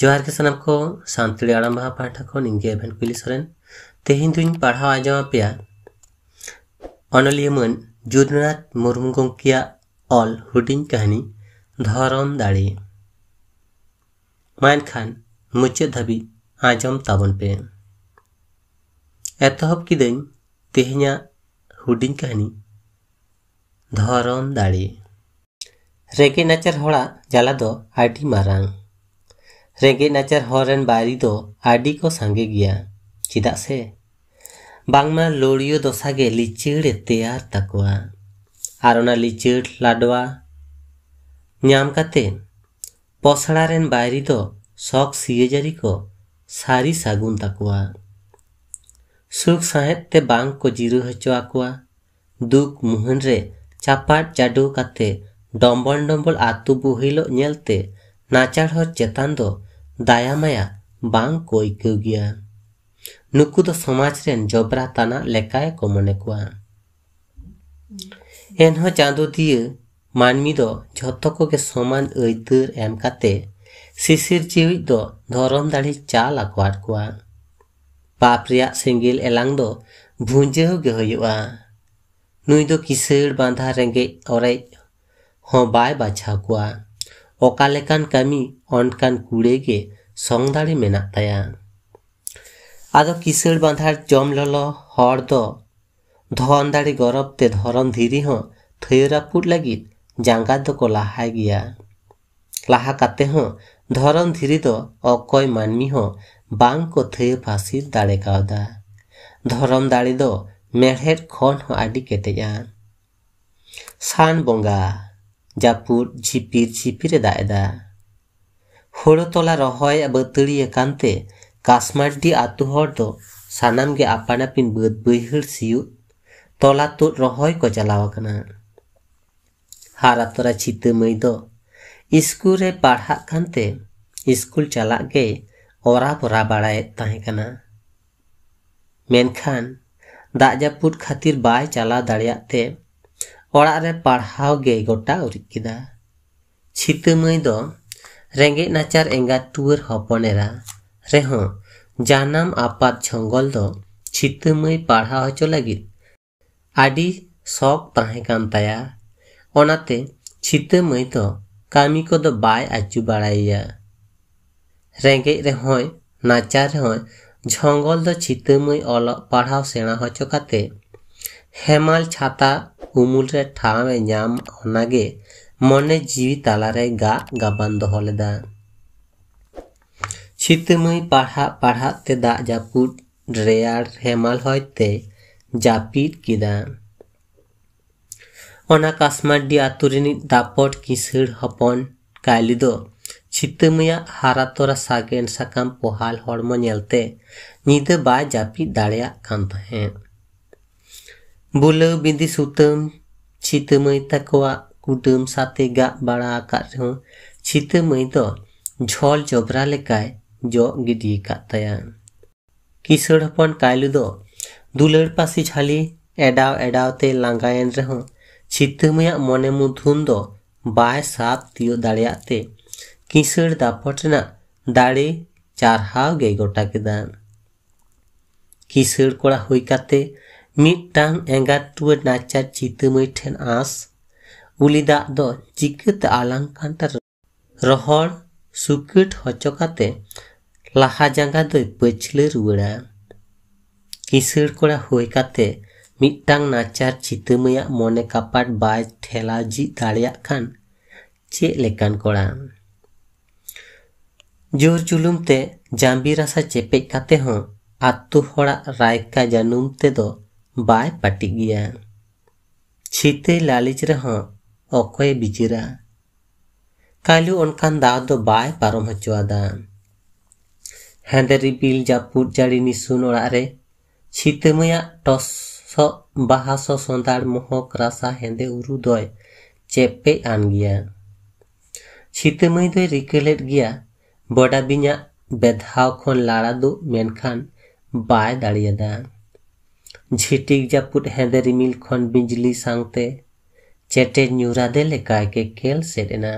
जोहार के सामान को सानी आड़ पाठा को इंगे एभन कुली सरें तेहन दूँ पढ़ा आजम पे अनलिया मन जुदनाथ मुर्मू गोकिया अल कहानी धरम दाड़ी मैन खान मुचाद धाबी आजम ताबन पे एत किदाई तेहना हुडी कहानी धरम दाड़ी रेगे नाचार हड़ा जला दो आटी रेगे नाचार हरें तो आडी को संगे गया चिदा से बांगमा लड़ियों दसा के लिचड़े तैयार ताकुआ आरोना लिचड़ लाडवा नाम पसड़ारेन बारि सक सीएजारी को सारी सागुन ताकुआ सुख साहेदे बांग को जिरो हचो आकुआ दुख मुहन रे चापाट चाडू काते डम्बल डम्बल आतु बुहिलो नेलते हर चेतान दो ᱫᱟᱭᱟᱢᱟᱭᱟ ᱵᱟᱝ ᱠᱚ ᱟᱹᱭᱠᱟᱹᱣ ᱜᱮᱭᱟ ᱱᱩᱠᱩ ᱫᱚ ᱥᱚᱢᱟᱡᱽ ᱨᱮᱱ ᱡᱚᱵᱨᱟ ᱛᱟᱱᱟᱜ ᱞᱮᱠᱟ ᱠᱚ ᱢᱚᱱᱮ ᱠᱚᱣᱟ ᱮᱱᱦᱚᱸ ᱪᱟᱸᱫᱳᱫᱤᱭᱟᱹ ᱢᱟᱹᱱᱢᱤ ᱫᱚ ᱡᱷᱚᱛᱚ ᱠᱚᱜᱮ ᱥᱚᱢᱟᱱ ᱟᱹᱭᱫᱟᱹᱨ ᱮᱢ ᱠᱟᱛᱮ ᱥᱤᱥᱤᱨ ᱡᱤᱣᱤ ᱫᱚ ᱫᱷᱚᱨᱚᱢ ᱫᱟᱲᱮ ᱪᱟᱞ ᱟᱠᱚᱣᱟᱫ ᱠᱚᱣᱟ ᱯᱟᱯ ᱨᱮᱭᱟᱜ ᱥᱮᱸᱜᱮᱞ ᱮᱞᱟᱝ ᱫᱚ ᱵᱷᱩᱸᱡᱟᱹᱣ ᱜᱮ ᱦᱩᱭᱩᱜᱼᱟ ᱱᱩᱭ ᱫᱚ ᱠᱤᱥᱟᱹᱬ ᱵᱟᱸᱫᱷᱟ ᱨᱮᱸᱜᱮᱡ ᱚᱨᱮᱡ ᱦᱚᱸ ᱵᱟᱭ ᱵᱟᱪᱷᱟᱣ ᱠᱚᱣᱟ ᱚᱠᱟ ᱞᱮᱠᱟᱱ ᱠᱟᱹᱢᱤ ᱚᱱᱠᱟᱱ ᱠᱩᱲᱟᱹᱭ ᱜᱮ ᱥᱚᱝᱫᱟᱲᱮ ᱢᱮᱱᱟᱜ ᱛᱟᱭᱟ ᱟᱫᱚ ᱠᱤᱥᱟᱹᱲ ᱵᱟᱸᱫᱷᱟᱲ ᱡᱚᱢ ᱞᱚᱞᱚ ᱦᱚᱲ ᱫᱚ ᱫᱷᱚᱱ ᱫᱟᱲᱮ ᱜᱚᱨᱚᱵ ᱛᱮ ᱫᱷᱚᱨᱚᱢ ᱫᱷᱤᱨᱤ ᱦᱚᱸ ᱛᱷᱟᱹᱭ ᱨᱟᱹᱯᱩᱫ ᱞᱟᱹᱜᱤᱫ ᱡᱟᱸᱜᱟ ᱫᱚᱠᱚ ᱞᱟᱦᱟᱭ ᱜᱮᱭᱟ ᱞᱟᱦᱟ ᱠᱟᱛᱮ ᱦᱚᱸ ᱫᱷᱚᱨᱚᱢ ᱫᱷᱤᱨᱤ ᱫᱚ ᱚᱠᱚᱭ ᱢᱟᱹᱱᱢᱤ ᱦᱚᱸ ᱵᱟᱝ ᱠᱚ ᱛᱷᱟᱹᱭ ᱯᱷᱟᱹᱥᱤᱨ ᱫᱟᱲᱮ ᱠᱟᱣᱫᱟ ᱫᱷᱚᱨᱚᱢ ᱫᱟᱲᱮ ᱫᱚ ᱢᱮᱲᱦᱮᱫ ᱠᱷᱚᱱ ᱦᱚᱸ ᱟᱹᱰᱤ ᱠᱮᱴᱮᱡᱼᱟ ᱥᱟᱱ ᱵᱚᱸᱜᱟ ᱡᱟᱹᱯᱩᱫ ᱡᱷᱤᱯᱤᱨ ᱡᱷᱤᱯᱤᱨᱮ ᱫᱟᱜ ᱮᱫᱟ ᱦᱳᱲᱳ ᱛᱚᱞᱟ ᱨᱚᱦᱚᱭ ᱵᱟᱹᱛᱟᱹᱲᱤ ᱟᱠᱟᱱᱛᱮ ᱠᱟᱥᱢᱟᱨᱰᱤ ᱟᱛᱳ ᱦᱚᱲ ᱫᱚ ᱥᱟᱱᱟᱢ ᱜᱮ ᱟᱯᱟᱱᱟᱹᱯᱤᱱ ᱵᱟᱹᱫ ᱵᱟᱹᱭᱦᱟᱹᱲ ᱥᱤᱭᱳᱜ ᱛᱚᱞᱟ ᱛᱩᱫ ᱨᱚᱦᱚᱭ ᱠᱚ ᱪᱟᱞᱟᱣ ᱟᱠᱟᱱᱟ ᱦᱟᱨᱟ ᱛᱚᱨᱟ ᱪᱷᱤᱛᱟᱹ ᱢᱟᱹᱭ ᱫᱚ ᱤᱥᱠᱩᱞ ᱨᱮ ᱯᱟᱲᱦᱟᱜ ᱠᱟᱱᱛᱮ ᱤᱥᱠᱩᱞ ᱪᱟᱞᱟᱜ ᱜᱮᱭ ᱚᱨᱟ ᱵᱚᱨᱟ ᱵᱟᱲᱟᱭᱮᱫ ᱛᱟᱦᱮᱸ ᱠᱟᱱᱟ ᱢᱮᱱᱠᱷᱟᱱ ᱫᱟᱜ ᱡᱟᱹᱯᱩᱫ ᱠᱷᱟᱹᱛᱤᱨ ᱵᱟᱭ ᱪᱟᱞᱟᱣ ᱫᱟᱲᱮᱭᱟᱜ ᱛᱮ ᱚᱲᱟᱜ ᱨᱮ ᱯᱟᱲᱦᱟᱣ ᱜᱮᱭ ᱜᱚᱴᱟ ᱩᱨᱤᱡ ᱠᱮᱫᱟ ᱪᱷᱤᱛᱟᱹ ᱢᱟᱹᱭ ᱫᱚ ᱨᱮᱸᱜᱮᱡ ᱱᱟᱪᱟᱨ ᱮᱸᱜᱟᱛ ᱴᱩᱣᱟᱹᱨ ᱦᱚᱯᱚᱱ ᱮᱨᱟ ᱨᱮᱦᱚᱸ ᱡᱟᱱᱟᱢ ᱟᱯᱟᱛ ᱡᱷᱚᱝᱜᱚᱞ ᱫᱚ ᱪᱷᱤᱛᱟᱹ ᱢᱟᱹᱭ ᱯᱟᱲᱦᱟᱣ ᱦᱚᱪᱚ ᱞᱟᱹᱜᱤᱫ ᱟᱹᱰᱤ ᱥᱚᱠ ᱛᱟᱦᱮᱸ ᱠᱟᱱ ᱛᱟᱭᱟ ᱚᱱᱟᱛᱮ ᱪᱷᱤᱛᱟᱹ ᱢᱟᱹᱭ ᱫᱚ ᱠᱟᱹᱢᱤ ᱠᱚᱫᱚ ᱵᱟᱭ ᱟᱹᱪᱩ ᱵᱟᱲᱟᱭᱮᱭᱟ ᱨᱮᱸᱜᱮᱡ ᱨᱮᱦᱚᱸᱭ ᱱᱟᱪᱟᱨ ᱨᱮᱦᱚᱸᱭ ᱡᱷᱚᱝᱜᱚᱞ ᱫᱚ ᱪᱷᱤᱛᱟᱹ ᱢᱟᱹᱭ ᱚᱞᱚᱜ ᱯᱟᱲᱦᱟᱣ ᱥᱮᱬᱟ ᱦᱚᱪᱚ ᱠᱟᱛᱮ ᱦᱮᱢᱟᱞ ᱪᱷᱟᱛᱟ ᱩᱢᱩᱞ ᱨᱮ ᱴᱷᱟᱶ ᱮ ᱧᱟᱢ ᱚᱱᱟᱜᱮ ᱢᱚᱱᱮ ᱡᱤᱣᱤ ᱛᱟᱞᱟᱨᱮᱭ ᱜᱟ ᱜᱟᱵᱟᱱ ᱫᱚᱦᱚ ᱞᱮᱫᱟ ᱥᱤᱛᱟᱹᱢᱟᱹᱭ ᱯᱟᱲᱦᱟᱜ ᱯᱟᱲᱦᱟᱜ ᱛᱮ ᱫᱟᱜ ᱡᱟᱹᱯᱩᱫ ᱨᱮᱭᱟᱲ ᱦᱮᱢᱟᱞ ᱦᱚᱭᱛᱮ ᱡᱟᱹᱯᱤᱫ ᱠᱮᱫᱟ ᱚᱱᱟ ᱠᱟᱥᱢᱟᱰᱤ ᱟᱛᱳ ᱨᱤᱱᱤᱡ ᱫᱟᱯᱚᱴ ᱠᱤᱥᱟᱹᱬ ᱦᱚᱯᱚᱱ ᱠᱟᱭᱞᱤ ᱫᱚ ᱥᱤᱛᱟᱹᱢᱟᱹᱭᱟᱜ ᱦᱟᱨᱟ ᱛᱚᱨᱟ ᱥᱟᱜᱮᱱ ᱥᱟᱠᱟᱢ ᱯᱚᱦᱟᱞ ᱦᱚᱲᱢᱚ ᱧᱮᱞᱛᱮ ᱧᱤᱫᱟᱹ ᱵᱟᱭ ᱡᱟᱹᱯᱤᱫ ᱫᱟᱲᱮᱭᱟᱜ ᱠᱟᱱ ᱛᱟᱦᱮᱸᱫ Bula binti sutem, cita mai takwa kudum sate gak bara akad rehon, cita mai do ঝল জবরা লেকায় জ গিডি কাত তায়া কিশোর হপন কাইলু দো দুলের পাশে ঝালি এডাও এডাওতে লাঙ্গায়েন রহন চিত্তময়া মনে মুধুন দো বায় সাপ তিও দাঁড়িয়াতে কিশোর দাপট না দাঁড়ে চারহাও গে গোটা কেদান কিশোর কড়া হই কাতে ᱢᱤᱫᱴᱟᱝ ᱮᱸᱜᱟᱛ ᱴᱩᱣᱟᱹ ᱱᱟᱪᱟᱨ ᱪᱤᱛᱟᱹᱢᱟᱹᱭ ᱴᱷᱮᱱ ᱟᱸᱥ ᱩᱞᱤ ᱫᱚ ᱪᱤᱠᱟᱹᱛᱮ ᱟᱞᱟᱝ ᱠᱟᱱᱴᱟ ᱨᱚᱦᱚᱲ ᱥᱩᱠᱟᱹᱴ ᱦᱚᱪᱚ ᱠᱟᱛᱮ ᱞᱟᱦᱟ ᱡᱟᱸᱜᱟ ᱫᱚᱭ ᱯᱟᱹᱪᱷᱞᱟᱹ ᱨᱩᱣᱟᱹᱲᱟ ᱠᱤᱥᱟᱹᱬ ᱠᱚᱲᱟ ᱦᱩᱭ ᱠᱟᱛᱮ ᱢᱤᱫᱴᱟᱝ ᱱᱟᱪᱟᱨ ᱪᱤᱛᱟᱹᱢᱟᱹᱭᱟᱜ ᱢᱚᱱᱮ ᱠᱟᱯᱟᱴ ᱵᱟᱭ ᱴᱷᱮᱞᱟᱣ ᱡᱷᱤᱡ ᱫᱟᱲᱮᱭᱟᱜ ᱠᱷᱟᱱ ᱪᱮᱫ ᱞᱮᱠᱟᱱ ᱠᱚᱲᱟ ᱡᱳᱨ ᱡᱩᱞᱩᱢ ᱛᱮ ᱡᱟᱸᱵᱤ ᱨᱟᱥᱟ ᱪᱮᱯᱮᱡ ᱠᱟᱛᱮ ᱦᱚᱸ ᱟᱛᱳ ᱦᱚᱲᱟᱜ ᱨᱟᱭᱠᱟ ᱡᱟᱹᱱᱩᱢ ᱛᱮᱫᱚ ᱵᱟᱭ ᱯᱟᱹᱴᱤᱜ ᱜᱮᱭᱟ ᱪᱷᱤᱛᱮ ᱞᱟᱹᱞᱤᱡ ᱨᱮᱦᱚᱸ ᱚᱠᱚᱭᱮ ᱵᱤᱪᱟᱹᱨᱟ ᱠᱟᱹᱞᱩ ᱚᱱᱠᱟᱱ ᱫᱟᱣ ᱫᱚ ᱵᱟᱭ ᱯᱟᱨᱚᱢ ᱦᱚᱪᱚ ᱟᱫᱟ ᱦᱮᱸᱫᱮ ᱨᱤᱯᱤᱞ ᱡᱟᱹᱯᱩᱫ ᱡᱟᱹᱲᱤ ᱱᱤᱥᱩᱱ ᱚᱲᱟᱜ ᱨᱮ ᱪᱷᱤᱛᱟᱹᱢᱟᱹᱭᱟᱜ ᱴᱚᱥᱚᱜ ᱵᱟᱦᱟ ᱥᱚ ᱥᱚᱸᱫᱷᱟᱲ ᱢᱚᱦᱚᱠ ᱨᱟᱥᱟ ᱦᱮᱸᱫᱮ ᱩᱨᱩ ᱫᱚᱭ ᱪᱮᱯᱮᱡ ᱟᱱ ᱜᱮᱭᱟ ᱪᱷᱤᱛᱟᱹᱢᱟᱹᱭ ᱫᱚᱭ ᱨᱤᱠᱟᱹ ᱞᱮᱫ ᱜᱮᱭᱟ ᱵᱚᱰᱟ ᱵᱤᱧᱟᱜ ᱵᱮᱫᱷᱟᱣ ᱠᱷᱚᱱ ᱞᱟᱲᱟ ᱫᱩᱜ ᱢᱮᱱᱠᱷᱟᱱ ᱵᱟᱭ ᱫᱟᱲᱮᱭᱟᱫᱟ झिटिक जापुद हेदे रिमिल बिजली सांगते चेटे न्यूरादे लेकाय के केल सेदना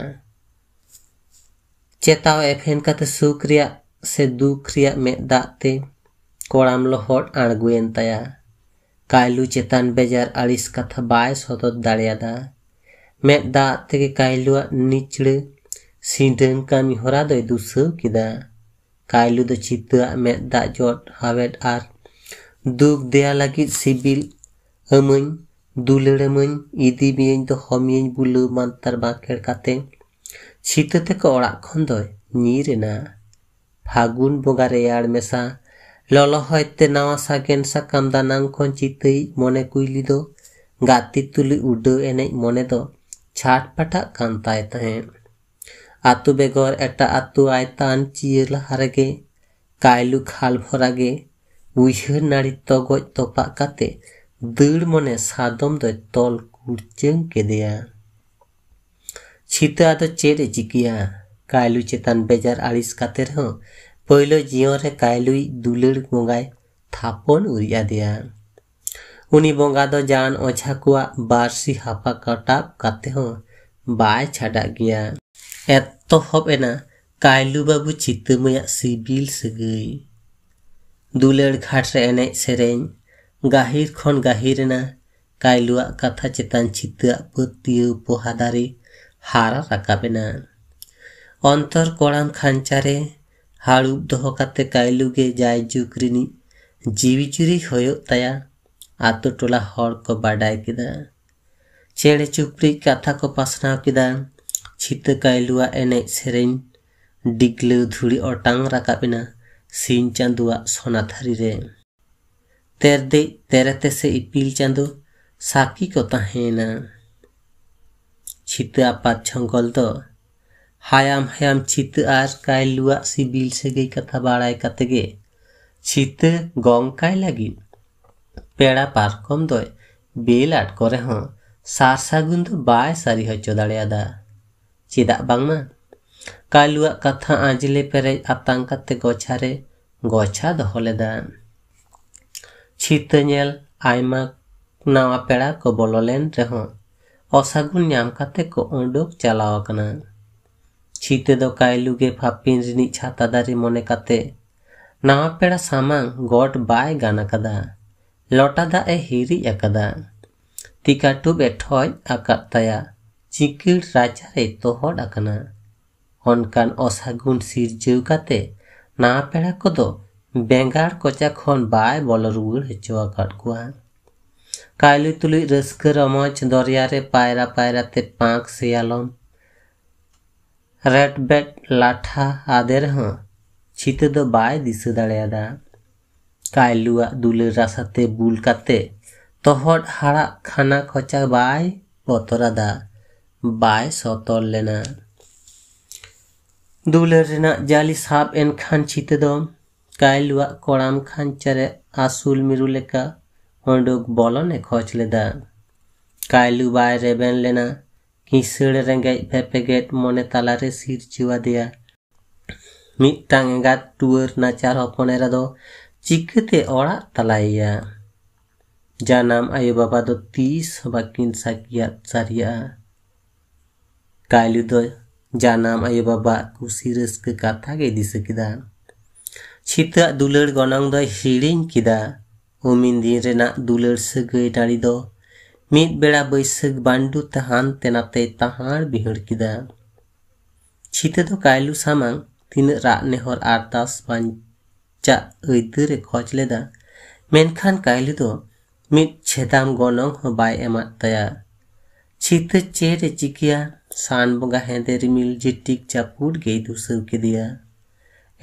चेताव एफेन का सुख से दुख रिया में दाते कोड़ाम लोहट आणगुएन तया कायलू चेतान बेजार आलिस कथा बाय सदत दाड़ियादा में दाते के कायलू निचड़ सिंडन कामी दो दय दुसव किदा कायलू द चित में दा जोट हावेट आर ᱫᱩᱠ ᱫᱮᱭᱟ ᱞᱟᱹᱜᱤᱫ ᱥᱤᱵᱤᱞ ᱟᱹᱢᱟᱹᱧ ᱫᱩᱞᱟᱹᱲ ᱟᱹᱢᱟᱹᱧ ᱤᱫᱤ ᱢᱤᱭᱟᱹᱧ ᱫᱚᱦᱚ ᱢᱤᱭᱟᱹᱧ ᱵᱩᱞᱟᱹᱣ ᱢᱟᱱᱛᱟᱨ ᱵᱟᱸᱠᱷᱮᱲ ᱠᱟᱛᱮᱫ ᱥᱤᱛᱟᱹ ᱛᱮᱠᱚ ᱚᱲᱟᱜ ᱠᱷᱚᱱ ᱫᱚᱭ ᱧᱤᱨ ᱮᱱᱟ ᱯᱷᱟᱹᱜᱩᱱ ᱵᱚᱸᱜᱟ ᱨᱮᱭᱟᱲ ᱢᱮᱥᱟ ᱞᱚᱞᱚ ᱦᱚᱭᱛᱮ ᱱᱟᱣᱟ ᱥᱟᱜᱮᱱ ᱥᱟᱠᱟᱢ ᱫᱟᱱᱟᱝ ᱠᱷᱚᱱ ᱪᱤᱛᱟᱹᱭᱤᱡ ᱢᱚᱱᱮ ᱠᱩᱭᱞᱤ ᱫᱚ ᱜᱟᱛᱮ ᱛᱩᱞᱩᱡ ᱩᱰᱟᱹᱣ ᱮᱱᱮᱡ ᱢᱚᱱᱮ ᱫᱚ ᱪᱷᱟᱴ ᱯᱟᱴᱟᱜ ᱠᱟᱱ ᱛᱟᱭ ᱛᱟᱦᱮᱸᱫ ᱟᱹᱛᱩ ᱵᱮᱜᱚᱨ ᱮᱴᱟᱜ ᱟᱹᱛᱩ ᱟᱭᱛᱟᱱ ᱪᱤᱭᱟᱹ ᱞᱟᱦᱟ ᱨᱮᱜᱮ ᱠᱟᱭᱞᱩ ᱠᱷᱟᱞ ᱵᱷᱚᱨᱟᱜᱮ ᱩᱭᱦᱟᱹᱨ ᱱᱟᱹᱲᱤ ᱛᱚᱜᱚᱡ ᱛᱚᱯᱟᱜ ᱠᱟᱛᱮ ᱫᱟᱹᱲ ᱢᱚᱱᱮ ᱥᱟᱫᱚᱢ ᱫᱚᱭ ᱛᱚᱞ ᱠᱩᱲᱪᱟᱹᱝ ᱠᱮᱫᱮᱭᱟ ᱥᱤᱛᱟᱹ ᱟᱫᱚ ᱪᱮᱫ ᱮ ᱪᱤᱠᱟᱹᱭᱟ ᱠᱟᱭᱞᱩ ᱪᱮᱛᱟन ᱵᱮᱡᱟᱨ ᱟᱹᱲᱤᱥ ᱠᱟᱛᱮ ᱨᱮᱦᱚᱸ ᱯᱳᱭᱞᱳ ᱡᱤᱭᱚᱱ ᱨᱮ ᱠᱟᱭᱞᱩᱭ ᱫᱩᱞᱟᱹᱲ ᱵᱚᱸᱜᱟᱭ ᱛᱷᱟᱯᱚᱱ ᱩᱨᱤᱡ ᱟᱫᱮᱭᱟ ᱩᱱᱤ ᱵᱚᱸᱜᱟ ᱫᱚ ᱡᱟᱦᱟᱱ ᱚᱡᱷᱟ ᱠᱚᱣᱟᱜ ᱵᱟᱨᱥᱤ ᱦᱟᱯᱟ ᱠᱟᱴᱟᱵ ᱠᱟᱛᱮ ᱦᱚᱸ ᱵᱟᱭ ᱪᱷᱟᱰᱟᱜ ᱜᱮᱭᱟ ᱮᱛᱚᱦᱚᱵ ᱮᱱᱟ ᱠᱟᱭᱞᱩ ᱵᱟᱹᱵᱩ ᱪᱤᱛᱟᱹᱢᱟᱭᱟᱜ ᱥᱤᱵᱤᱞ ᱥᱟᱹᱜᱟᱹᱭ ᱫᱩᱞᱟᱹᱲ ᱜᱷᱟᱴ ᱨᱮ ᱮᱱᱮᱡ ᱥᱮᱨᱮᱧ ᱜᱟᱹᱦᱤᱨ ᱠᱷᱚᱱ ᱜᱟᱹᱦᱤᱨ ᱮᱱᱟ ᱠᱟᱭᱞᱩᱣᱟᱜ ᱠᱟᱛᱷᱟ ᱪᱮᱛᱟᱱ ᱪᱷᱤᱛᱟᱹᱣᱟᱜ ᱯᱟᱹᱛᱭᱟᱹᱣ ᱯᱚᱦᱟ ᱫᱟᱨᱮ ᱦᱟᱨᱟ ᱨᱟᱠᱟᱵ ᱮᱱᱟ ᱚᱱᱛᱚᱨ ᱠᱚᱲᱟᱢ ᱠᱷᱟᱧᱪᱟᱨᱮ ᱦᱟᱲᱩᱵ ᱫᱚᱦᱚ ᱠᱟᱛᱮ ᱠᱟᱭᱞᱩ ᱜᱮ ᱡᱟᱭᱡᱩᱜᱽ ᱨᱤᱱᱤᱡ ᱡᱤᱣᱤ ᱡᱩᱨᱤ ᱦᱩᱭᱩᱜ ᱛᱟᱭᱟ ᱟᱛᱳ ᱴᱚᱞᱟ ᱦᱚᱲ ᱠᱚ ᱵᱟᱰᱟᱭ ᱠᱮᱫᱟ ᱪᱮᱬᱮ ᱪᱩᱯᱲᱤᱡ ᱠᱟᱛᱷᱟ ᱠᱚ ᱯᱟᱥᱱᱟᱣ ᱠᱮᱫᱟ ᱪᱷᱤᱛᱟᱹ ᱠᱟᱭᱞᱩᱣᱟᱜ ᱮᱱᱮᱡ ᱥᱮᱨᱮᱧ ᱰᱤᱜᱽᱞᱟᱹᱣ ᱫᱷᱩᱲᱤ ᱚᱴᱟᱝ ᱨᱟᱠᱟᱵ ᱮᱱᱟ ᱥᱤᱧ ᱪᱟᱸᱫᱚᱣᱟᱜ ᱥᱚᱱᱟ ᱛᱷᱟᱹᱨᱤ ᱨᱮ ᱛᱮᱨᱫᱮᱡ ᱛᱮᱨᱮᱛᱮ ᱥᱮ ᱤᱯᱤᱞ ᱪᱟᱸᱫᱚ ᱥᱟᱹᱠᱤ ᱠᱚ ᱛᱟᱦᱮᱱᱟ ᱪᱷᱤᱛᱟᱹ ᱟᱯᱟᱛ ᱡᱷᱚᱝᱜᱚᱞ ᱫᱚ ᱦᱟᱭᱟᱢ ᱦᱟᱭᱟᱢ ᱪᱷᱤᱛᱟᱹ ᱟᱨ ᱠᱟᱭᱞᱩᱣᱟᱜ ᱥᱤᱵᱤᱞ ᱥᱟᱹᱜᱟᱹᱭ ᱠᱟᱛᱷᱟ ᱵᱟᱲᱟᱭ ᱠᱟᱛᱮ ᱜᱮ ᱪᱷᱤᱛᱟᱹ ᱜᱚᱝᱠᱟᱭ ᱞᱟᱹᱜᱤᱫ ᱯᱮᱲᱟ ᱯᱟᱨᱠᱚᱢ ᱫᱚᱭ ᱵᱮᱞ ᱟᱴ ᱠᱚᱨᱮ ᱦᱚᱸ ᱥᱟᱨ ᱥᱟᱹᱜᱩᱱ ᱫᱚ ᱵᱟᱭ ᱥᱟᱹᱨᱤ ᱦᱚᱪᱚ ᱫᱟᱲᱮᱭᱟᱫᱟ ᱪᱮᱫᱟᱜ ᱵᱟᱝᱢᱟ ᱠᱟᱭᱞᱩᱣᱟᱜ ᱠᱟᱛᱷᱟ ᱟᱸᱡᱞᱮ ᱯᱮᱨᱮᱡ ᱟᱛᱟᱝ ᱠᱟᱛᱮ ᱜᱚᱪᱷᱟᱨᱮ ᱜᱚᱪᱷᱟ ᱫᱚᱦᱚ ᱞᱮᱫᱟ ᱪᱷᱤᱛᱟᱹ ᱧᱮᱞ ᱟᱭᱢᱟ ᱱᱟᱣᱟ ᱯᱮᱲᱟ ᱠᱚ ᱵᱚᱞᱚ ᱞᱮᱱ ᱨᱮᱦᱚᱸ অসাগুন নাম কাতে কো ওডোক চালাও আকানা ছিতে দো কাইলুগে ফাপিন রিনি ছাতাদারি মনে কাতে নাওয়া পেড়া সামাং গট বাই গান আকাদা লটা দা এ হিরি আকাদা তিকাটুব এ ঠয় আকাত তায়া চিকির রাজা রে তোহড আকানা ᱚᱱᱠᱟᱱ ᱚᱥᱟᱹᱜᱩᱱ ᱥᱤᱨᱡᱟᱹᱣ ᱠᱟᱛᱮ ᱱᱟᱣᱟ ᱯᱮᱲᱟ ᱠᱚᱫᱚ ᱵᱮᱸᱜᱟᱲ ᱠᱚᱪᱟ ᱠᱷᱚᱱ ᱵᱟᱭ ᱵᱚᱞᱚ ᱨᱩᱣᱟᱹᱲ ᱦᱚᱪᱚ ᱟᱠᱟᱫ ᱠᱚᱣᱟ ᱠᱟᱭᱞᱩ ᱛᱩᱞᱩᱡ ᱨᱟᱹᱥᱠᱟᱹ ᱨᱚᱢᱚᱡ ᱫᱚᱨᱭᱟ ᱨᱮ ᱯᱟᱭᱨᱟ ᱯᱟᱭᱨᱟᱛᱮ ᱯᱟᱸᱠ ᱥᱮᱭᱟᱞᱚᱢ ᱨᱮᱴᱵᱮᱴ ᱞᱟᱴᱷᱟ ᱟᱫᱮ ᱨᱮᱦᱚᱸ ᱪᱷᱤᱛᱟᱹ ᱫᱚ ᱵᱟᱭ ᱫᱤᱥᱟᱹ ᱫᱟᱲᱮᱭᱟᱫᱟ ᱠᱟᱭᱞᱩᱣᱟᱜ ᱫᱩᱞᱟᱹᱲ ᱨᱟᱥᱟᱛᱮ ᱵᱩᱞ ᱠᱟᱛᱮ ᱛᱚᱦᱚᱫ ᱦᱟᱲᱟᱜ ᱠᱷᱟᱱᱟ ᱠᱷᱚᱪᱟ ᱵᱟᱭ ᱵᱚᱛᱚᱨᱟᱫᱟ ᱵᱟᱭ ᱥᱚᱛᱚᱨ ᱞᱮᱱᱟ ᱫᱩᱞᱟᱹᱲ ᱨᱮᱱᱟᱜ ᱡᱟᱞᱤ ᱥᱟᱵ ᱮᱱ ᱠᱷᱟᱱ ᱪᱷᱤᱛᱟᱹ ᱫᱚ ᱠᱟᱭᱞᱩᱣᱟᱜ ᱠᱚᱲᱟᱢ ᱠᱷᱟᱧᱪᱟᱨᱮ ᱟᱹᱥᱩᱞ ᱢᱤᱨᱩ ᱞᱮᱠᱟ ᱚᱸᱰᱩᱠ ᱵᱚᱞᱚᱱᱮ ᱠᱷᱚᱡ ᱞᱮᱫᱟ ᱠᱟᱭᱞᱩ ᱵᱟᱭ ᱨᱮᱵᱮᱱ ᱞᱮᱱᱟ ᱠᱤᱥᱟᱹᱲ ᱨᱮᱸᱜᱮᱡ ᱯᱮᱯᱮᱜᱮᱫ ᱢᱚᱱᱮ ᱛᱟᱞᱟᱨᱮ ᱥᱤᱨᱡᱟᱹᱣ ᱟᱫᱮᱭᱟ ᱢᱤᱫᱴᱟᱝ ᱮᱸᱜᱟᱛ ᱴᱩᱣᱟᱹᱨ ᱱᱟᱪᱟᱨ ᱦᱚᱯᱚᱱ ᱮᱨᱟ ᱫᱚ ᱪᱤᱠᱟᱹᱛᱮ ᱚᱲᱟᱜ ᱛᱟᱞᱟᱭᱮᱭᱟ ᱡᱟᱱᱟᱢ ᱟᱭᱳᱼᱵᱟᱵᱟ ᱫᱚ ᱛᱤᱥ ᱦᱚᱸ ᱵᱟᱹᱠᱤᱱ ᱥᱟᱹᱠᱤᱭᱟᱜ ᱥᱟᱹᱨᱤᱭᱟᱜᱼᱟ ᱠᱟᱭᱞᱩ ᱫᱚ ᱡᱟᱱᱟᱢ ᱟᱭᱳᱼᱵᱟᱵᱟᱣᱟᱜ ᱠᱩᱥᱤ ᱨᱟᱹᱥᱠᱟᱹ ᱠᱟᱛᱷᱟ ᱜᱮᱭ ᱫᱤᱥᱟᱹ ᱠᱮᱫᱟ ᱪᱷᱤᱛᱟᱹᱜ ᱫᱩᱞᱟᱹᱲ ᱜᱚᱱᱚᱝ ᱫᱚᱭ ᱦᱤᱲᱤᱧ ᱠᱮᱫᱟ ᱩᱢᱤᱱ ᱫᱤᱱ ᱨᱮᱱᱟᱜ ᱫᱩᱞᱟᱹᱲ ᱥᱟᱹᱜᱟᱹᱭ ᱰᱟᱹᱲᱤ ᱫᱚ ᱢᱤᱫ ᱵᱮᱲᱟ ᱵᱟᱹᱭᱥᱟᱹᱠᱷ ᱵᱟᱹᱱᱰᱩ ᱛᱮ ᱦᱟᱱᱛᱮ ᱱᱟᱛᱮᱭ ᱛᱟᱦᱟᱲ ᱵᱤᱦᱟᱹᱲ ᱠᱮᱫᱟ ᱪᱷᱤᱛᱟᱹ ᱫᱚ ᱠᱟᱭᱞᱩ ᱥᱟᱢᱟᱝ ᱛᱤᱱᱟᱹᱜ ᱨᱟᱜ ᱱᱮᱦᱚᱨ ᱟᱨᱫᱟᱥ ᱵᱟᱧᱪᱟᱜ ᱟᱹᱭᱫᱟᱹᱨᱮ ᱠᱷᱚᱡ ᱞᱮᱫᱟ ᱢᱮᱱᱠᱷᱟᱱ ᱠᱟᱭᱞᱩ ᱫᱚ ᱢᱤᱫ ᱪᱷᱮᱫᱟᱢ ᱜᱚᱱᱚᱝ ᱦᱚᱸ ᱵᱟᱭ ᱮᱢᱟᱫ ᱛᱟᱭᱟ ᱪᱷᱤᱛᱟᱹ ᱪᱮᱫ ᱮ ᱪᱤᱠᱟᱹᱭᱟ सान बंगा हेदे रिमिल जिटिक चापुर गई दूसर के दिया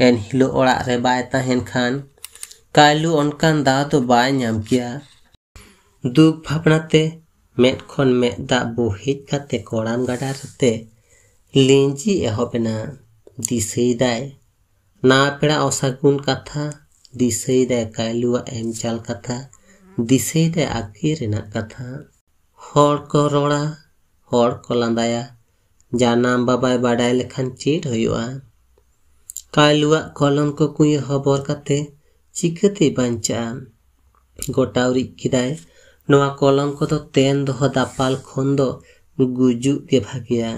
एन हिलो ओड़ा रे खान कालु अनकान दा तो बम के दुख भावना ते मेट खन मेट दा बो हेज काते कोड़ाम गाड़ा रते लेंजी एहो बेना दिसेई दाय ना पेड़ा असागुन कथा दिसेई दाय एम चाल कथा दिसेई आखिर कथा हर को रोड़ा हर को लंदाया ᱡᱟᱱᱟᱢ ᱵᱟᱵᱟᱭ ᱵᱟᱰᱟᱭ ᱞᱮᱠᱷᱟᱱ ᱪᱮᱫ ᱦᱩᱭᱩᱜᱼᱟ ᱠᱟᱭᱞᱩᱣᱟᱜ ᱠᱚᱞᱚᱢ ᱠᱚ ᱠᱩᱭᱟᱹ ᱦᱚᱵᱚᱨ ᱠᱟᱛᱮ ᱪᱤᱠᱟᱹᱛᱮ ᱵᱟᱧᱪᱟᱜᱼᱟ ᱜᱚᱴᱟ ᱩᱨᱤᱡ ᱠᱮᱫᱟᱭ ᱱᱚᱣᱟ ᱠᱚᱞᱚᱢ ᱠᱚᱫᱚ ᱛᱮᱱ ᱫᱚᱦᱚ ᱫᱟᱯᱟᱞ ᱠᱷᱚᱱ ᱫᱚ ᱜᱩᱡᱩᱜ ᱜᱮ ᱵᱷᱟᱜᱮᱭᱟ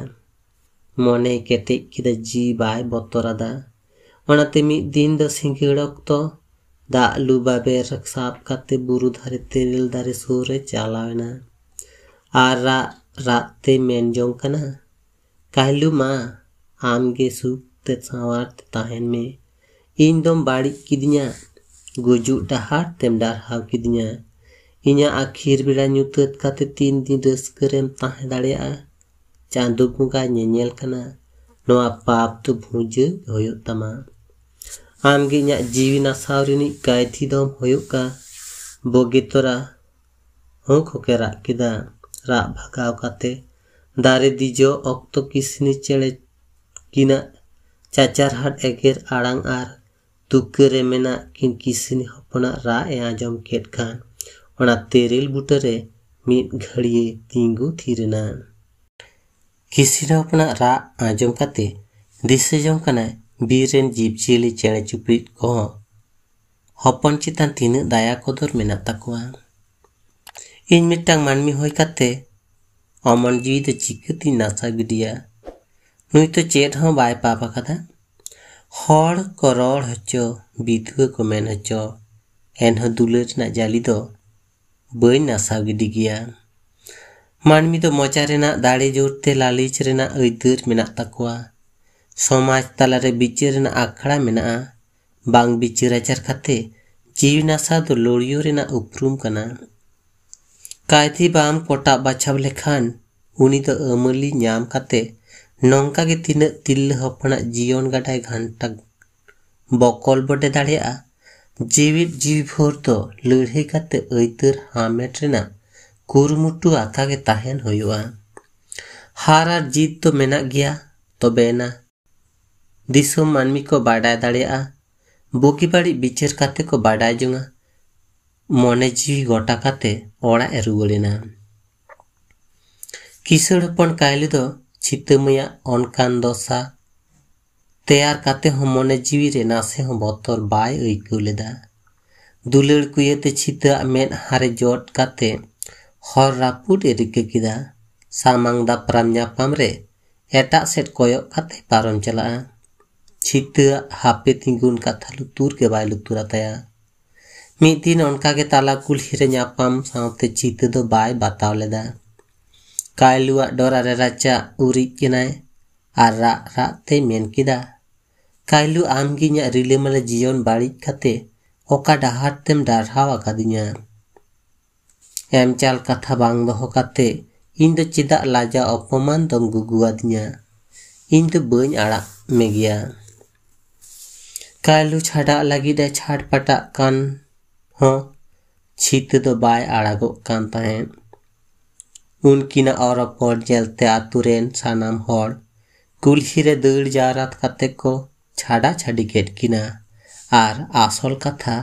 ᱢᱚᱱᱮ ᱠᱮᱴᱮᱡ ᱠᱮᱫᱟ ᱡᱤ ᱵᱟᱭ ᱵᱚᱛᱚᱨᱟᱫᱟ ᱚᱱᱟᱛᱮ ᱢᱤᱫ ᱫᱤᱱ ᱫᱚ ᱥᱤᱸᱜᱟᱹᱲ ᱚᱠᱛᱚ ᱫᱟᱜ ᱞᱩᱵᱟ ᱵᱮᱨ ᱥᱟᱵ ᱠᱟᱛᱮ ᱵᱩᱨᱩ ᱫᱷᱟᱨᱮ ᱛᱮᱨᱮᱞ ᱫᱟᱨᱮ ᱥᱩᱨ ᱨᱮ ᱪᱟᱞᱟᱣ ᱮᱱᱟ ᱟᱨ ᱨᱟᱜ ᱨᱟᱜ ᱛᱮ ᱢᱮᱱ ᱡᱚᱝ ᱠᱟᱱᱟ ಕಾಲುಮಾ ಆಮ್ಗೆ ಸೂಕ್ತ ಸಾವಾರ್ಥ್ತಾಹೆನ್ಮೆ ᱤᱧ ᱫᱚᱢ ᱵᱟᱹᱲᱤᱡ ᱠᱤᱫᱤᱧᱟ ᱜᱩᱡᱩᱜ ᱰᱟᱦᱟᱨ ᱛᱮᱢ ᱰᱟᱨᱦᱟᱣ ᱠᱤᱫᱤᱧᱟ ᱤᱧᱟᱹᱜ ᱟᱹᱠᱷᱤᱨ ᱵᱮᱲᱟ ᱧᱩᱛᱟᱹᱛ ᱠᱟᱛᱮ ᱛᱤᱱ ᱫᱤᱱ ᱨᱟᱹᱥᱠᱟᱹ ᱨᱮᱢ ᱛᱟᱦᱮᱸ ᱫᱟᱲᱮᱭᱟᱜᱼᱟ ᱪᱟᱸᱫᱚ ᱵᱚᱸᱜᱟ ᱧᱮᱧᱮᱞ ᱠᱟᱱᱟ ᱱᱚᱣᱟ ᱯᱟᱯ ᱫᱚ ᱵᱷᱩᱡᱟᱹ ᱦᱩᱭᱩᱜ ᱛᱟᱢᱟ ᱟᱢᱜᱮ ᱤᱧᱟᱹᱜ ᱡᱤᱣᱤ ᱱᱟᱥᱟᱣ ᱨᱤᱱᱤᱡ ᱠᱟᱭᱫᱷᱤ ᱫᱚᱢ ᱦᱩᱭᱩᱜᱼᱟ ᱵᱚᱜᱮ ᱛᱚᱨᱟ ᱦᱚᱸ ᱠᱚᱠᱮ ᱨᱟᱜ ᱠᱮᱫᱟ ᱨᱟᱜ ᱵᱷᱟᱜᱟᱣ ᱠᱟᱛᱮ ᱫᱟᱨᱮ ᱚᱠᱛᱚ ᱠᱤᱥᱱᱤ ᱪᱮᱬᱮ ᱠᱤᱱᱟᱜ ᱪᱟᱪᱟᱨᱦᱟᱴ ᱮᱜᱮᱨ ᱟᱲᱟᱝ ᱟᱨ ᱛᱩᱠᱟᱹ ᱨᱮ ᱢᱮᱱᱟᱜ ᱠᱤᱱ ᱠᱤᱥᱱᱤ ᱦᱚᱯᱚᱱᱟᱜ ᱨᱟᱜ ᱮ ᱟᱸᱡᱚᱢ ᱠᱮᱫ ᱠᱷᱟᱱ ᱚᱱᱟ ᱛᱮᱨᱮᱞ ᱵᱩᱴᱟᱹᱨᱮ ᱢᱤᱫ ᱜᱷᱟᱹᱲᱤᱭᱮ ᱛᱤᱸᱜᱩ ᱛᱷᱤᱨᱮᱱᱟ ᱠᱤᱥᱱᱤ ᱦᱚᱯᱚᱱᱟᱜ ᱨᱟᱜ ᱟᱸᱡᱚم ᱠᱟᱛᱮ ᱫᱤᱥᱟᱹ ᱡᱚᱝ ᱠᱟᱱᱟᱭ ᱵᱤᱨ ᱨᱮᱱ ᱡᱤᱵᱽᱼᱡᱤᱭᱟᱹᱞᱤ ᱪᱮᱬᱮ ᱪᱩᱯᱲᱤᱫ ᱠᱚᱦᱚᱸ ᱦᱚᱯᱚᱱ ᱪᱮᱛᱟᱱ ᱛᱤᱱᱟᱹᱜ ᱫᱟᱭᱟ ᱠᱚᱫᱚᱨ ᱢᱮᱱᱟᱜ ᱛᱟᱠᱚᱣᱟ ᱤᱧ ᱢᱤᱫᱴᱟᱝ ᱢᱟᱹᱱᱢᱤ ᱦᱩᱭ ᱠᱟᱛᱮ अमनजीत ᱪᱤᱠᱟᱹᱛᱤᱧ ᱱᱟᱥᱟ ᱜᱤᱰᱤᱭᱟ ᱱᱩᱭ ᱛᱚ ᱪᱮᱫ ᱦᱚᱸ ᱵᱟᱭ ᱯᱟᱯ ᱟᱠᱟᱫᱟ ᱦᱚᱲ ᱠᱚ ᱨᱚᱲ ᱦᱚᱪᱚ ᱵᱤᱫᱷᱩᱣᱟᱹ ᱠᱚ ᱢᱮᱱ ᱦᱚᱪᱚ ᱮᱱᱦᱚᱸ ᱫᱩᱞᱟᱹᱲ ᱨᱮᱱᱟᱜ ᱡᱟᱞᱤ ᱫᱚ ᱵᱟᱹᱧ ᱱᱟᱥᱟᱣ ᱜᱤᱰᱤ ᱜᱮᱭᱟ ᱢᱟᱹᱱᱢᱤ ᱫᱚ ᱢᱚᱪᱟ ᱨᱮᱱᱟᱜ ᱫᱟᱲᱮ ᱡᱳᱨᱛᱮ ᱞᱟᱹᱞᱤᱪ ᱨᱮᱱᱟᱜ ᱟᱹᱭᱫᱟᱹᱨ ᱢᱮᱱᱟᱜ ᱛᱟᱠᱚᱣᱟ ᱥᱚᱢᱟᱡᱽ ᱛᱟᱞᱟᱨᱮ ᱵᱤᱪᱟᱹᱨ ᱨᱮᱱᱟᱜ ᱟᱠᱷᱲᱟ ᱢᱮᱱᱟᱜᱼᱟ ᱵᱟᱝ ᱵᱤᱪᱟᱹᱨ ᱟᱪᱟᱨ ᱠᱟᱛᱮ ᱡᱤᱣᱤ ᱱᱟᱥᱟ ᱫᱚ ᱞᱳᱲᱤᱭᱳ ᱨᱮᱱᱟᱜ ᱩᱯᱨᱩᱢ ᱠᱟᱱᱟ कायती बाम कोटा बाछाव लेखान उनी तो अमली न्याम काते नौका के तीन तिल्ल हपना जीवन गाड़ा घंटा बकल बटे दाड़ा जीवित जीव भर तो लड़े काते ऐतर हामेट रेना कुरमुटु आका के तहन होयुआ हार आर जीत तो मेना गया तो बेना दिसम मानमी को बाड़ा दाड़ा बोकी बाड़ी बिचर काते को बाड़ा जुंगा ᱢᱚᱱᱮ ᱡᱤᱣᱤ ᱜᱚᱴᱟ ᱠᱟᱛᱮ ᱚᱲᱟᱜ ᱮ ᱨᱩᱣᱟᱹᱲᱮᱱᱟ ᱠᱤᱥᱟᱹᱬ ᱦᱚᱯᱚᱱ ᱠᱟᱭᱞᱤ ᱫᱚ ᱪᱷᱤᱛᱟᱹᱢᱟᱭᱟᱜ ᱚᱱᱠᱟᱱ ᱫᱚᱥᱟ ᱛᱮᱭᱟᱨ ᱠᱟᱛᱮ ᱦᱚᱸ ᱢᱚᱱᱮ ᱡᱤᱣᱤ ᱨᱮ ᱱᱟᱥᱮ ᱦᱚᱸ ᱵᱚᱛᱚᱨ ᱵᱟᱭ ᱟᱹᱭᱠᱟᱹᱣ ᱞᱮᱫᱟ ᱫᱩᱞᱟᱹᱲ ᱠᱩᱭᱟᱹᱛᱮ ᱪᱷᱤᱛᱟᱹᱣᱟᱜ ᱢᱮᱫᱦᱟ ᱨᱮ ᱡᱚᱴ ᱠᱟᱛᱮ ᱦᱚᱨ ᱨᱟᱹᱯᱩᱫ ᱮ ᱨᱤᱠᱟᱹ ᱠᱮᱫᱟ ᱥᱟᱢᱟᱝ ᱫᱟᱯᱨᱟᱢ ᱧᱟᱯᱟᱢ ᱨᱮ ᱮᱴᱟᱜ ᱥᱮᱫ ᱠᱚᱭᱚᱜ ᱠᱟᱛᱮ ᱯᱟᱨᱚᱢ ᱪᱟᱞᱟᱜᱼᱟ ᱪᱷᱤᱛᱟᱹᱣᱟᱜ ᱦᱟᱯᱮ ᱛᱤᱸᱜᱩᱱ ᱠᱟᱛᱷᱟ ᱞᱩᱛᱩᱨ ᱜᱮ ᱵᱟᱭ ᱞᱩᱛᱩᱨ ᱟᱛᱟᱭᱟ ᱢᱤᱫ ᱫᱤᱱ ᱚᱱᱠᱟᱜᱮ ᱛᱟᱞᱟ ᱠᱩᱞᱦᱤ ᱨᱮ ᱧᱟᱯᱟᱢ ᱥᱟᱶᱛᱮ ᱪᱤᱛᱟᱹ ᱫᱚ ᱵᱟᱭ ᱵᱟᱛᱟᱣ ᱞᱮᱫᱟ ᱠᱟᱭᱞᱩᱣᱟᱜ ᱰᱚᱨᱟᱨᱮ ᱨᱟᱪᱟ ᱩᱨᱤᱡ ᱠᱮᱱᱟᱭ ᱟᱨ ᱨᱟᱜ ᱨᱟᱜ ᱛᱮᱭ ᱢᱮᱱ ᱠᱮᱫᱟ ᱠᱟᱭᱞᱩ ᱟᱢᱜᱮ ᱤᱧᱟᱹᱜ ᱨᱤᱞᱟᱹᱢᱟᱞᱟ ᱡᱤᱭᱚᱱ ᱵᱟᱹᱲᱤᱡ ᱠᱟᱛᱮ ᱚᱠᱟ ᱰᱟᱦᱟᱨ ᱛᱮᱢ ᱰᱟᱨᱦᱟᱣ ᱟᱠᱟᱫᱤᱧᱟ ᱮᱢᱪᱟᱞ ᱠᱟᱛᱷᱟ ᱵᱟᱝ ᱫᱚᱦᱚ ᱠᱟᱛᱮ ᱤᱧ ᱫᱚ ᱪᱮᱫᱟᱜ ᱞᱟᱡᱟ ᱚᱯᱚᱢᱟᱱ ᱫᱚᱢ ᱜᱩᱜᱩᱣᱟᱫᱤᱧᱟ ᱤᱧ ᱫᱚ ᱵᱟᱹᱧ ᱟᱲᱟᱜ ᱢᱮᱜᱮᱭᱟ ᱠᱟᱭᱞᱩ ᱪᱷᱟᱰᱟᱜ ᱞᱟᱹᱜᱤᱫ ᱮ ᱪᱷᱟᱴᱯᱟᱴᱟᱜ ᱠᱟᱱ ᱦᱚᱸ ᱪᱷᱤᱛᱟᱹ ᱫᱚ ᱵᱟᱭ ᱟᱲᱟᱜᱚᱜ ᱠᱟᱱ ᱛᱟᱦᱮᱸᱫ ᱩᱱᱠᱤᱱᱟᱜ ᱚᱨᱚᱯᱚᱲ ᱧᱮᱞᱛᱮ ᱟᱛᱩ ᱨᱮᱱ ᱥᱟᱱᱟᱢ ᱦᱚᱲ ᱠᱩᱞᱦᱤ ᱨᱮ ᱫᱟᱹᱲ ᱡᱟᱣᱨᱟ ᱠᱟᱛᱮ ᱠᱚ ᱪᱷᱟᱰᱟ ᱪᱷᱟᱹᱰᱤ ᱠᱮᱫ ᱠᱤᱱᱟ ᱟᱨ ᱟᱥᱚᱞ ᱠᱟᱛᱷᱟ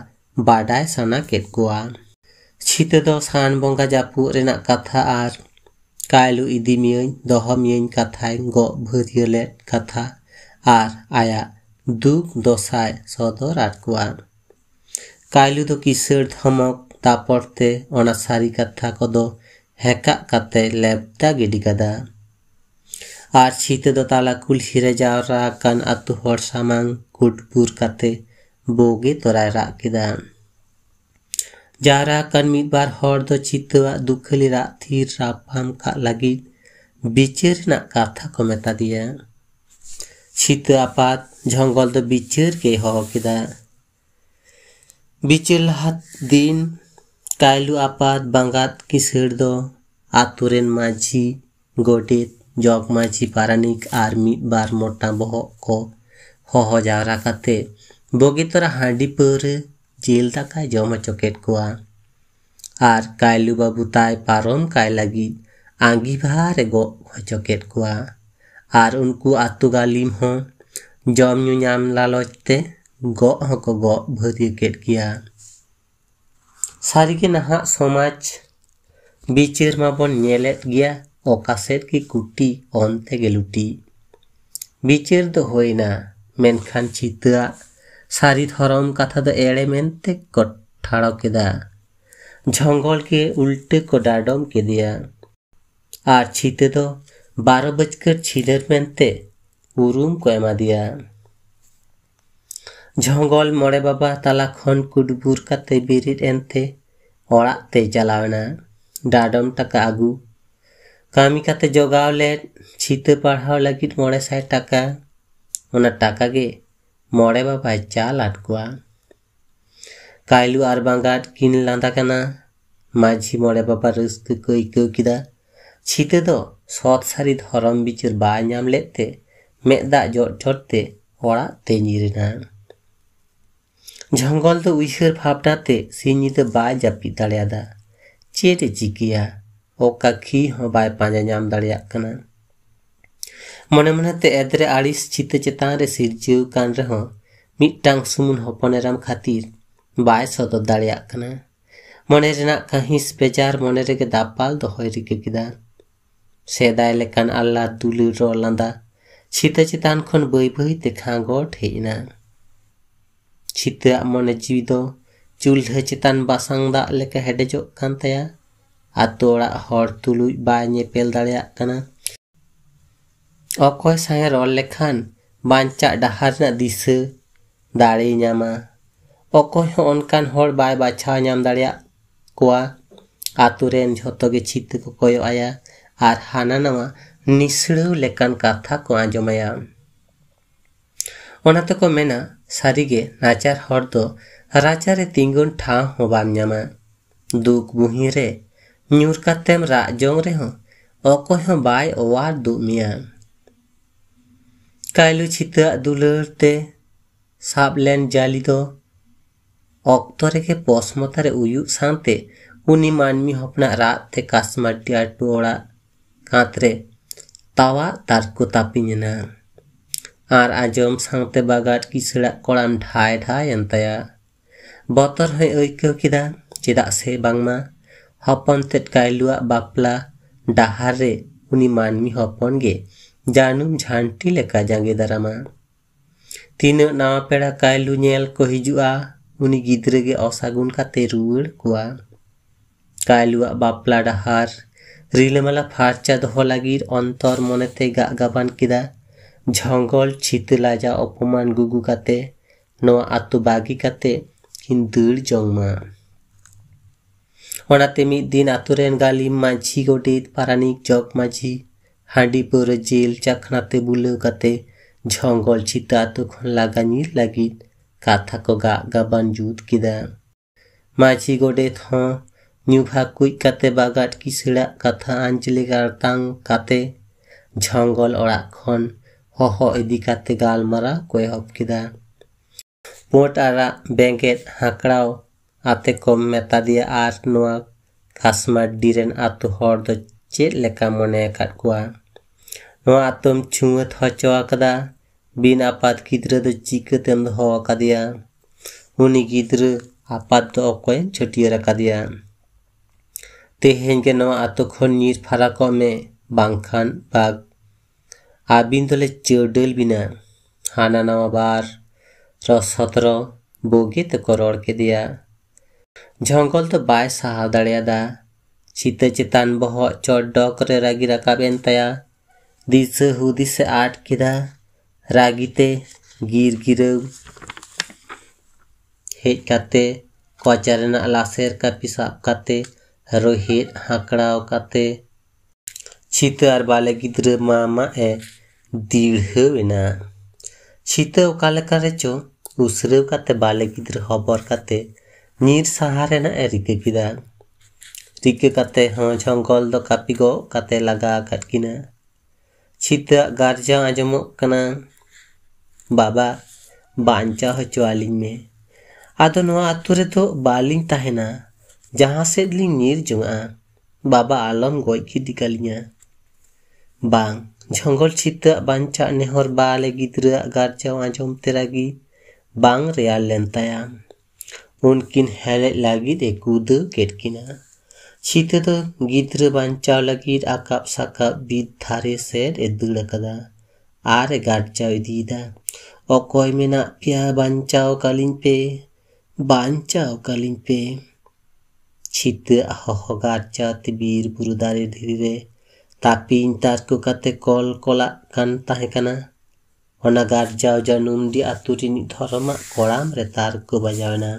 ᱵᱟᱰᱟᱭ ᱥᱟᱱᱟ ᱠᱮᱫ ᱠᱚᱣᱟ ᱪᱷᱤᱛᱟᱹ ᱫᱚ ᱥᱟᱱ ᱵᱚᱸᱜᱟ ᱡᱟᱹᱯᱩᱫ ᱨᱮᱱᱟᱜ ᱠᱟᱛᱷᱟ ᱟᱨ ᱠᱟᱭᱞᱩ ᱤᱫᱤ ᱢᱤᱭᱟᱹᱧ ᱫᱚᱦᱚ ᱜᱚᱜ ᱵᱷᱟᱹᱨᱭᱟᱹ ᱞᱮᱫ ᱠᱟᱛᱷᱟ ᱟᱨ ᱟᱭᱟᱜ ᱫᱩᱠ ᱫᱚᱥᱟᱭ ᱠᱚᱣᱟ ᱠᱟᱭᱞᱩ ᱫᱚ ᱠᱤᱥᱟᱹᱲ ᱫᱷᱚᱢᱚᱠ ᱛᱟᱯᱚᱨ ᱛᱮ ᱚᱱᱟ ᱥᱟᱹᱨᱤ ᱠᱟᱛᱷᱟ ᱠᱚᱫᱚ ᱦᱮᱠᱟᱜ ᱠᱟᱛᱮ ᱞᱮᱵᱫᱟ ᱜᱤᱰᱤ ᱠᱟᱫᱟ ᱟᱨ ᱥᱤᱛᱟᱹ ᱫᱚ ᱛᱟᱞᱟ ᱠᱩᱞᱦᱤ ᱨᱮ ᱡᱟᱣᱨᱟ ᱟᱠᱟᱱ ᱟᱛᱩ ᱦᱚᱲ ᱥᱟᱢᱟᱝ ᱠᱩᱴᱵᱩᱨ ᱠᱟᱛᱮ ᱵᱳᱜᱮ ᱛᱚᱨᱟᱭ ᱨᱟᱜ ᱠᱮᱫᱟ ᱡᱟᱣᱨᱟ ᱟᱠᱟᱱ ᱢᱤᱫ ᱵᱟᱨ ᱦᱚᱲ ᱫᱚ ᱪᱤᱛᱟᱹᱣᱟᱜ ᱫᱩᱠᱷᱟᱹᱞᱤ ᱨᱟᱜ ᱛᱷᱤᱨ ᱨᱟᱯᱷᱟᱢ ᱠᱟᱜ ᱞᱟᱹᱜᱤᱫ ᱵᱤᱪᱟᱹᱨ ᱨᱮᱱᱟᱜ ᱠᱟᱛᱷᱟ ᱠᱚ ᱢᱮᱛᱟ ᱫᱮᱭᱟ ᱥᱤᱛᱟᱹ ᱟᱯᱟᱛ ᱡᱷᱚᱝᱜᱚᱞ ᱫᱚ ᱵᱤᱪᱟᱹᱨ ᱜᱮᱭ ᱦᱚᱦᱚ ᱠᱮᱫᱟ ᱵᱤᱪᱮᱞᱦᱟᱛ ᱫᱤᱱ ᱠᱟᱭᱞᱩ ᱟᱯᱟᱛ ᱵᱟᱸᱜᱟᱛ ᱠᱤᱥᱟᱹᱬ ᱫᱚ ᱟᱛᱳ ᱨᱮᱱ ᱢᱟᱺᱡᱷᱤ ᱜᱚᱰᱮᱛ ᱡᱚᱜᱽ ᱢᱟᱺᱡᱷᱤ ᱯᱟᱨᱟᱱᱤᱠ ᱟᱨ ᱢᱤᱫ ᱵᱟᱨ ᱢᱚᱴᱟ ᱵᱚᱦᱚᱜ ᱠᱚ ᱦᱚᱦᱚ ᱡᱟᱣᱨᱟ ᱠᱟᱛᱮ ᱵᱳᱜᱮ ᱛᱚᱨᱟ ᱦᱟᱺᱰᱤ ᱯᱟᱹᱣᱨᱟᱹ ᱡᱤᱞ ᱫᱟᱠᱟᱭ ᱡᱚᱢ ᱦᱚᱪᱚ ᱠᱮᱫ ᱠᱚᱣᱟ ᱟᱨ ᱠᱟᱭᱞᱩ ᱵᱟᱹᱵᱩ ᱛᱟᱭ ᱯᱟᱨᱚᱢ ᱠᱟᱭ ᱞᱟᱹᱜᱤᱫ ᱟᱸᱜᱤᱵᱷᱟᱨᱮ ᱜᱚᱜ ᱦᱚᱪᱚ ᱠᱮᱫ ᱠᱚᱣᱟ ᱟᱨ ᱩᱱᱠᱩ ᱟᱛᱳ ᱜᱟᱹᱞᱤᱢ ᱦᱚᱸ ᱡᱚᱢ ᱧᱩ ᱧᱟᱢ ᱞᱟᱞᱚᱪ ᱛᱮ ᱜᱚᱜ ᱦᱚᱸᱠᱚ ᱜᱚᱜ ᱵᱷᱟᱹᱨᱭᱟᱹ ᱠᱮᱫ ᱜᱮᱭᱟ ᱥᱟᱹᱨᱤᱜᱮ ᱱᱟᱦᱟᱜ ᱥᱚᱢᱟᱡᱽ ᱵᱤᱪᱟᱹᱨ ᱢᱟᱵᱚᱱ ᱧᱮᱞᱮᱫ ᱜᱮᱭᱟ ᱚᱠᱟ ᱥᱮᱫ ᱜᱮ ᱠᱩᱴᱤ ᱚᱱᱛᱮ ᱜᱮ ᱞᱩᱴᱤ ᱵᱤᱪᱟᱹᱨ ᱫᱚ ᱦᱩᱭᱱᱟ ᱢᱮᱱᱠᱷᱟᱱ ᱪᱤᱛᱟᱹᱣᱟᱜ ᱥᱟᱹᱨᱤ ᱫᱷᱚᱨᱚᱢ ᱠᱟᱛᱷᱟ ᱫᱚ ᱮᱲᱮ ᱢᱮᱱᱛᱮ ᱠᱚ ᱴᱷᱟᱲᱚ ᱠᱮᱫᱟ ᱡᱷᱚᱝᱜᱚᱞ ᱜᱮ ᱩᱞᱴᱟᱹ ᱠᱚ ᱰᱟᱰᱚᱢ ᱠᱮᱫᱮᱭᱟ ᱟᱨ ᱪᱷᱤᱛᱟᱹ ᱫᱚ ᱵᱟᱨᱚ ᱵᱟᱡᱠᱟᱨ ᱪᱷᱤᱰᱟᱹᱨ ᱢᱮᱱᱛᱮ ᱩᱨᱩᱢ ᱠᱚ ᱮᱢᱟ ᱫᱮᱭᱟ ᱡᱷᱚᱸᱜᱚᱞ ᱢᱚᱬᱮ ᱵᱟᱵᱟ ᱛᱟᱞᱟ ᱠᱷᱚᱱ ᱠᱩᱰᱵᱩᱨ ᱠᱟᱛᱮ ᱵᱤᱨᱤᱫ ᱮᱱᱛᱮ ᱚᱲᱟᱜ ᱛᱮᱭ ᱪᱟᱞᱟᱣᱮᱱᱟ ᱰᱟᱰᱚᱢ ᱴᱟᱠᱟ ᱟᱹᱜᱩ ᱠᱟᱹᱢᱤ ᱠᱟᱛᱮ ᱡᱚᱜᱟᱣ ᱞᱮᱫ ᱪᱷᱤᱛᱟᱹ ᱯᱟᱲᱦᱟᱣ ᱞᱟᱹᱜᱤᱫ ᱢᱚᱬᱮ ᱥᱟᱭ ᱴᱟᱠᱟ ᱚᱱᱟ ᱴᱟᱠᱟ ᱜᱮ ᱢᱚᱬᱮ ᱵᱟᱵᱟᱭ ᱪᱟᱞ ᱟᱫ ᱠᱚᱣᱟ ᱠᱟᱭᱞᱩ ᱟᱨ ᱵᱟᱸᱜᱟᱴ ᱠᱤᱱ ᱞᱟᱸᱫᱟ ᱠᱟᱱᱟ ᱢᱟᱹᱡᱷᱤ ᱢᱚᱬᱮ ᱵᱟᱵᱟ ᱨᱟᱹᱥᱠᱟᱹ ᱠᱚ ᱟᱹᱭᱠᱟᱹᱣ ᱠᱮᱫᱟ ᱪᱷᱤᱛᱟᱹ ᱫᱚ ᱥᱚᱛ ᱥᱟᱹᱨᱤ ᱫᱷᱚᱨᱚᱢ ᱵᱤᱪᱟᱹᱨ ᱵᱟᱭ ᱧᱟᱢ ᱞᱮᱫ ᱛᱮ ᱢᱮᱫ ᱫᱟᱜ ᱡᱚᱴ ᱡᱚᱴ ᱛᱮ ᱚᱲᱟᱜ ᱛᱮ ᱧᱤᱨᱮᱱᱟ ᱡᱚᱝᱜᱚᱞ ᱫᱚ ᱩᱭᱦᱟᱹᱨ ᱵᱷᱟᱵᱽᱱᱟᱛᱮ ᱥᱤᱧ ᱧᱤᱫᱟᱹ ᱵᱟᱭ ᱡᱟᱹᱯᱤᱫ ᱫᱟᱲᱮᱭᱟᱫᱟ ᱪᱮᱫ ᱮ ᱪᱤᱠᱟᱹᱭᱟ ᱚᱠᱟ ᱠᱷᱤ ᱦᱚᱸ ᱵᱟᱭ ᱯᱟᱸᱡᱟ ᱧᱟᱢ ᱫᱟᱲᱮᱭᱟᱜ ᱠᱟᱱᱟ ᱢᱚᱱᱮ ᱢᱚᱱᱮᱛᱮ ᱮᱫᱨᱮ ᱟᱹᱲᱤᱥ ᱪᱤᱛᱟᱹ ᱪᱮᱛᱟᱱ ᱨᱮ ᱥᱤᱨᱡᱟᱹᱣ ᱠᱟᱱ ᱨᱮᱦᱚᱸ ᱢᱤᱫᱴᱟᱝ ᱥᱩᱢᱩᱱ ᱦᱚᱯᱚᱱ ᱮᱨᱟᱢ ᱠᱷᱟᱹᱛᱤᱨ ᱵᱟᱭ ᱥᱚᱫᱚᱨ ᱫᱟᱲᱮᱭᱟᱜ ᱠᱟᱱᱟ ᱢᱚᱱᱮ ᱨᱮᱱᱟᱜ ᱠᱟᱺᱦᱤᱥ ᱵᱮᱡᱟᱨ ᱢᱚᱱᱮ ᱨᱮᱜᱮ ᱫᱟᱯᱟᱞ ᱫᱚᱦᱚᱭ ᱨᱤᱠᱟᱹ ᱠᱮᱫᱟ ᱥᱮᱫᱟᱭ ᱞᱮᱠᱟᱱ ᱟᱞᱞᱟ ᱫᱩᱞᱟᱹᱲ ᱨᱚᱲ ᱞᱟᱸᱫᱟ ᱪᱷᱤᱛᱟᱹ ᱪᱮᱛᱟᱱ ᱠᱷᱚᱱ ᱵᱟᱹᱭ ᱵᱟᱹᱭᱛᱮ ᱠᱷᱟᱸᱜᱚᱴ ᱦᱮᱡ ᱮᱱᱟ ᱪᱷᱤᱛᱟᱹᱣᱟᱜ ᱢᱚᱱᱮ ᱡᱤᱣᱤ ᱫᱚ ᱪᱩᱞᱦᱟᱹ ᱪᱮᱛᱟᱱ ᱵᱟᱥᱟᱝ ᱫᱟᱜ ᱞᱮᱠᱟ ᱦᱮᱰᱮᱡᱚᱜ ᱠᱟᱱ ᱛᱟᱭᱟ ᱟᱛᱳ ᱚᱲᱟᱜ ᱦᱚᱲ ᱛᱩᱞᱩᱡ ᱵᱟᱭ ᱧᱮᱯᱮᱞ ᱫᱟᱲᱮᱭᱟᱜ ᱠᱟᱱᱟ ᱚᱠᱚᱭ ᱥᱟᱶᱮ ᱨᱚᱲ ᱞᱮᱠᱷᱟᱱ ᱵᱟᱧᱪᱟᱜ ᱰᱟᱦᱟᱨ ᱨᱮᱱᱟᱜ ᱫᱤᱥᱟᱹ ᱫᱟᱲᱮᱭ ᱧᱟᱢᱟ ᱚᱠᱚᱭ ᱦᱚᱸ ᱚᱱᱠᱟᱱ ᱦᱚᱲ ᱵᱟᱭ ᱵᱟᱪᱷᱟᱣ ᱧᱟᱢ ᱫᱟᱲᱮᱭᱟᱜ ᱠᱚᱣᱟ ᱟᱛᱳ ᱨᱮᱱ ᱡᱷᱚᱛᱚ ᱜᱮ ᱪᱷᱤᱛᱟᱹ ᱠᱚ ᱠᱚᱭᱚᱜ ᱟᱭᱟ ᱟᱨ ᱦᱟᱱᱟ ᱱᱟᱣᱟ ᱱᱤᱥᱲᱟᱹᱣ ᱞᱮᱠᱟᱱ ᱠᱟᱛᱷᱟ ᱠᱚ ᱟᱸᱡᱚᱢ ᱟᱭᱟ ᱚᱱᱟ ᱛᱮᱠᱚ ᱢᱮᱱᱟ ᱥᱟᱹᱨᱤᱜᱮ ᱱᱟᱪᱟᱨ ᱦᱚᱲ ᱫᱚ ᱨᱟᱪᱟ ᱨᱮ ᱛᱤᱸᱜᱩᱱ ᱴᱷᱟᱶ ᱦᱚᱸ ᱵᱟᱢ ᱧᱟᱢᱟ ᱫᱩᱠ ᱵᱩᱦᱤ ᱨᱮ ᱧᱩᱨ ᱠᱟᱛᱮᱢ ᱨᱟᱜ ᱡᱚᱝ ᱨᱮᱦᱚᱸ ᱚᱠᱚᱭ ᱦᱚᱸ ᱵᱟᱭ ᱚᱣᱟᱨ ᱫᱩᱜ ᱢᱮᱭᱟ ᱠᱟᱭᱞᱩ ᱪᱷᱤᱛᱟᱹᱣᱟᱜ ᱫᱩᱞᱟᱹᱲ ᱛᱮ ᱥᱟᱵ ᱞᱮᱱ ᱡᱟᱞᱤ ᱫᱚ ᱚᱠᱛᱚ ᱨᱮᱜᱮ ᱯᱚᱥᱢᱚᱛᱟ ᱨᱮ ᱩᱭᱩᱜ ᱥᱟᱶᱛᱮ ᱩᱱᱤ ᱢᱟᱹᱱᱢᱤ ᱦᱚᱯᱚᱱᱟᱜ ᱨᱟᱜ ᱛᱮ ᱠᱟᱥᱢᱟᱨᱴᱤ ᱟᱹᱴᱩ ᱚᱲᱟᱜ ᱠᱟᱸᱛ ᱨᱮ ᱛᱟᱣᱟᱜ ᱛᱟᱨᱠᱚ ᱛᱟᱹᱯᱤᱧ ᱮᱱᱟ ᱟᱨ ᱟᱸᱡᱚᱢ ᱥᱟᱶᱛᱮ ᱵᱟᱜᱟᱴ ᱠᱤᱥᱟᱹᱲᱟᱜ ᱠᱚᱲᱟᱢ ᱴᱷᱟᱭ ᱴᱷᱟᱭᱮᱱ ᱛᱟᱭᱟ ᱵᱚᱛᱚᱨ ᱦᱚᱸᱭ ᱟᱹᱭᱠᱟᱹᱣ ᱠᱮᱫᱟ ᱪᱮᱫᱟᱜ ᱥᱮ ᱵᱟᱝᱢᱟ ᱦᱚᱯᱚᱱ ᱛᱮᱫ ᱠᱟᱭᱞᱩᱣᱟᱜ ᱵᱟᱯᱞᱟ ᱰᱟᱦᱟᱨ ᱨᱮ ᱩᱱᱤ ᱢᱟᱹᱱᱢᱤ ᱦᱚᱯᱚᱱ ᱜᱮ ᱡᱟᱹᱱᱩᱢ ᱡᱷᱟᱹᱱᱴᱤ ᱞᱮᱠᱟ ᱡᱟᱸᱜᱮ ᱫᱟᱨᱟᱢᱟ ᱛᱤᱱᱟᱹᱜ ᱱᱟᱣᱟ ᱯᱮᱲᱟ ᱠᱟᱭᱞᱩ ᱧᱮᱞ ᱠᱚ ᱦᱤᱡᱩᱜᱼᱟ ᱩᱱᱤ ᱜᱤᱫᱽᱨᱟᱹ ᱜᱮ ᱚᱥᱟᱜᱩᱱ ᱠᱟᱛᱮ ᱨᱩᱣᱟᱹᱲ ᱠᱚᱣᱟ ᱠᱟᱭᱞᱩᱣᱟᱜ ᱵᱟᱯᱞᱟ ᱰᱟᱦᱟᱨ ᱨᱤᱞᱟᱹᱢᱟᱞᱟ ᱯᱷᱟᱨᱪᱟ ᱫᱚᱦᱚ ᱞᱟᱹᱜᱤᱫ ᱚᱱᱛᱚᱨ ᱢᱚᱱᱮᱛᱮ ᱜᱟᱜ ᱜᱟᱵᱟᱱ ᱠᱮᱫᱟ ᱡᱷᱚᱝᱜᱚᱞ ᱪᱷᱤᱛᱞᱟᱡᱟ ᱚᱯᱚᱢᱟᱱ ᱜᱩᱜᱩ ᱠᱟᱛᱮ ᱱᱚᱣᱟ ᱟᱛᱳ ᱵᱟᱹᱜᱤ ᱠᱟᱛᱮ ᱠᱤᱱ ᱫᱟᱹᱲ ᱡᱚᱝ ᱢᱟ ᱚᱱᱟᱛᱮ ᱢᱤᱫ ᱫᱤᱱ ᱟᱛᱳ ᱨᱮᱱ ᱜᱟᱹᱞᱤᱢ ᱢᱟᱹᱡᱷᱤ ᱜᱚᱰᱮᱛ ᱯᱟᱨᱟᱱᱤᱠ ᱡᱚᱜᱽ ᱢᱟᱹᱡᱷᱤ ᱦᱟᱺᱰᱤ ᱯᱟᱹᱣᱨᱟᱹ ᱡᱤᱞ ᱪᱟᱠᱷᱱᱟᱛᱮ ᱵᱩᱞᱟᱹᱣ ᱠᱟᱛᱮ ᱡᱷᱚᱝᱜᱚᱞ ᱪᱷᱤᱛᱟᱹ ᱟᱛᱳ ᱠᱷᱚᱱ ᱞᱟᱜᱟ ᱧᱤᱨ ᱞᱟᱹᱜᱤᱫ ᱠᱟᱛᱷᱟ ᱠᱚ ᱜᱟᱜ ᱜᱟᱵᱟᱱ ᱡᱩᱛ ᱠᱮᱫᱟ ᱢᱟᱹᱡᱷᱤ ᱜᱚᱰᱮᱛ ᱦᱚᱸ ᱧᱩ ᱦᱟᱹᱠᱩᱡ ᱠᱟᱛᱮ ᱵᱟᱜᱟᱫ ᱠᱤᱥᱟᱹᱲᱟᱜ ᱠᱟᱛᱷᱟ ᱟᱸᱡᱽᱞᱮ ᱜᱟᱨᱛᱟᱝ ᱠᱟᱛᱮ ᱡᱷᱚᱝᱜᱚᱞ ᱚᱲᱟᱜ ᱠᱷᱚᱱ হহ এদিকার থেকে আলমারা কয়ে হপকিদার মোট আরা ব্যাংকের হাঁকড়াও আতে কম মেতা দিয়ে আর নোয়া খাসমার ডিরেন আতু হর দ চেদ লেখা মনে আকাদ কোয়া নোয়া আতম ছুঁয়ত হচো আকদা বিন আপাত গিদ্র দ চিকতেম দ হওয়া কাদিয়া উনি গিদ্র আপাত দ অকয় ছটিয়ে রাখা দিয়া तेहें के नवा आतो खन नीर फराको में बांखान बाग आबिन्दोले चेडुलबिना हानानामा बार र सतरो बोगी तको रड़ के दिया झंगल तो बाय सहा दाड़ा चिते चितान बहक चौडक रे रागी रकाबेन तया दिस हुदी से आट किदा रागीते गिर गिरव हेज काते कचारे लासेर कापी साब काते रोहित हाकड़ाव काते සීත බාල ගෙදර මාමා ඈ දීර්ඝ වෙනා ᱥᱤᱛᱟᱹ ᱚᱠᱟ ᱞᱮᱠᱟ ᱨᱮᱪᱚ ᱩᱥᱨᱟᱹᱣ ᱠᱟᱛᱮ ᱵᱟᱞᱮ ᱜᱤᱫᱽᱨᱟᱹ ᱦᱚᱵᱚᱨ ᱠᱟᱛᱮ ᱧᱤᱨ ᱥᱟᱦᱟ ᱨᱮᱱᱟᱜ ᱮ ᱨᱤᱠᱟᱹ ᱠᱮᱫᱟ ᱨᱤᱠᱟᱹ ᱠᱟᱛᱮ ᱦᱚᱸ ᱡᱚᱝᱜᱚᱞ ᱫᱚ ᱠᱟᱹᱯᱤ ᱜᱚᱜ ᱠᱟᱛᱮ ᱞᱟᱜᱟ ᱟᱠᱟᱫ ᱠᱤᱱᱟ ᱥᱤᱛᱟᱹᱣᱟᱜ ᱜᱟᱨᱡᱟᱣ ᱟᱸᱡᱚᱢᱚᱜ ᱠᱟᱱᱟ ᱵᱟᱵᱟ ᱵᱟᱧᱪᱟᱣ ᱦᱚᱪᱚ ᱟᱹᱞᱤᱧ ᱢᱮ ᱟᱫᱚ ᱱᱚᱣᱟ ᱟᱛᱳ ᱨᱮᱫᱚ ᱵᱟᱹᱞᱤᱧ ᱛᱟᱦᱮᱱᱟ ᱡᱟᱦᱟᱸ ᱥᱮᱫ ᱞᱤᱧ ᱧᱤᱨ ᱡᱚᱝᱟᱜᱼᱟ ᱵᱟᱵᱟ ᱟᱞᱚᱢ ᱜᱚᱡ ᱜᱤᱰᱤ ᱠᱟᱹᱞᱤᱧᱟ ᱵᱟᱝ ᱡᱷᱚᱝᱜᱚᱞ ᱪᱷᱤᱛᱟᱹᱜ ᱵᱟᱧᱪᱟᱜ ᱱᱮᱦᱚᱨ ᱵᱟᱞᱮ ᱜᱤᱫᱽᱨᱟᱹᱣᱟᱜ ᱜᱟᱨᱡᱟᱣ ᱟᱸᱡᱚᱢ ᱛᱮᱨᱟᱜᱤ ᱵᱟᱝ ᱨᱮᱭᱟᱲ ᱞᱮᱱ ᱛᱟᱭᱟ ᱩᱱᱠᱤᱱ ᱦᱮᱲᱦᱮᱫ ᱞᱟᱹᱜᱤᱫ ᱮ ᱠᱩᱫᱟᱹ ᱠᱮᱫ ᱠᱤᱱᱟ ᱪᱷᱤᱛᱟᱹ ᱫᱚ ᱜᱤᱫᱽᱨᱟᱹ ᱵᱟᱧᱪᱟᱣ ᱞᱟᱹᱜᱤᱫ ᱟᱠᱟᱵ ᱥᱟᱠᱟᱵ ᱵᱤᱨ ᱫᱷᱟᱨᱮ ᱥᱮᱫ ᱮ ᱫᱟᱹᱲ ᱟᱠᱟᱫᱟ ᱟᱨ ᱮ ᱜᱟᱨᱡᱟᱣ ᱤᱫᱤᱭᱮᱫᱟ ᱚᱠᱚᱭ ᱢᱮᱱᱟᱜ ᱯᱮᱭᱟ ᱵᱟᱧᱪᱟᱣ ᱠᱟᱹᱞᱤᱧ ᱯᱮ ᱵᱟᱧᱪᱟᱣ ᱠᱟᱹᱞᱤᱧ ᱯᱮ ᱪᱷᱤᱛᱟᱹᱜ ᱦᱚᱦᱚ ᱜᱟᱨᱡᱟᱣ ᱛᱮ ᱵᱤᱨ ᱵᱩᱨᱩ ᱫᱟᱨᱮ ᱫᱷᱤᱨᱤ ᱨᱮ ᱛᱟᱯᱤᱧ ᱛᱟᱨᱠᱚ ᱠᱟᱛᱮ ᱠᱚᱞ ᱠᱚᱞᱟᱜ ᱠᱟᱱ ᱛᱟᱦᱮᱸ ᱠᱟᱱᱟ ᱚᱱᱟ ᱜᱟᱨᱡᱟᱣ ᱡᱟᱹᱱᱩᱢᱰᱤ ᱟᱛᱩ ᱨᱤᱱᱤᱡ ᱫᱷᱚᱨᱚᱢᱟᱜ ᱠᱚᱲᱟᱢ ᱨᱮ ᱛᱟᱨᱠᱚ ᱵᱟᱡᱟᱣᱮᱱᱟ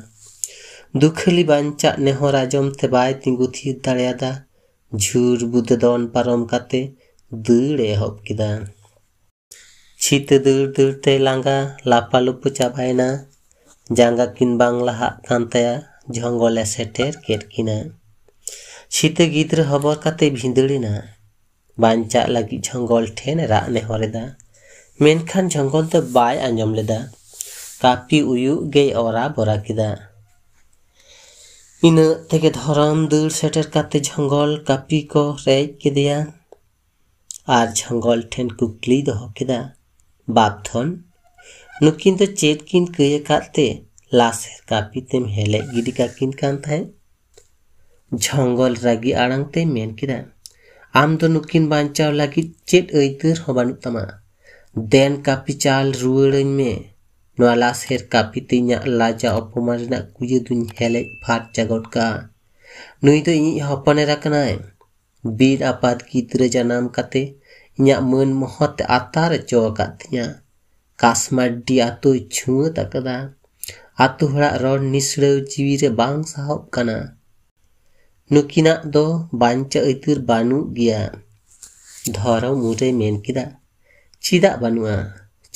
ᱫᱩᱠᱷᱟᱹᱞᱤ ᱵᱟᱧᱪᱟᱜ ᱱᱮᱦᱚᱨ ᱟᱸᱡᱚᱢ ᱛᱮ ᱵᱟᱭ ᱛᱤᱸᱜᱩ ᱛᱷᱤᱨ ᱫᱟᱲᱮᱭᱟᱫᱟ ᱡᱷᱩᱨ ᱵᱩᱫᱟᱹ ᱫᱚᱱ ᱯᱟᱨᱚᱢ ᱠᱟᱛᱮ ᱫᱟᱹᱲ ᱮᱦᱚᱵ ᱠᱮᱫᱟ ᱪᱷᱤᱛᱟᱹ ᱫᱟᱹᱲ ᱫᱟᱹᱲᱛᱮ ᱞᱟᱸᱜᱟ ᱞᱟᱯᱟᱞᱩᱯᱩ ᱪᱟᱵᱟᱭᱮᱱᱟ ᱡᱟᱸᱜᱟ ᱠᱤᱱ ᱵᱟᱝ ᱞᱟᱦᱟᱜ ᱠᱟᱱ ᱛᱟᱭᱟ ᱡᱷᱚᱝᱜᱚᱞᱮ ᱥᱮᱴᱮᱨ ᱠᱮᱫ ᱠᱤᱱᱟ ᱥᱤᱛᱟᱹ ᱜᱤᱫᱽᱨᱟᱹ ᱦᱚᱵᱚᱨ ᱠᱟᱛᱮ ᱵᱷᱤᱸᱫᱟᱹᱲᱮᱱᱟ बाचा लगी जंगल ठेन रा नेहरदा मेखान जंगल तो बै आजम लेदा कापी उयुगे ओरा बरा किदा इनके धरम दड़ सेटर काते जंगल कापी को रेज किदिया आर जंगल ठेन कुकली दोकेदा बापथन नुकिन तो चेत किन कई काते लासेर कापी तेम हेले गिडी काकिन कान थे जंगल रागी आड़ते मेन किदा ᱟᱢ ᱫᱚ ᱱᱩᱠᱤᱱ ᱵᱟᱧᱪᱟᱣ ᱞᱟᱹᱜᱤᱫ ᱪᱮᱫ ᱟᱹᱭᱫᱟᱹᱨ ᱦᱚᱸ ᱵᱟᱹᱱᱩᱜ ᱛᱟᱢᱟ ᱫᱮᱱ ᱠᱟᱹᱯᱤ ᱪᱟᱞ ᱨᱩᱣᱟᱹᱲᱟᱹᱧ ᱢᱮ ᱱᱚᱣᱟ ᱞᱟᱥᱮᱨ ᱠᱟᱹᱯᱤᱛᱮ ᱤᱧᱟᱹᱜ ᱞᱟᱡᱟ ᱚᱯᱚᱢᱟᱱ ᱨᱮᱱᱟᱜ ᱠᱩᱭᱟᱹ ᱫᱩᱧ ᱦᱮᱞᱮᱡ ᱯᱷᱟᱨᱪᱟ ᱜᱚᱫ ᱠᱟᱜᱼᱟ ᱱᱩᱭ ᱫᱚ ᱤᱧᱤᱡ ᱦᱚᱯᱚᱱ ᱮᱨᱟ ᱠᱟᱱᱟᱭ ᱵᱤᱨ ᱟᱯᱟᱛ ᱜᱤᱫᱽᱨᱟᱹ ᱡᱟᱱᱟᱢ ᱠᱟᱛᱮ ᱤᱧᱟᱹᱜ ᱢᱟᱹᱱ ᱢᱚᱦᱚᱛ ᱟᱛᱟᱨ ᱦᱚᱪᱚ ᱟᱠᱟᱫ ᱛᱤᱧᱟ ᱠᱟᱥᱢᱟᱰᱰᱤ ᱟᱛᱳᱭ ᱪᱷᱩᱸᱣᱟᱹᱛ ᱟᱠᱟᱫᱟ ᱟᱛᱳ ᱦᱚᱲᱟᱜ ᱨᱚᱲ ᱱᱤᱥᱲᱟᱹᱣ ᱡᱤᱣᱤᱨᱮ ᱵᱟᱝ ᱥᱟᱦᱚᱵ ᱠᱟᱱᱟ नुकिना दो बांचा इतिर बानु गिया धारा मुझे मेन किदा चिदा बनुआ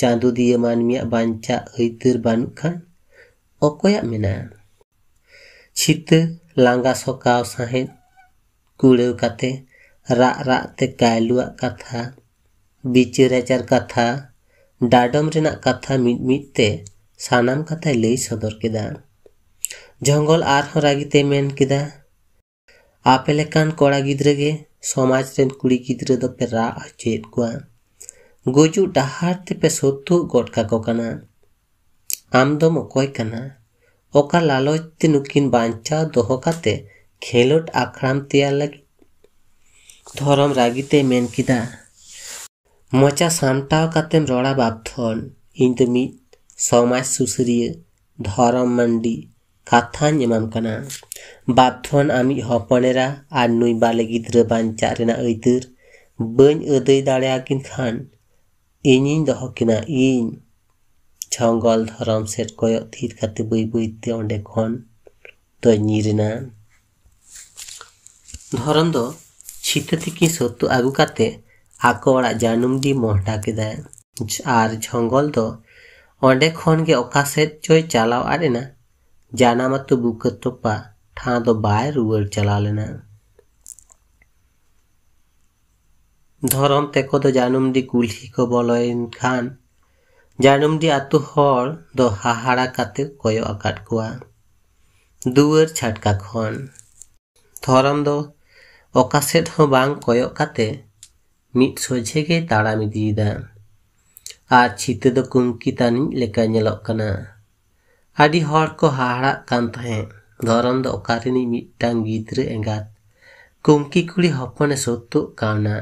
चांदू दिए मानमिया बांचा इतिर बानु खान ओकोया मेना चित लांगा सोकाव सहे कुड़ेव कते रा रा ते कायलुआ कथा बिचरेचर कथा डाडम रेना कथा मिट मिटते सानाम कथा ले सदर किदा जंगल आर हो रागी ते मेन किदा ᱟᱯᱮ ᱞᱮᱠᱟᱱ ᱠᱚᱲᱟ ᱜᱤᱫᱽᱨᱟᱹ ᱜᱮ ᱥᱚᱢᱟᱡᱽ ᱨᱮᱱ ᱠᱩᱲᱤ ᱜᱤᱫᱽᱨᱟᱹ ᱫᱚᱯᱮ ᱨᱟᱜ ᱦᱚᱪᱚᱭᱮᱫ ᱠᱚᱣᱟ ᱜᱩᱡᱩᱜ ᱰᱟᱦᱟᱨ ᱛᱮᱯᱮ ᱥᱚᱛᱷᱩ ᱜᱚᱫ ᱠᱟᱠᱚ ᱠᱟᱱᱟ ᱟᱢ ᱫᱚᱢ ᱚᱠᱚᱭ ᱠᱟᱱᱟ ᱚᱠᱟ ᱞᱟᱞᱚᱪ ᱛᱮ ᱱᱩᱠᱤᱱ ᱵᱟᱧᱪᱟᱣ ᱫᱚᱦᱚ ᱠᱟᱛᱮ ᱠᱷᱮᱞᱳᱰ ᱟᱠᱷᱲᱟᱢ ᱛᱮᱭᱟᱨ ᱞᱟᱹᱜᱤᱫ ᱫᱷᱚᱨᱚᱢ ᱨᱟᱹᱜᱤᱛᱮᱭ ᱢᱮᱱ ᱠᱮᱫᱟ ᱢᱚᱪᱟ ᱥᱟᱢᱴᱟᱣ ᱠᱟᱛᱮᱢ ᱨᱚᱲᱟ ᱵᱟᱯᱛᱷᱚᱱ ᱤᱧ ᱫᱚ ᱢᱤᱫ ᱥᱚᱢᱟᱡᱽ ᱥᱩᱥᱟᱹᱨᱤᱭᱟᱹ ᱫᱷᱚᱨᱚᱢ ᱢᱟᱱᱰᱤ ᱠᱟᱛᱷᱟᱧ ᱮᱢᱟᱢ ᱠᱟᱱᱟ ᱵᱟᱫᱷᱚᱱ ᱟᱢᱤᱡ ᱦᱚᱯᱚᱱᱮᱨᱟ ᱟᱨ ᱱᱩᱭ ᱵᱟᱞᱮ ᱜᱤᱫᱽᱨᱟᱹ ᱵᱟᱧᱪᱟᱜ ᱨᱮᱱᱟᱜ ᱟᱹᱭᱫᱟᱹᱨ ᱵᱟᱹᱧ ᱟᱹᱫᱟᱹᱭ ᱫᱟᱲᱮᱭᱟᱠᱤᱱ ᱠᱷᱟᱱ ᱤᱧᱤᱧ ᱫᱚᱦᱚ ᱠᱤᱱᱟ ᱤᱧ ᱡᱷᱚᱝᱜᱚᱞ ᱫᱷᱚᱨᱚᱢ ᱥᱮᱫ ᱠᱚᱭᱚᱜ ᱛᱷᱤᱨ ᱠᱟᱛᱮ ᱵᱟᱹᱭ ᱵᱟᱹᱭᱛᱮ ᱚᱸᱰᱮ ᱠᱷᱚᱱ ᱫᱚᱭ ᱧᱤᱨᱮᱱᱟ ᱫᱷᱚᱨᱚᱱ ᱫᱚ ᱥᱤᱛᱟᱹ ᱛᱤᱠᱤᱱ ᱥᱚᱛᱛᱚ ᱟᱹᱜᱩ ᱠᱟᱛᱮ ᱟᱠᱚ ᱚᱲᱟᱜ ᱡᱟᱹᱱᱩᱢ ᱰᱤ ᱢᱚᱦᱰᱟ ᱠᱮᱫᱟᱭ ᱟᱨ ᱡᱷᱚᱝᱜᱚᱞ ᱫᱚ ᱚᱸᱰᱮ ᱠᱷᱚᱱ ᱜᱮ ᱚᱠᱟ ᱥᱮᱫ ᱪᱚᱭ ᱪᱟᱞᱟᱣ ᱟᱫ ᱮᱱᱟ ಜಾನ ಮತ್ತು ಬುಕ್ಕ ತುಪ್ಪ ಠಾಣದ ಬಾಯ್ ರುವರ್ ಚಲಾಲೆನ ধরম তেকো দো জানুমদি কুলহি কো বলয়েন খান জানুমদি আতু হর দো হাহারা কাতে কয় আকাট কোয়া দুয়ার ছাটকা খন ধরম দো অকাসেট হো বাং কয় কাতে মিট সোজে গে তাড়াম ইদিদা আর চিতে দো কুমকি তানি লেকা নেলক কানা ᱟᱹᱰᱤ ᱦᱚᱲ ᱠᱚ ᱦᱟᱦᱟᱲᱟᱜ ᱠᱟᱱ ᱛᱟᱦᱮᱸ ᱜᱚᱨᱚᱱ ᱫᱚ ᱚᱠᱟᱨᱤᱱᱤᱡ ᱢᱤᱫᱴᱟᱝ ᱜᱤᱫᱽᱨᱟᱹ ᱮᱸᱜᱟᱛ ᱠᱩᱢᱠᱤ ᱠᱩᱲᱤ ᱦᱚᱯᱚᱱᱮ ᱥᱚᱛᱚᱜ ᱠᱟᱱᱟ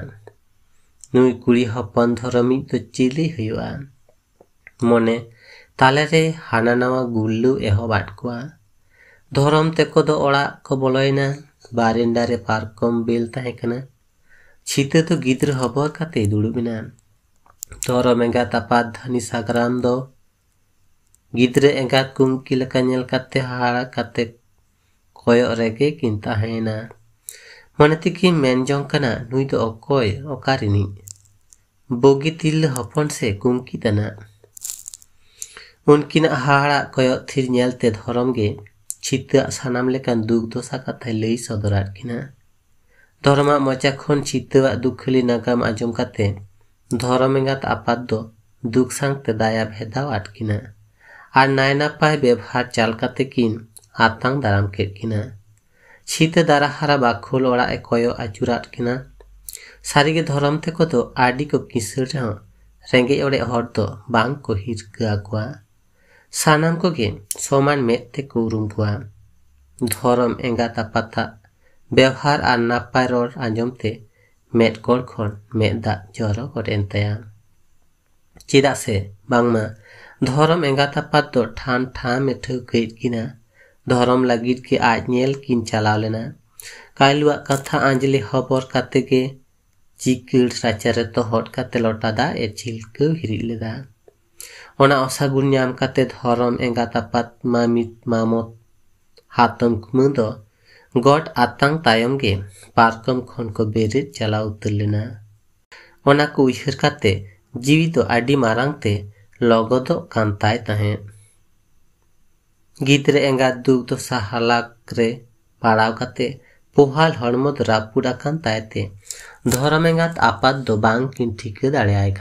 ᱱᱩᱭ ᱠᱩᱲᱤ ᱦᱚᱯᱚᱱ ᱫᱷᱚᱨᱚᱢᱤᱡ ᱫᱚ ᱪᱤᱞᱤ ᱦᱩᱭᱩᱜᱼᱟ ᱢᱚᱱᱮ ᱛᱟᱞᱮᱨᱮ ᱦᱟᱱᱟᱱᱟᱣᱟ ᱜᱩᱞᱞᱩ ᱮᱦᱚᱵᱟᱫ ᱠᱚᱣᱟ ᱫᱷᱚᱨᱚᱢ ᱛᱮᱠᱚ ᱫᱚ ᱚᱲᱟᱜ ᱠᱚ ᱵᱚᱞᱚᱭᱱᱟ ᱵᱟᱨᱮᱱᱰᱟᱨᱮ ᱯᱟᱨᱠᱚᱢ ᱵᱤᱞ ᱛᱟᱦᱮᱸ ᱠᱟᱱᱟ ᱪᱷᱤᱛᱟᱹ ᱫᱚ ᱜᱤᱫᱽᱨᱟᱹ ᱦᱚᱵᱚᱨ ᱠᱟᱛᱮ ᱫᱩᱲᱩᱵ ᱮᱱᱟ ᱫᱷᱚᱨᱚᱢ ᱮᱸᱜᱟᱛ ᱟᱯᱟᱛ ᱫᱷᱟᱹᱱᱤ ᱥᱟᱜᱨᱟᱢ ᱫᱚ ᱜᱤᱫᱽᱨᱟᱹ ᱮᱸᱜᱟᱛ ᱠᱩᱢᱠᱤ ᱞᱮᱠᱟ ᱧᱮᱞ ᱠᱟᱛᱮ ᱦᱟᱦᱟᱲᱟᱜ ᱠᱟᱛᱮ ᱠᱚᱭᱚᱜ ᱨᱮᱜᱮ ᱠᱤᱱ ᱛᱟᱦᱮᱱᱟ ᱢᱚᱱᱮ ᱛᱮᱠᱤᱱ ᱢᱮᱱ ᱡᱚᱝ ᱠᱟᱱᱟ ᱱᱩᱭ ᱫᱚ ᱚᱠᱚᱭ ᱚᱠᱟ ᱨᱤᱱᱤᱡ ᱵᱩᱜᱤ ᱛᱤᱨᱞᱟᱹ ᱦᱚᱯᱚᱱ ᱥᱮ ᱠᱩᱢᱠᱤ ᱛᱟᱱᱟᱜ ᱩᱱᱠᱤᱱᱟᱜ ᱦᱟᱦᱟᱲᱟᱜ ᱠᱚᱭᱚᱜ ᱛᱷᱤᱨ ᱧᱮᱞᱛᱮ ᱫᱷᱚᱨᱚᱢ ᱜᱮ ᱪᱷᱤᱛᱟᱹᱜ ᱥᱟᱱᱟᱢ ᱞᱮᱠᱟᱱ ᱫᱩᱠ ᱫᱚᱥᱟ ᱠᱟᱛᱷᱟᱭ ᱞᱟᱹᱭ ᱥᱚᱫᱚᱨᱟᱫ ᱠᱤᱱᱟ ᱫᱷᱚᱨᱚᱢᱟᱜ ᱢᱚᱪᱟ ᱠᱷᱚᱱ ᱪᱷᱤᱛᱟᱹᱣᱟᱜ ᱫᱩᱠᱷᱟᱹᱞᱤ ᱱᱟᱜᱟᱢ ᱟᱸᱡᱚᱢ ᱠᱟᱛᱮ ᱫᱷᱚᱨᱚᱢ ᱮᱸᱜᱟᱛ ᱟᱯᱟᱛ ᱫᱚ ᱫᱩᱠ ᱥᱟᱝᱛᱮ ᱫᱟᱭᱟ ᱵᱷᱮᱫᱟᱣ ᱟᱫ ᱠᱤᱱᱟ ᱟᱨ ᱱᱟᱭᱱᱟᱯᱟᱭ ᱵᱮᱵᱷᱟᱨ ᱪᱟᱞ ᱠᱟᱛᱮ ᱠᱤᱱ ᱟᱛᱟᱝ ᱫᱟᱨᱟᱢ ᱠᱮᱫ ᱠᱤᱱᱟ ᱪᱷᱤᱛᱟᱹ ᱫᱟᱨᱟᱦᱟᱨᱟ ᱵᱟᱠᱷᱳᱞ ᱚᱲᱟᱜ ᱮ ᱠᱚᱭᱚᱜ ᱟᱹᱪᱩᱨᱟᱫ ᱠᱤᱱᱟ ᱥᱟᱹᱨᱤᱜᱮ ᱫᱷᱚᱨᱚᱢ ᱛᱮᱠᱚ ᱫᱚ ᱟᱹᱰᱤ ᱠᱚ ᱠᱤᱥᱟᱹᱬ ᱨᱮᱦᱚᱸ ᱨᱮᱸᱜᱮᱡ ᱚᱲᱮᱡ ᱦᱚᱲ ᱫᱚ ᱵᱟᱝ ᱠᱚ ᱦᱤᱨᱠᱟᱹ ᱟᱠᱚᱣᱟ ᱥᱟᱱᱟᱢ ᱠᱚᱜᱮ ᱥᱚᱢᱟᱱ ᱢᱮᱫ ᱛᱮᱠᱚ ᱩᱨᱩᱢ ᱠᱚᱣᱟ ᱫᱷᱚᱨᱚᱢ ᱮᱸᱜᱟᱛ ᱟᱯᱟᱛᱟᱜ ᱵᱮᱣᱦᱟᱨ ᱟᱨ ᱱᱟᱯᱟᱭ ᱨᱚᱲ ᱟᱸᱡᱚᱢ ᱛᱮ ᱢᱮᱫ ᱠᱚᱲ ᱠᱷᱚᱱ ᱢᱮᱫ ᱫᱟᱜ ᱡᱚᱨᱚ ᱜᱚᱫ ᱮᱱ ᱛᱟᱭᱟ ᱪᱮᱫᱟᱜ ᱥᱮ ᱵᱟᱝᱢᱟ धरम एंगाथापा तो ठान ठाम कना धरम लगे के आज नल किन चलाव लेना कालुआ कथा आंजलि हबर करते चिकल साचारे लटा दा ए चिल्क हिरीदा असागुन धरम एंगाथापा मामित मामत हाथम कुमद गट आतंग तयम के पारकम को बेरेज चला उतर लेना उहर जीवित आड़ी मारंगते लगद ग्रे दुख तो रे पड़ाव पोहाल हम धरम एगत आपात ठीक दाड़े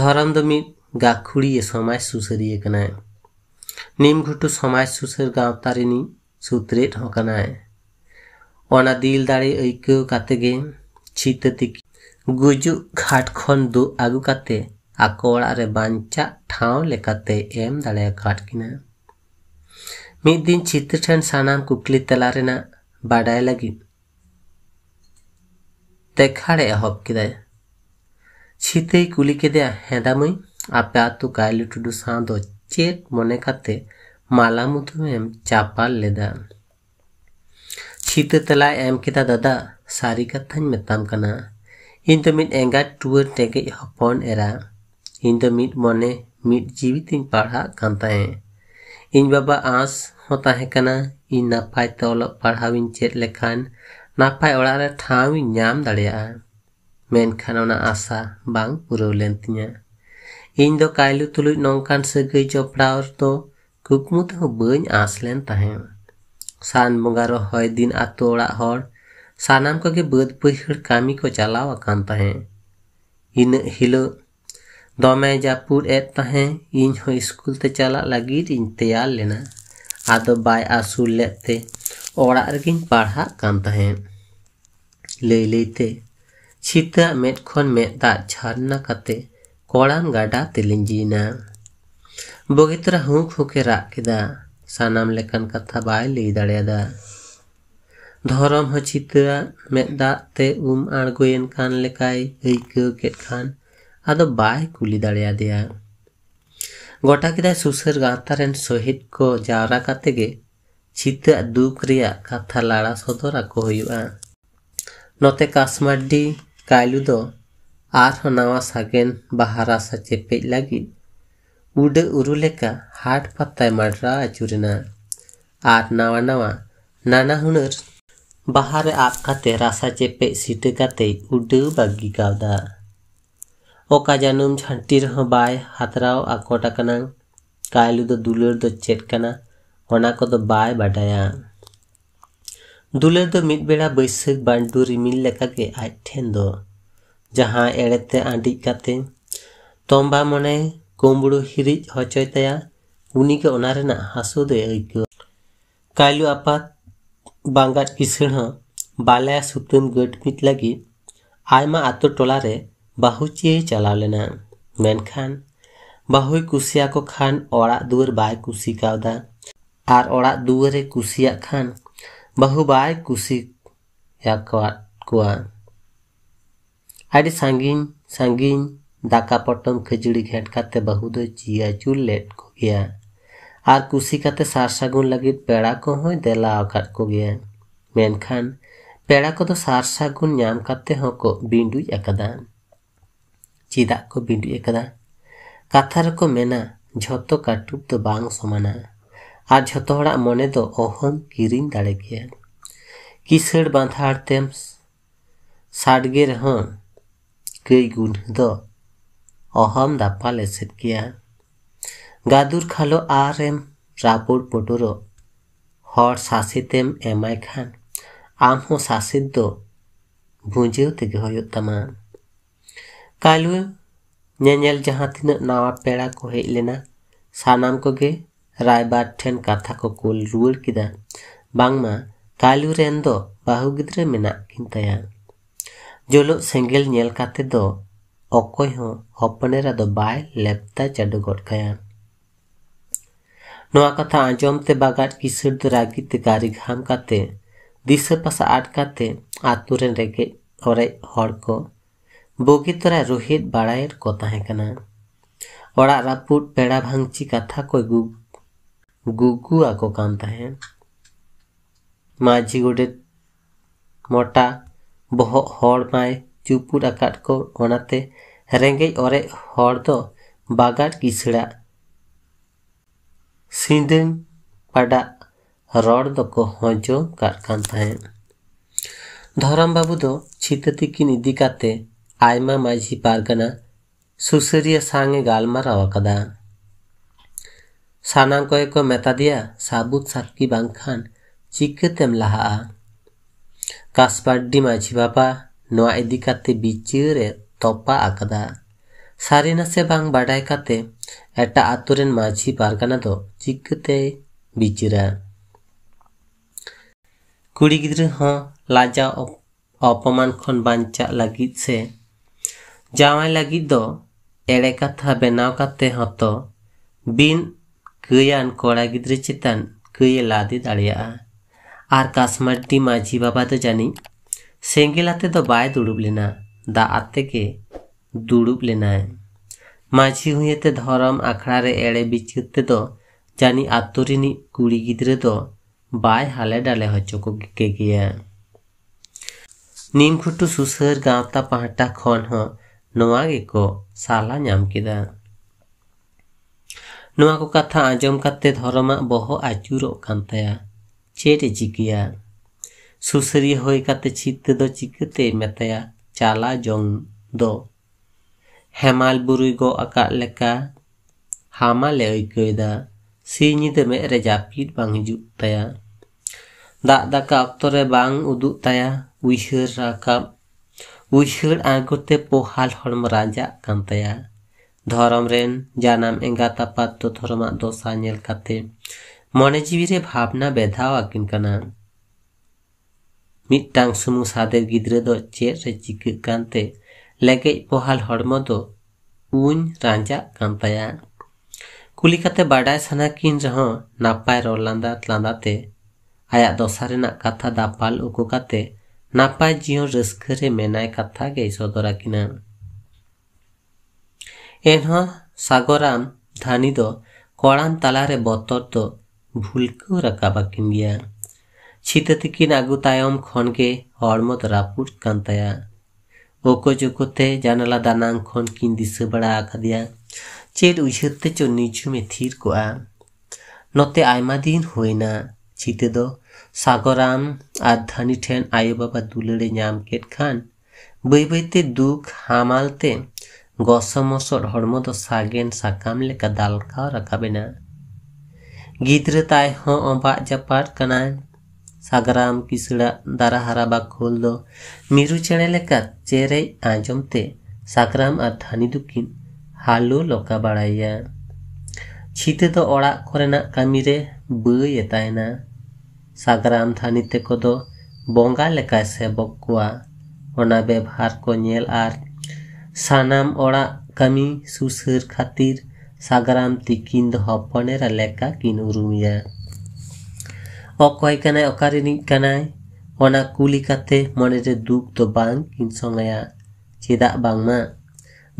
धरम दो गाखुड़िए समय सुसरिया निम घुटू समय सुसर गाँवता सुतरेट होना दिल दाड़े ईक छिता तिक गुजु घाट खन दो आगू दिन चित्रठन सामान कुकली तलारे बाडा लगी देखाड़ एहब कि छित कुली के हेदाम आपे आतु कायलू टुडू सा चेक मने काते माला मुदुम चापाल लेदा छिता तला एम के दादा सारी कथा मताम इन तो मिट एंगा टूर टेगे हपन एरा ᱤᱧ ᱫᱚ ᱢᱤᱫ ᱢᱚᱱᱮ ᱢᱤᱫ ᱡᱤᱣᱤᱛᱤᱧ ᱯᱟᱲᱦᱟᱜ ᱠᱟᱱ ᱛᱟᱦᱮᱸ ᱤᱧ ᱵᱟᱵᱟ ᱟᱸᱥ ᱦᱚᱸ ᱛᱟᱦᱮᱸ ᱠᱟᱱᱟ ᱤᱧ ᱱᱟᱯᱟᱭ ᱛᱮ ᱚᱞᱚᱜ ᱯᱟᱲᱦᱟᱣᱤᱧ ᱪᱮᱫ ᱞᱮᱠᱷᱟᱱ ᱱᱟᱯᱟᱭ ᱚᱲᱟᱜ ᱨᱮ ᱴᱷᱟᱶ ᱤᱧ ᱧᱟᱢ ᱫᱟᱲᱮᱭᱟᱜᱼᱟ ᱢᱮᱱᱠᱷᱟᱱ ᱚᱱᱟ ᱟᱥᱟ ᱵᱟᱝ ᱯᱩᱨᱟᱹᱣ ᱞᱮᱱ ᱛᱤᱧᱟ ᱤᱧ ᱫᱚ ᱠᱟᱭᱞᱩ ᱛᱩᱞᱩᱡ ᱱᱚᱝᱠᱟᱱ ᱥᱟᱹᱜᱟᱹᱭ ᱡᱚᱯᱲᱟᱣ ᱫᱚ ᱠᱩᱠᱢᱩ ᱛᱮᱦᱚᱸ ᱵᱟᱹᱧ ᱟᱸᱥ ᱞᱮᱱ ᱛᱟᱦᱮᱸ ᱥᱟᱱ ᱵᱚᱸᱜᱟ ᱨᱚᱦᱚᱭ ᱫᱤᱱ ᱟᱛᱳ ᱚᱲᱟᱜ ᱦᱚᱲ ᱥᱟᱱᱟᱢ ᱠᱚᱜᱮ ᱵᱟᱹᱫ ᱵᱟᱹᱭᱦᱟᱹᱲ ᱠᱟᱹᱢᱤ ᱠᱚ ᱪᱟᱞᱟᱣ ᱟᱠᱟᱱ ᱛᱟᱦᱮᱸ ᱤᱱᱟᱹᱜ ᱦᱤᱞᱳᱜ दमे जपूर एदे इन स्कूल ते चला लगे तैयार लेना अद आसूल लेते पढ़ा लई लईते सीता मेद दा झरना करते कड़ान गाडा तेलिंजीना बगीतरा हूँ हुके रहा सनाम कथा बै लई दड़ा धरम हो चित मेद दाते उम आड़गुन लेकाय अक खान ᱟᱫᱚ ᱵᱟᱭ ᱠᱩᱞᱤ ᱫᱟᱲᱮᱭᱟᱫᱮᱭᱟ ᱜᱚᱴᱟ ᱠᱮᱫᱟᱭ ᱥᱩᱥᱟᱹᱨ ᱜᱟᱶᱛᱟ ᱨᱮᱱ ᱥᱚᱦᱮᱫ ᱠᱚ ᱡᱟᱣᱨᱟ ᱠᱟᱛᱮ ᱜᱮ ᱪᱷᱤᱛᱟᱹᱜ ᱫᱩᱠ ᱨᱮᱭᱟᱜ ᱠᱟᱛᱷᱟ ᱞᱟᱲᱟ ᱥᱚᱫᱚᱨ ᱟᱠᱚ ᱦᱩᱭᱩᱜᱼᱟ ᱱᱚᱛᱮ ᱠᱟᱥᱢᱟᱨᱰᱤ ᱠᱟᱭᱞᱩ ᱫᱚ ᱟᱨᱦᱚᱸ ᱱᱟᱣᱟ ᱥᱟᱜᱮᱱ ᱵᱟᱦᱟ ᱨᱟᱥᱟ ᱪᱮᱯᱮᱡ ᱞᱟᱹᱜᱤᱫ ᱩᱰᱟᱹ ᱩᱨᱩ ᱞᱮᱠᱟ ᱦᱟᱴ ᱯᱟᱛᱟᱭ ᱢᱟᱰᱨᱟᱣ ᱟᱹᱪᱩᱨᱮᱱᱟ ᱟᱨ ᱱᱟᱣᱟ ᱱᱟᱣᱟ ᱱᱟᱱᱟ ᱦᱩᱱᱟᱹᱨ ᱵᱟᱦᱟᱨᱮ ᱟᱵ ᱠᱟᱛᱮ ᱨᱟᱥᱟ ᱪᱮᱯᱮᱡ ᱥᱤᱴᱟᱹ ᱠᱟᱛᱮᱭ ᱩᱰᱟᱹᱣ ᱵᱟᱹᱜᱤ ᱠᱟᱣᱫᱟ ᱚᱠᱟ ᱡᱟᱹᱱᱩᱢ ᱡᱷᱟᱹᱱᱴᱤ ᱨᱮᱦᱚᱸ ᱵᱟᱭ ᱦᱟᱛᱨᱟᱣ ᱟᱠᱚᱴ ᱟᱠᱟᱱᱟ ᱠᱟᱭᱞᱩ ᱫᱚ ᱫᱩᱞᱟᱹᱲ ᱫᱚ ᱪᱮᱫ ᱠᱟᱱᱟ ᱚᱱᱟ ᱠᱚᱫᱚ ᱵᱟᱭ ᱵᱟᱰᱟᱭᱟ ᱫᱩᱞᱟᱹᱲ ᱫᱚ ᱢᱤᱫ ᱵᱮᱲᱟ ᱵᱟᱹᱭᱥᱟᱹᱠᱷ ᱵᱟᱱᱰᱩ ᱨᱤᱢᱤᱞ ᱞᱮᱠᱟᱜᱮ ᱟᱡ ᱴᱷᱮᱱ ᱫᱚ ᱡᱟᱦᱟᱸ ᱮᱲᱮᱛᱮ ᱟᱸᱰᱤᱡ ᱠᱟᱛᱮ ᱛᱚᱢᱵᱟ ᱢᱚᱱᱮ ᱠᱩᱢᱵᱽᱲᱩ ᱦᱤᱨᱤᱡ ᱦᱚᱪᱚᱭ ᱛᱟᱭᱟ ᱩᱱᱤᱜᱮ ᱚᱱᱟ ᱨᱮᱱᱟᱜ ᱦᱟᱹᱥᱩ ᱫᱚᱭ ᱟᱹᱭᱠᱟᱹᱣᱟ ᱠᱟᱭᱞᱩ ᱟᱯᱟᱛ ᱵᱟᱝᱜᱟᱫ ᱠᱤᱥᱟᱹᱬ ᱦᱚᱸ ᱵᱟᱞᱟᱭᱟ ᱥᱩᱛᱟᱹᱢ ᱜᱟᱹᱴ ᱢᱤᱫ ᱞᱟᱹᱜᱤᱫ ᱟᱭᱢᱟ ᱟᱛᱳ ᱴᱚᱞᱟᱨᱮ बाहुचिये चलाव लेना मेनखान बाहुई कुसिया को खान ओड़ा दुआर बाय कुसी कावदा आर ओड़ा दुआरे कुसिया खान बाहु बाय कुसी या कवाट कुआ आदि सांगीन सांगीन दाका पटम खजड़ी घेट काते बाहु दो जिया चूल लेट को गया आर कुसी काते सारसागुन लगी पेड़ा को हो देला आकार को गया मेनखान पेड़ा को तो सारसागुन न्याम काते हो को बिंदु यकदान ᱪᱮᱫᱟᱜ ᱠᱚ ᱵᱤᱸᱰᱩ ᱟᱠᱟᱫᱟ ᱠᱟᱛᱷᱟ ᱨᱮᱠᱚ ᱢᱮᱱᱟ ᱡᱷᱚᱛᱚ ᱠᱟᱹᱴᱩᱵ ᱫᱚ ᱵᱟᱝ ᱥᱚᱢᱟᱱᱟ ᱟᱨ ᱡᱷᱚᱛᱚ ᱦᱚᱲᱟᱜ ᱢᱚᱱᱮ ᱫᱚ ᱚᱦᱚᱢ ᱠᱤᱨᱤᱧ ᱫᱟᱲᱮ ᱠᱮᱭᱟ ᱠᱤᱥᱟᱹᱬ ᱵᱟᱸᱫᱷᱟᱲ ᱛᱮᱢ ᱥᱟᱰᱜᱮ ᱨᱮᱦᱚᱸ ᱠᱟᱹᱭ ᱜᱩᱱᱦᱟᱹ ᱫᱚ ᱚᱦᱚᱢ ᱫᱟᱯᱟᱞ ᱮᱥᱮᱫ ᱜᱮᱭᱟ ᱜᱟᱫᱩᱨ ᱠᱷᱟᱞᱚ ᱟᱨᱮᱢ ᱮᱢ ᱨᱟᱯᱚᱲ ᱯᱚᱴᱚᱨᱚᱜ ᱦᱚᱲ ᱥᱟᱥᱮᱛᱮᱢ ᱮᱢᱟᱭ ᱠᱷᱟᱱ ᱟᱢ ᱦᱚᱸ ᱥᱟᱥᱮᱛ ᱫᱚ ᱵᱩᱡᱷᱟᱹᱣ ᱛᱮᱜᱮ ᱦᱩᱭᱩᱜ ᱛᱟᱢᱟ कालुएल जहाँ तीन नवा पेड़ को हे लेना सामान को रायबार ठेन कथा को कुल रुआर किया बांगमा कालू रेन दो बाहू गिद्रे मेना किंतया जोलो सेंगेल नेल काते दो ओकोय हो हपनेरा दो बाय लेपता चडो गटकाया नोआ कथा आजम ते बागाट किसर दो रागी ते गारी घाम काते दिसे पासा आट काते आतुरेन रेगे ओरे हड़ को बगी तरह रोहित बाड़ाएर को ओड़ा रापूट पेड़ा भांगची कथा को गुगु आको माझी गोडे मोटा बहुत हर माय चुपुर आकाट को ओनाते रेंगे ओरे हर तो बागार किसड़ा सिंदिन पाडा रड दो तो को हजो कार कान तहन धरम बाबू तो छीतती की इदी काते ආයම මයිසි පාර්ගන සුසිරිය සාංගේ ගල්මර අවකදා ᱥᱟᱱᱟᱢ ᱠᱚ ᱢᱮᱛᱟᱫᱮᱭᱟ ᱥᱟᱵᱩᱛ ᱥᱟᱠᱠᱤ ᱵᱟᱝᱠᱷᱟᱱ ᱪᱤᱠᱟᱹᱛᱮᱢ ᱞᱟᱦᱟᱜᱼᱟ ᱠᱟᱥᱯᱟᱰᱰᱤ ᱢᱟᱹᱡᱷᱤ ᱵᱟᱵᱟ ᱱᱚᱣᱟ ᱤᱫᱤ ᱠᱟᱛᱮ ᱵᱤᱪᱟᱹᱨᱮ ᱛᱚᱯᱟ ᱟᱠᱟᱫᱟ ᱥᱟᱹᱨᱤᱱᱟ ᱥᱮ ᱵᱟᱝ ᱵᱟᱰᱟᱭ ᱠᱟᱛᱮ ᱮᱴᱟᱜ ᱟᱛᱳ ᱨᱮᱱ ᱢᱟᱹᱡᱷᱤ ᱯᱟᱨᱜᱟᱱᱟ ᱫᱚ ᱪᱤᱠᱟᱹᱛᱮᱭ ᱵᱤᱪᱟᱹᱨᱟ ᱠᱩᱲᱤ ᱜᱤᱫᱽᱨᱟᱹ ᱦᱚᱸ ᱞᱟᱡᱟᱣ ᱚᱯᱚᱢᱟᱱ ᱠᱷᱚᱱ ᱵᱟᱧᱪᱟᱜ ᱞᱟᱹᱜᱤᱫ ᱥᱮ ᱡᱟᱶᱟᱭ ᱞᱟᱹᱜᱤᱫ ᱫᱚ ᱮᱲᱮ ᱠᱟᱛᱷᱟ ᱵᱮᱱᱟᱣ ᱠᱟᱛᱮ ᱦᱚᱸᱛᱚ ᱵᱤᱱ ᱠᱟᱹᱭᱟᱱ ᱠᱚᱲᱟ ᱜᱤᱫᱽᱨᱟᱹ ᱪᱮᱛᱟᱱ ᱠᱟᱹᱭᱮ ᱞᱟᱫᱮ ᱫᱟᱲᱮᱭᱟᱜᱼᱟ ᱟᱨ ᱠᱟᱥᱢᱟᱨᱴᱤ ᱢᱟᱹᱡᱷᱤ ᱵᱟᱵᱟ ᱫᱚ ᱡᱟᱹᱱᱤᱡ ᱥᱮᱸᱜᱮᱞ ᱟᱛᱮ ᱫᱚ ᱵᱟᱭ ᱫᱩᱲᱩᱵ ᱞᱮᱱᱟ ᱫᱟᱜ ᱟᱛᱮ ᱜᱮ ᱫᱩᱲᱩᱵ ᱞᱮᱱᱟᱭ ᱢᱟᱹᱡᱷᱤ ᱦᱩᱭᱮᱛᱮ ᱫᱷᱚᱨᱚᱢ ᱟᱠᱷᱲᱟ ᱨᱮ ᱮᱲᱮ ᱵᱤᱪᱟᱹᱨ ᱛᱮᱫᱚ ᱡᱟᱹᱱᱤᱡ ᱟᱛᱳ ᱨᱤᱱᱤᱡ ᱠᱩᱲᱤ ᱜᱤᱫᱽᱨᱟᱹ ᱫᱚ ᱵᱟᱭ ᱦᱟᱞᱮ ᱰᱟᱞᱮ ᱦᱚᱪᱚ ᱠᱚᱜᱮ ᱜᱮᱭᱟ ᱱᱤᱢᱠᱷᱩᱴᱩ ᱥᱩᱥᱟᱹᱨ ᱜᱟᱶᱛᱟ ᱯᱟᱦᱴᱟ ᱠᱷᱚᱱ ᱦᱚᱸ nuwagi ko sala nyam kida nuwa ko katha ajam katte dharma boho ajuro kantaya chete jigya susari hoi katte chitte do chikte metaya chala jong do hemal burui go aka leka hama leoi koida sinyi de me reja pit bang ju taya Dak ka ka bang udu taya wihir rakap उछर आगुते पोहाल हम राजा धरम जानम एगापात धरम दशा नल मने जीवी भावना बेधाव मिट्टांग सुमु सदर गिद्रद चेरे चिकाते लगे पोहाल हम उजा कुलिकाते बाडा सना किन रहो नापाय रोलांदा लांदाते आया दशा कथा दापाल उकुकाते ᱱᱟᱯᱟᱭ ᱡᱤᱭᱚᱱ ᱨᱟᱹᱥᱠᱟᱹ ᱨᱮ ᱢᱮᱱᱟᱭ ᱠᱟᱛᱷᱟ ᱜᱮᱭ ᱥᱚᱫᱚᱨ ᱟᱹᱠᱤᱱᱟ ᱮᱱᱦᱚᱸ ᱥᱟᱜᱚᱨᱟᱢ ᱫᱷᱟᱹᱱᱤ ᱫᱚ ᱠᱚᱲᱟᱢ ᱛᱟᱞᱟᱨᱮ ᱵᱚᱛᱚᱨ ᱫᱚ ᱵᱷᱩᱞᱠᱟᱹᱣ ᱨᱟᱠᱟᱵ ᱟᱹᱠᱤᱱ ᱜᱮᱭᱟ ᱪᱷᱤᱛᱟᱹ ᱛᱤᱠᱤᱱ ᱟᱹᱜᱩ ᱛᱟᱭᱚᱢ ᱠᱷᱚᱱᱜᱮ ᱦᱚᱲᱢᱚ ᱫᱚ ᱨᱟᱹᱯᱩᱫ ᱠᱟᱱ ᱛᱟᱭᱟ ᱳᱠᱳ ᱡᱳᱠᱳᱛᱮ ᱡᱟᱱᱟᱞᱟ ᱫᱟᱱᱟᱝ ᱠᱷᱚᱱ ᱠᱤᱱ ᱫᱤᱥᱟᱹ ᱵᱟᱲᱟ ᱟᱠᱟᱫᱮᱭᱟ ᱪᱮᱫ ᱩᱭᱦᱟᱹᱨ ᱛᱮᱪᱚ ᱱᱤᱡᱷᱩᱢᱮ ᱛᱷᱤᱨ ᱠᱚᱜᱼᱟ ᱱᱚᱛᱮ ᱟᱭᱢᱟ ᱫᱤᱱ ᱦᱩᱭᱱᱟ ᱪᱷᱤᱛᱟᱹ ᱫᱚ ᱥᱟᱜᱚᱨᱟᱢ ᱟᱨ ᱫᱷᱟᱹᱱᱤ ᱴᱷᱮᱱ ᱟᱭᱳᱼᱵᱟᱵᱟ ᱫᱩᱞᱟᱹᱲᱮ ᱧᱟᱢ ᱠᱮᱫ ᱠᱷᱟᱱ ᱵᱟᱹᱭ ᱵᱟᱹᱭᱛᱮ ᱫᱩᱠ ᱦᱟᱢᱟᱞᱛᱮ ᱜᱚᱥᱚᱢᱚᱥᱚᱫ ᱦᱚᱲᱢᱚ ᱫᱚ ᱥᱟᱜᱮᱱ ᱥᱟᱠᱟᱢ ᱞᱮᱠᱟ ᱫᱟᱞᱠᱟᱣ ᱨᱟᱠᱟᱵᱮᱱᱟ ᱜᱤᱫᱽᱨᱟᱹ ᱛᱟᱭ ᱦᱚᱸ ᱚᱸᱵᱟᱜ ᱡᱟᱯᱟᱜ ᱠᱟᱱᱟᱭ ᱥᱟᱜᱨᱟᱢ ᱠᱤᱥᱲᱟᱜ ᱫᱟᱨᱟ ᱦᱟᱨᱟᱵᱟ ᱠᱷᱳᱞ ᱫᱚ ᱢᱤᱨᱩ ᱪᱮᱬᱮ ᱞᱮᱠᱟ ᱪᱮᱨᱮᱡ ᱟᱸᱡᱚᱢᱛᱮ ᱥᱟᱜᱨᱟᱢ ᱟᱨ ᱫᱷᱟᱹᱱᱤ ᱫᱚᱠᱤᱱ ᱦᱟᱞᱩ ᱞᱚᱠᱟ ᱵᱟᱲᱟᱭᱟ ᱪᱷᱤᱛᱟᱹ ᱫᱚ ᱚᱲᱟᱜ ᱠᱚᱨᱮᱱᱟᱜ ᱠᱟᱹᱢᱤᱨᱮ ᱵᱟᱹᱭ ᱮ ᱛᱟᱦᱮᱱᱟ ᱚᱱᱟ ᱠᱩᱞᱤ ᱠᱟᱛᱮ ᱢᱚᱱᱮᱨᱮ ᱫᱩᱠ ᱫᱚ ᱵᱟᱝ ᱠᱤᱱ ᱥᱚᱝᱜᱟᱭᱟ ᱪᱮᱫᱟᱜ ᱵᱟᱝ ᱢᱟ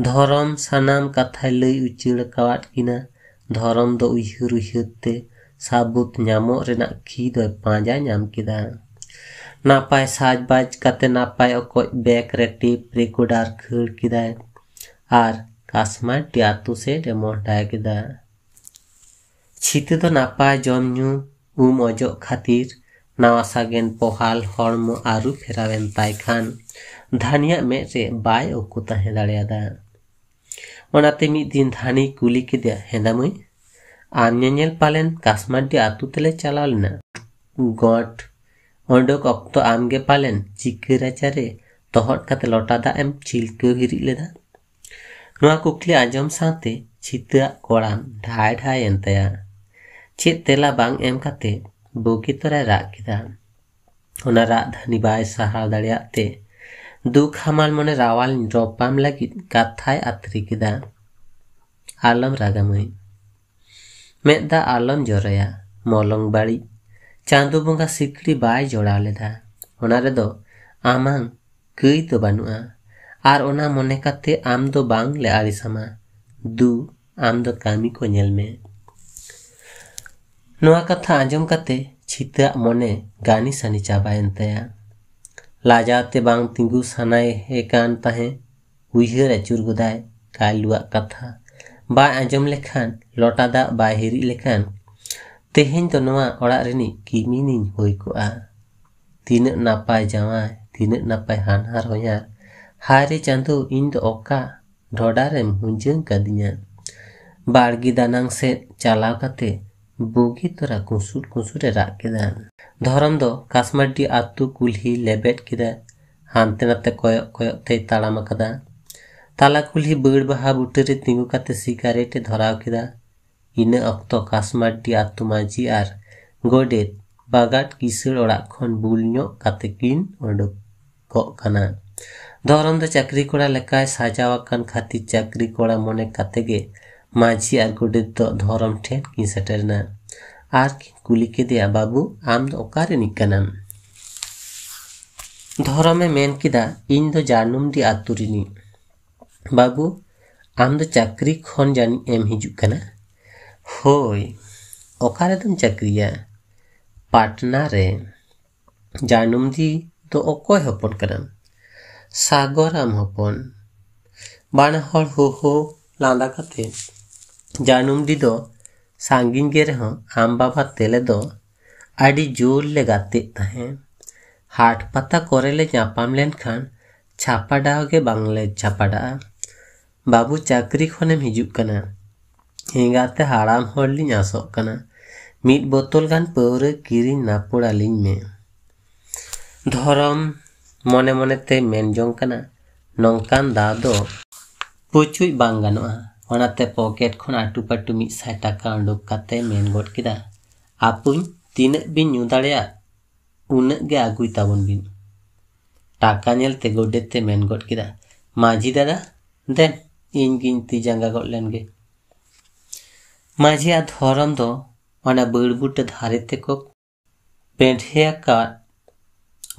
ᱫᱷᱚᱨᱚᱢ ᱥᱟᱱᱟᱢ ᱠᱟᱛᱷᱟᱭ ᱞᱟᱹᱭ ᱩᱪᱟᱹᱲ ᱠᱟᱣᱟᱫ ᱠᱤᱱᱟ ᱫᱷᱚᱨᱚᱢ ᱫᱚ ᱩᱭᱦᱟᱹᱨ ᱩᱭᱦᱟᱹᱨ ᱛᱮ ᱥᱟᱹᱵᱩᱫ ᱧᱟᱢᱚᱜ ᱨᱮᱱᱟᱜ ᱠᱷᱤ ᱫᱚᱭ ᱯᱟᱸᱡᱟ ᱧᱟᱢ ᱠᱮᱫᱟ ᱱᱟᱯᱟᱭ ᱥᱟᱡᱽᱵᱟᱡᱽ ᱠᱟᱛᱮ ᱱᱟᱯᱟᱭ ᱚᱠᱚᱡ ᱵᱮᱜᱽ ᱨᱮ ᱴᱤᱯ ᱨᱮᱠᱚᱰᱟᱨ ᱠᱷᱟᱹᱲ ᱠᱮᱫᱟᱭ ᱟᱨ ᱠᱟᱥᱢᱟᱨ ᱴᱤᱭᱟᱛᱩ ᱥᱮᱫ ᱮ ᱢᱚᱦᱰᱟ ᱠᱮᱫᱟ ᱪᱷᱤᱛᱟᱹ ᱫᱚ ᱱᱟᱯᱟᱭ ᱡᱚᱢ ᱧᱩ ᱩᱢ ᱚᱡᱚᱜ ᱠᱷᱟᱹᱛᱤᱨ ᱱᱟᱣᱟ ᱥᱟᱜᱮᱱ ᱯᱚᱦᱟᱞ ᱦᱚᱲᱢᱚ ᱟᱹᱨᱩ ᱯᱷᱮᱨᱟᱣᱮᱱ ᱛᱟᱭ ᱠᱷᱟᱱ ᱫᱷᱟᱹᱱᱤᱭᱟᱜ ᱢᱮᱫ ᱨᱮ ᱵᱟᱭ ᱩᱠᱩ ᱛᱟᱦᱮᱸ ᱫᱟᱲᱮᱭᱟᱫᱟ ᱚᱱᱟᱛᱮ ᱢᱤᱫ ᱫᱤᱱ ᱫᱷᱟᱹᱱᱤ ᱠᱩᱞᱤ ᱠᱮᱫᱮᱭᱟ ᱦᱮᱸᱫᱟ ᱢᱟᱹᱭ ᱟᱢ ᱠᱟᱥ ᱢᱟᱨᱰᱤ ᱟᱛᱩ ᱛᱮᱞᱮ ᱪᱟᱞᱟᱣ ᱞᱮᱱᱟ ᱜᱚᱴ ᱚᱰᱚᱠ ᱚᱠᱛᱚ ᱟᱢᱜᱮ ᱯᱟᱞᱮᱱ ᱪᱤᱠᱟᱹ ᱨᱟᱪᱟᱨᱮ ᱛᱚᱦᱚᱫ ᱠᱟᱛᱮ ᱞᱚᱴᱟ ᱫᱟᱜ ᱮᱢ ᱪᱷᱤᱞᱠᱟᱹᱣ ᱦᱤᱨᱤᱡ ᱞᱮᱫᱟ ᱱᱚᱣᱟ ᱠᱩᱠᱞᱤ ᱟᱸᱡᱚᱢ ᱥᱟᱶᱛᱮ ᱪᱷᱤᱛᱟᱹᱟᱜ ᱠᱚᱲᱟᱢ ᱰᱷᱟᱭ ᱰᱷᱟᱭ ᱮᱱ ᱛᱟᱭᱟ ᱪᱮᱫ ᱛᱮᱞᱟ ᱵᱟᱝ ᱮᱢ ᱠᱟᱛᱮ ᱵᱩᱜᱤ ᱛᱚᱨᱟᱭ ᱨᱟᱜ ᱠᱮᱫᱟ ᱚᱱᱟ ᱨᱟᱜ ᱫᱷᱟᱹᱱᱤ ᱵᱟᱭ ᱥᱟᱦᱟᱣ ᱫᱟᱲᱮᱭᱟᱜ ᱛᱮ ᱫᱩᱠ ᱦᱟᱢᱟᱞ ᱢᱚᱱᱮ ᱨᱟᱣᱟᱞ ᱨᱚᱯᱟᱢ ᱞᱟᱹᱜᱤᱫ ᱠᱟᱛᱷᱟᱭ ᱟᱛᱨᱤ ᱠᱮᱫᱟ ᱟᱞᱚᱢ ᱨᱟᱜᱟ ᱢᱟᱹᱭ मेदा आलम जरया मलंग बाड़ी चांदो बंगा सिकड़ी बै जड़ा लेदा उनारे कई तो बनुआ आर ओना मने काते आम दो बांग ले आरिसामा दु आम दो कामी को नेल में नोआ कथा आजम काते छिता मने गानी सानी चाबायन तया लाजाते बांग तिंगु सनाए एकान तहे उहिर चुरगुदाए कालुआ कथा ᱵᱟᱭ ᱟᱸᱡᱚᱢ ᱞᱮᱠᱷᱟᱱ ᱞᱚᱴᱟ ᱫᱟᱜ ᱵᱟᱭ ᱦᱤᱨᱤᱡ ᱞᱮᱠᱷᱟᱱ ᱛᱮᱦᱮᱧ ᱫᱚ ᱱᱚᱣᱟ ᱚᱲᱟᱜ ᱨᱤᱱᱤᱡ ᱠᱤᱢᱤᱱᱤᱧ ᱦᱩᱭ ᱠᱚᱜᱼᱟ ᱛᱤᱱᱟᱹᱜ ᱱᱟᱯᱟᱭ ᱡᱟᱶᱟᱭ ᱛᱤᱱᱟᱹᱜ napai hanhar honyar ᱦᱟᱭᱨᱮ ᱪᱟᱸᱫᱚ ᱤᱧ ᱫᱚ ᱚᱠᱟ ᱰᱷᱚᱰᱟᱨᱮᱢ ᱦᱩᱸᱡᱟᱹᱝ ᱠᱟᱫᱤᱧᱟ ᱵᱟᱲᱜᱮ ᱫᱟᱱᱟᱝ ᱥᱮᱫ ᱪᱟᱞᱟᱣ ᱠᱟᱛᱮ ᱵᱩᱜᱤ ᱛᱚᱨᱟ ᱠᱩᱥᱩᱴ ᱠᱩᱥᱩᱴᱮ ᱨᱟᱜ ᱠᱮᱫᱟ ᱫᱷᱚᱨᱚᱢ ᱫᱚ ᱠᱟᱥᱢᱟᱨᱰᱤ ᱟᱛᱩ ᱠᱩᱞᱦᱤ ᱞᱮᱵᱮᱫ ᱠᱮᱫᱟ ᱦᱟᱱᱛᱮ ᱱᱟᱛᱮ ᱠᱚᱭᱚᱜ ᱠᱚᱭᱚᱜ ᱛᱮᱭ ᱛᱟᱲᱟᱢ ᱟᱠᱟᱫᱟ ᱛᱟᱞᱟᱠᱩᱞᱦᱤ ᱵᱟᱹᱲ ᱵᱟᱦᱟ ᱵᱩᱴᱟᱹᱨᱮ ᱛᱤᱸᱜᱩ ᱠᱟᱛᱮ ᱥᱤᱜᱟᱨᱮᱴᱮ ᱫᱷᱚᱨᱟᱣ ᱠᱮᱫᱟ ᱤᱱᱟᱹ ᱚᱠᱛᱚ ᱠᱟᱥᱢᱟᱨᱰᱤ ᱟᱛᱳ ᱢᱟᱺᱡᱷᱤ ᱟᱨ ᱜᱚᱰᱮᱛ ᱵᱟᱜᱟᱫ ᱠᱤᱥᱟᱹᱲ ᱚᱲᱟᱜ ᱠᱷᱚᱱ ᱵᱩᱞ ᱧᱚᱜ ᱠᱟᱛᱮ ᱠᱤᱱ ᱚᱰᱚᱠᱚᱜ ᱠᱟᱱᱟ ᱫᱷᱚᱨᱚᱢ ᱫᱚ ᱪᱟᱹᱠᱨᱤ ᱠᱚᱲᱟ ᱞᱮᱠᱟᱭ ᱥᱟᱡᱟᱣ ᱟᱠᱟᱱ ᱠᱷᱟᱹᱛᱤᱨ ᱪᱟᱹᱠᱨᱤ ᱠᱚᱲᱟ ᱢᱚᱱᱮ ᱠᱟᱛᱮ ᱜᱮ ᱢᱟᱺᱡᱷᱤ ᱟᱨ ᱜᱚᱰᱮᱛ ᱫᱚ ᱫᱷᱚᱨᱚᱢ ᱴᱷᱮᱱ ᱠᱤᱱ ᱥᱮᱴᱮᱨᱮᱱᱟ ᱟᱨ ᱠᱤᱱ ᱠᱩᱞᱤ ᱠᱮᱫᱮᱭᱟ ᱵᱟᱹᱵᱩ ᱟᱢ ᱫᱚ ᱚᱠᱟᱨᱮᱱᱤᱡ ᱠᱟᱱᱟᱢ ᱫᱷᱚᱨᱚᱢᱮ ᱢᱮᱱ ᱠᱮᱫᱟ ᱤᱧ ᱫᱚ ᱡᱟᱨᱱᱩᱢᱰᱤ ᱟᱛᱳ ᱨᱤᱱᱤᱡ बाबू आम दो तो चाकरी खन जानी एम हजना हर दम पाटना जानुम दी तो ओकोय हपन करन सागराम हपन बाना हर हो हो लांदा कते जानुम दी दो सांगिन गेरे हो आम बाबा तेले दो आडी जोर ले गाते तहे हाट पता करेले जापाम लेन खान छापा डाओगे बांगले छापा डा ᱵᱟᱹᱵᱩ ᱪᱟᱹᱠᱨᱤ ᱠᱷᱚᱱᱮᱢ ᱦᱤᱡᱩᱜ ᱠᱟᱱᱟ ᱮᱸᱜᱟᱛᱮ ᱦᱟᱲᱟᱢ ᱦᱚᱲ ᱞᱤᱧ ᱟᱥᱚᱜ ᱠᱟᱱᱟ ᱢᱤᱫ ᱵᱳᱛᱚᱞ ᱜᱟᱱ ᱯᱟᱹᱣᱨᱟᱹ ᱠᱤᱨᱤᱧ ᱱᱟᱯᱚᱲ ᱟᱹᱞᱤᱧ ᱢᱮ ᱫᱷᱚᱨᱚᱢ ᱢᱚᱱᱮ ᱢᱚᱱᱮᱛᱮ ᱢᱮᱱ ᱡᱚᱝ ᱠᱟᱱᱟ ᱱᱚᱝᱠᱟᱱ ᱫᱟᱣ ᱫᱚ ᱯᱩᱪᱩᱡ ᱵᱟᱝ ᱜᱟᱱᱚᱜᱼᱟ ᱚᱱᱟᱛᱮ ᱯᱚᱠᱮᱴ ᱠᱷᱚᱱ ᱟᱴᱩᱯᱟᱴᱩ ᱢᱤᱫ ᱥᱟᱭ ᱴᱟᱠᱟ ᱩᱰᱩᱠ ᱠᱟᱛᱮ ᱢᱮᱱ ᱜᱚᱫ ᱠᱮᱫᱟ ᱟᱯᱩᱧ ᱛᱤᱱᱟᱹᱜ ᱵᱤᱱ ᱧᱩ ᱫᱟᱲᱮᱭᱟᱜ ᱩᱱᱟᱹᱜ ᱜᱮ ᱟᱹᱜᱩᱭ ᱛᱟᱵᱚᱱ ᱵᱤᱱ ᱴᱟᱠᱟ ᱧᱮᱞᱛᱮ ᱜᱚᱰᱮᱛᱮ ᱢᱮᱱ ᱜᱚᱫ ᱠᱮᱫᱟ ᱢᱟᱹᱡᱷᱤ ᱫᱟᱫᱟ ᱫᱮᱱ ᱤᱧᱜᱤᱧ ᱛᱤ ᱡᱟᱸᱜᱟ ᱜᱚᱫ ᱞᱮᱱ ᱜᱮ ᱢᱟᱹᱡᱷᱤᱭᱟᱜ ᱫᱷᱚᱨᱚᱢ ᱫᱚ ᱚᱱᱟ ᱵᱟᱹᱲᱵᱩᱴᱟᱹ ᱫᱷᱟᱨᱮ ᱛᱮᱠᱚ ᱯᱮᱸᱰᱷᱮ ᱟᱠᱟᱫ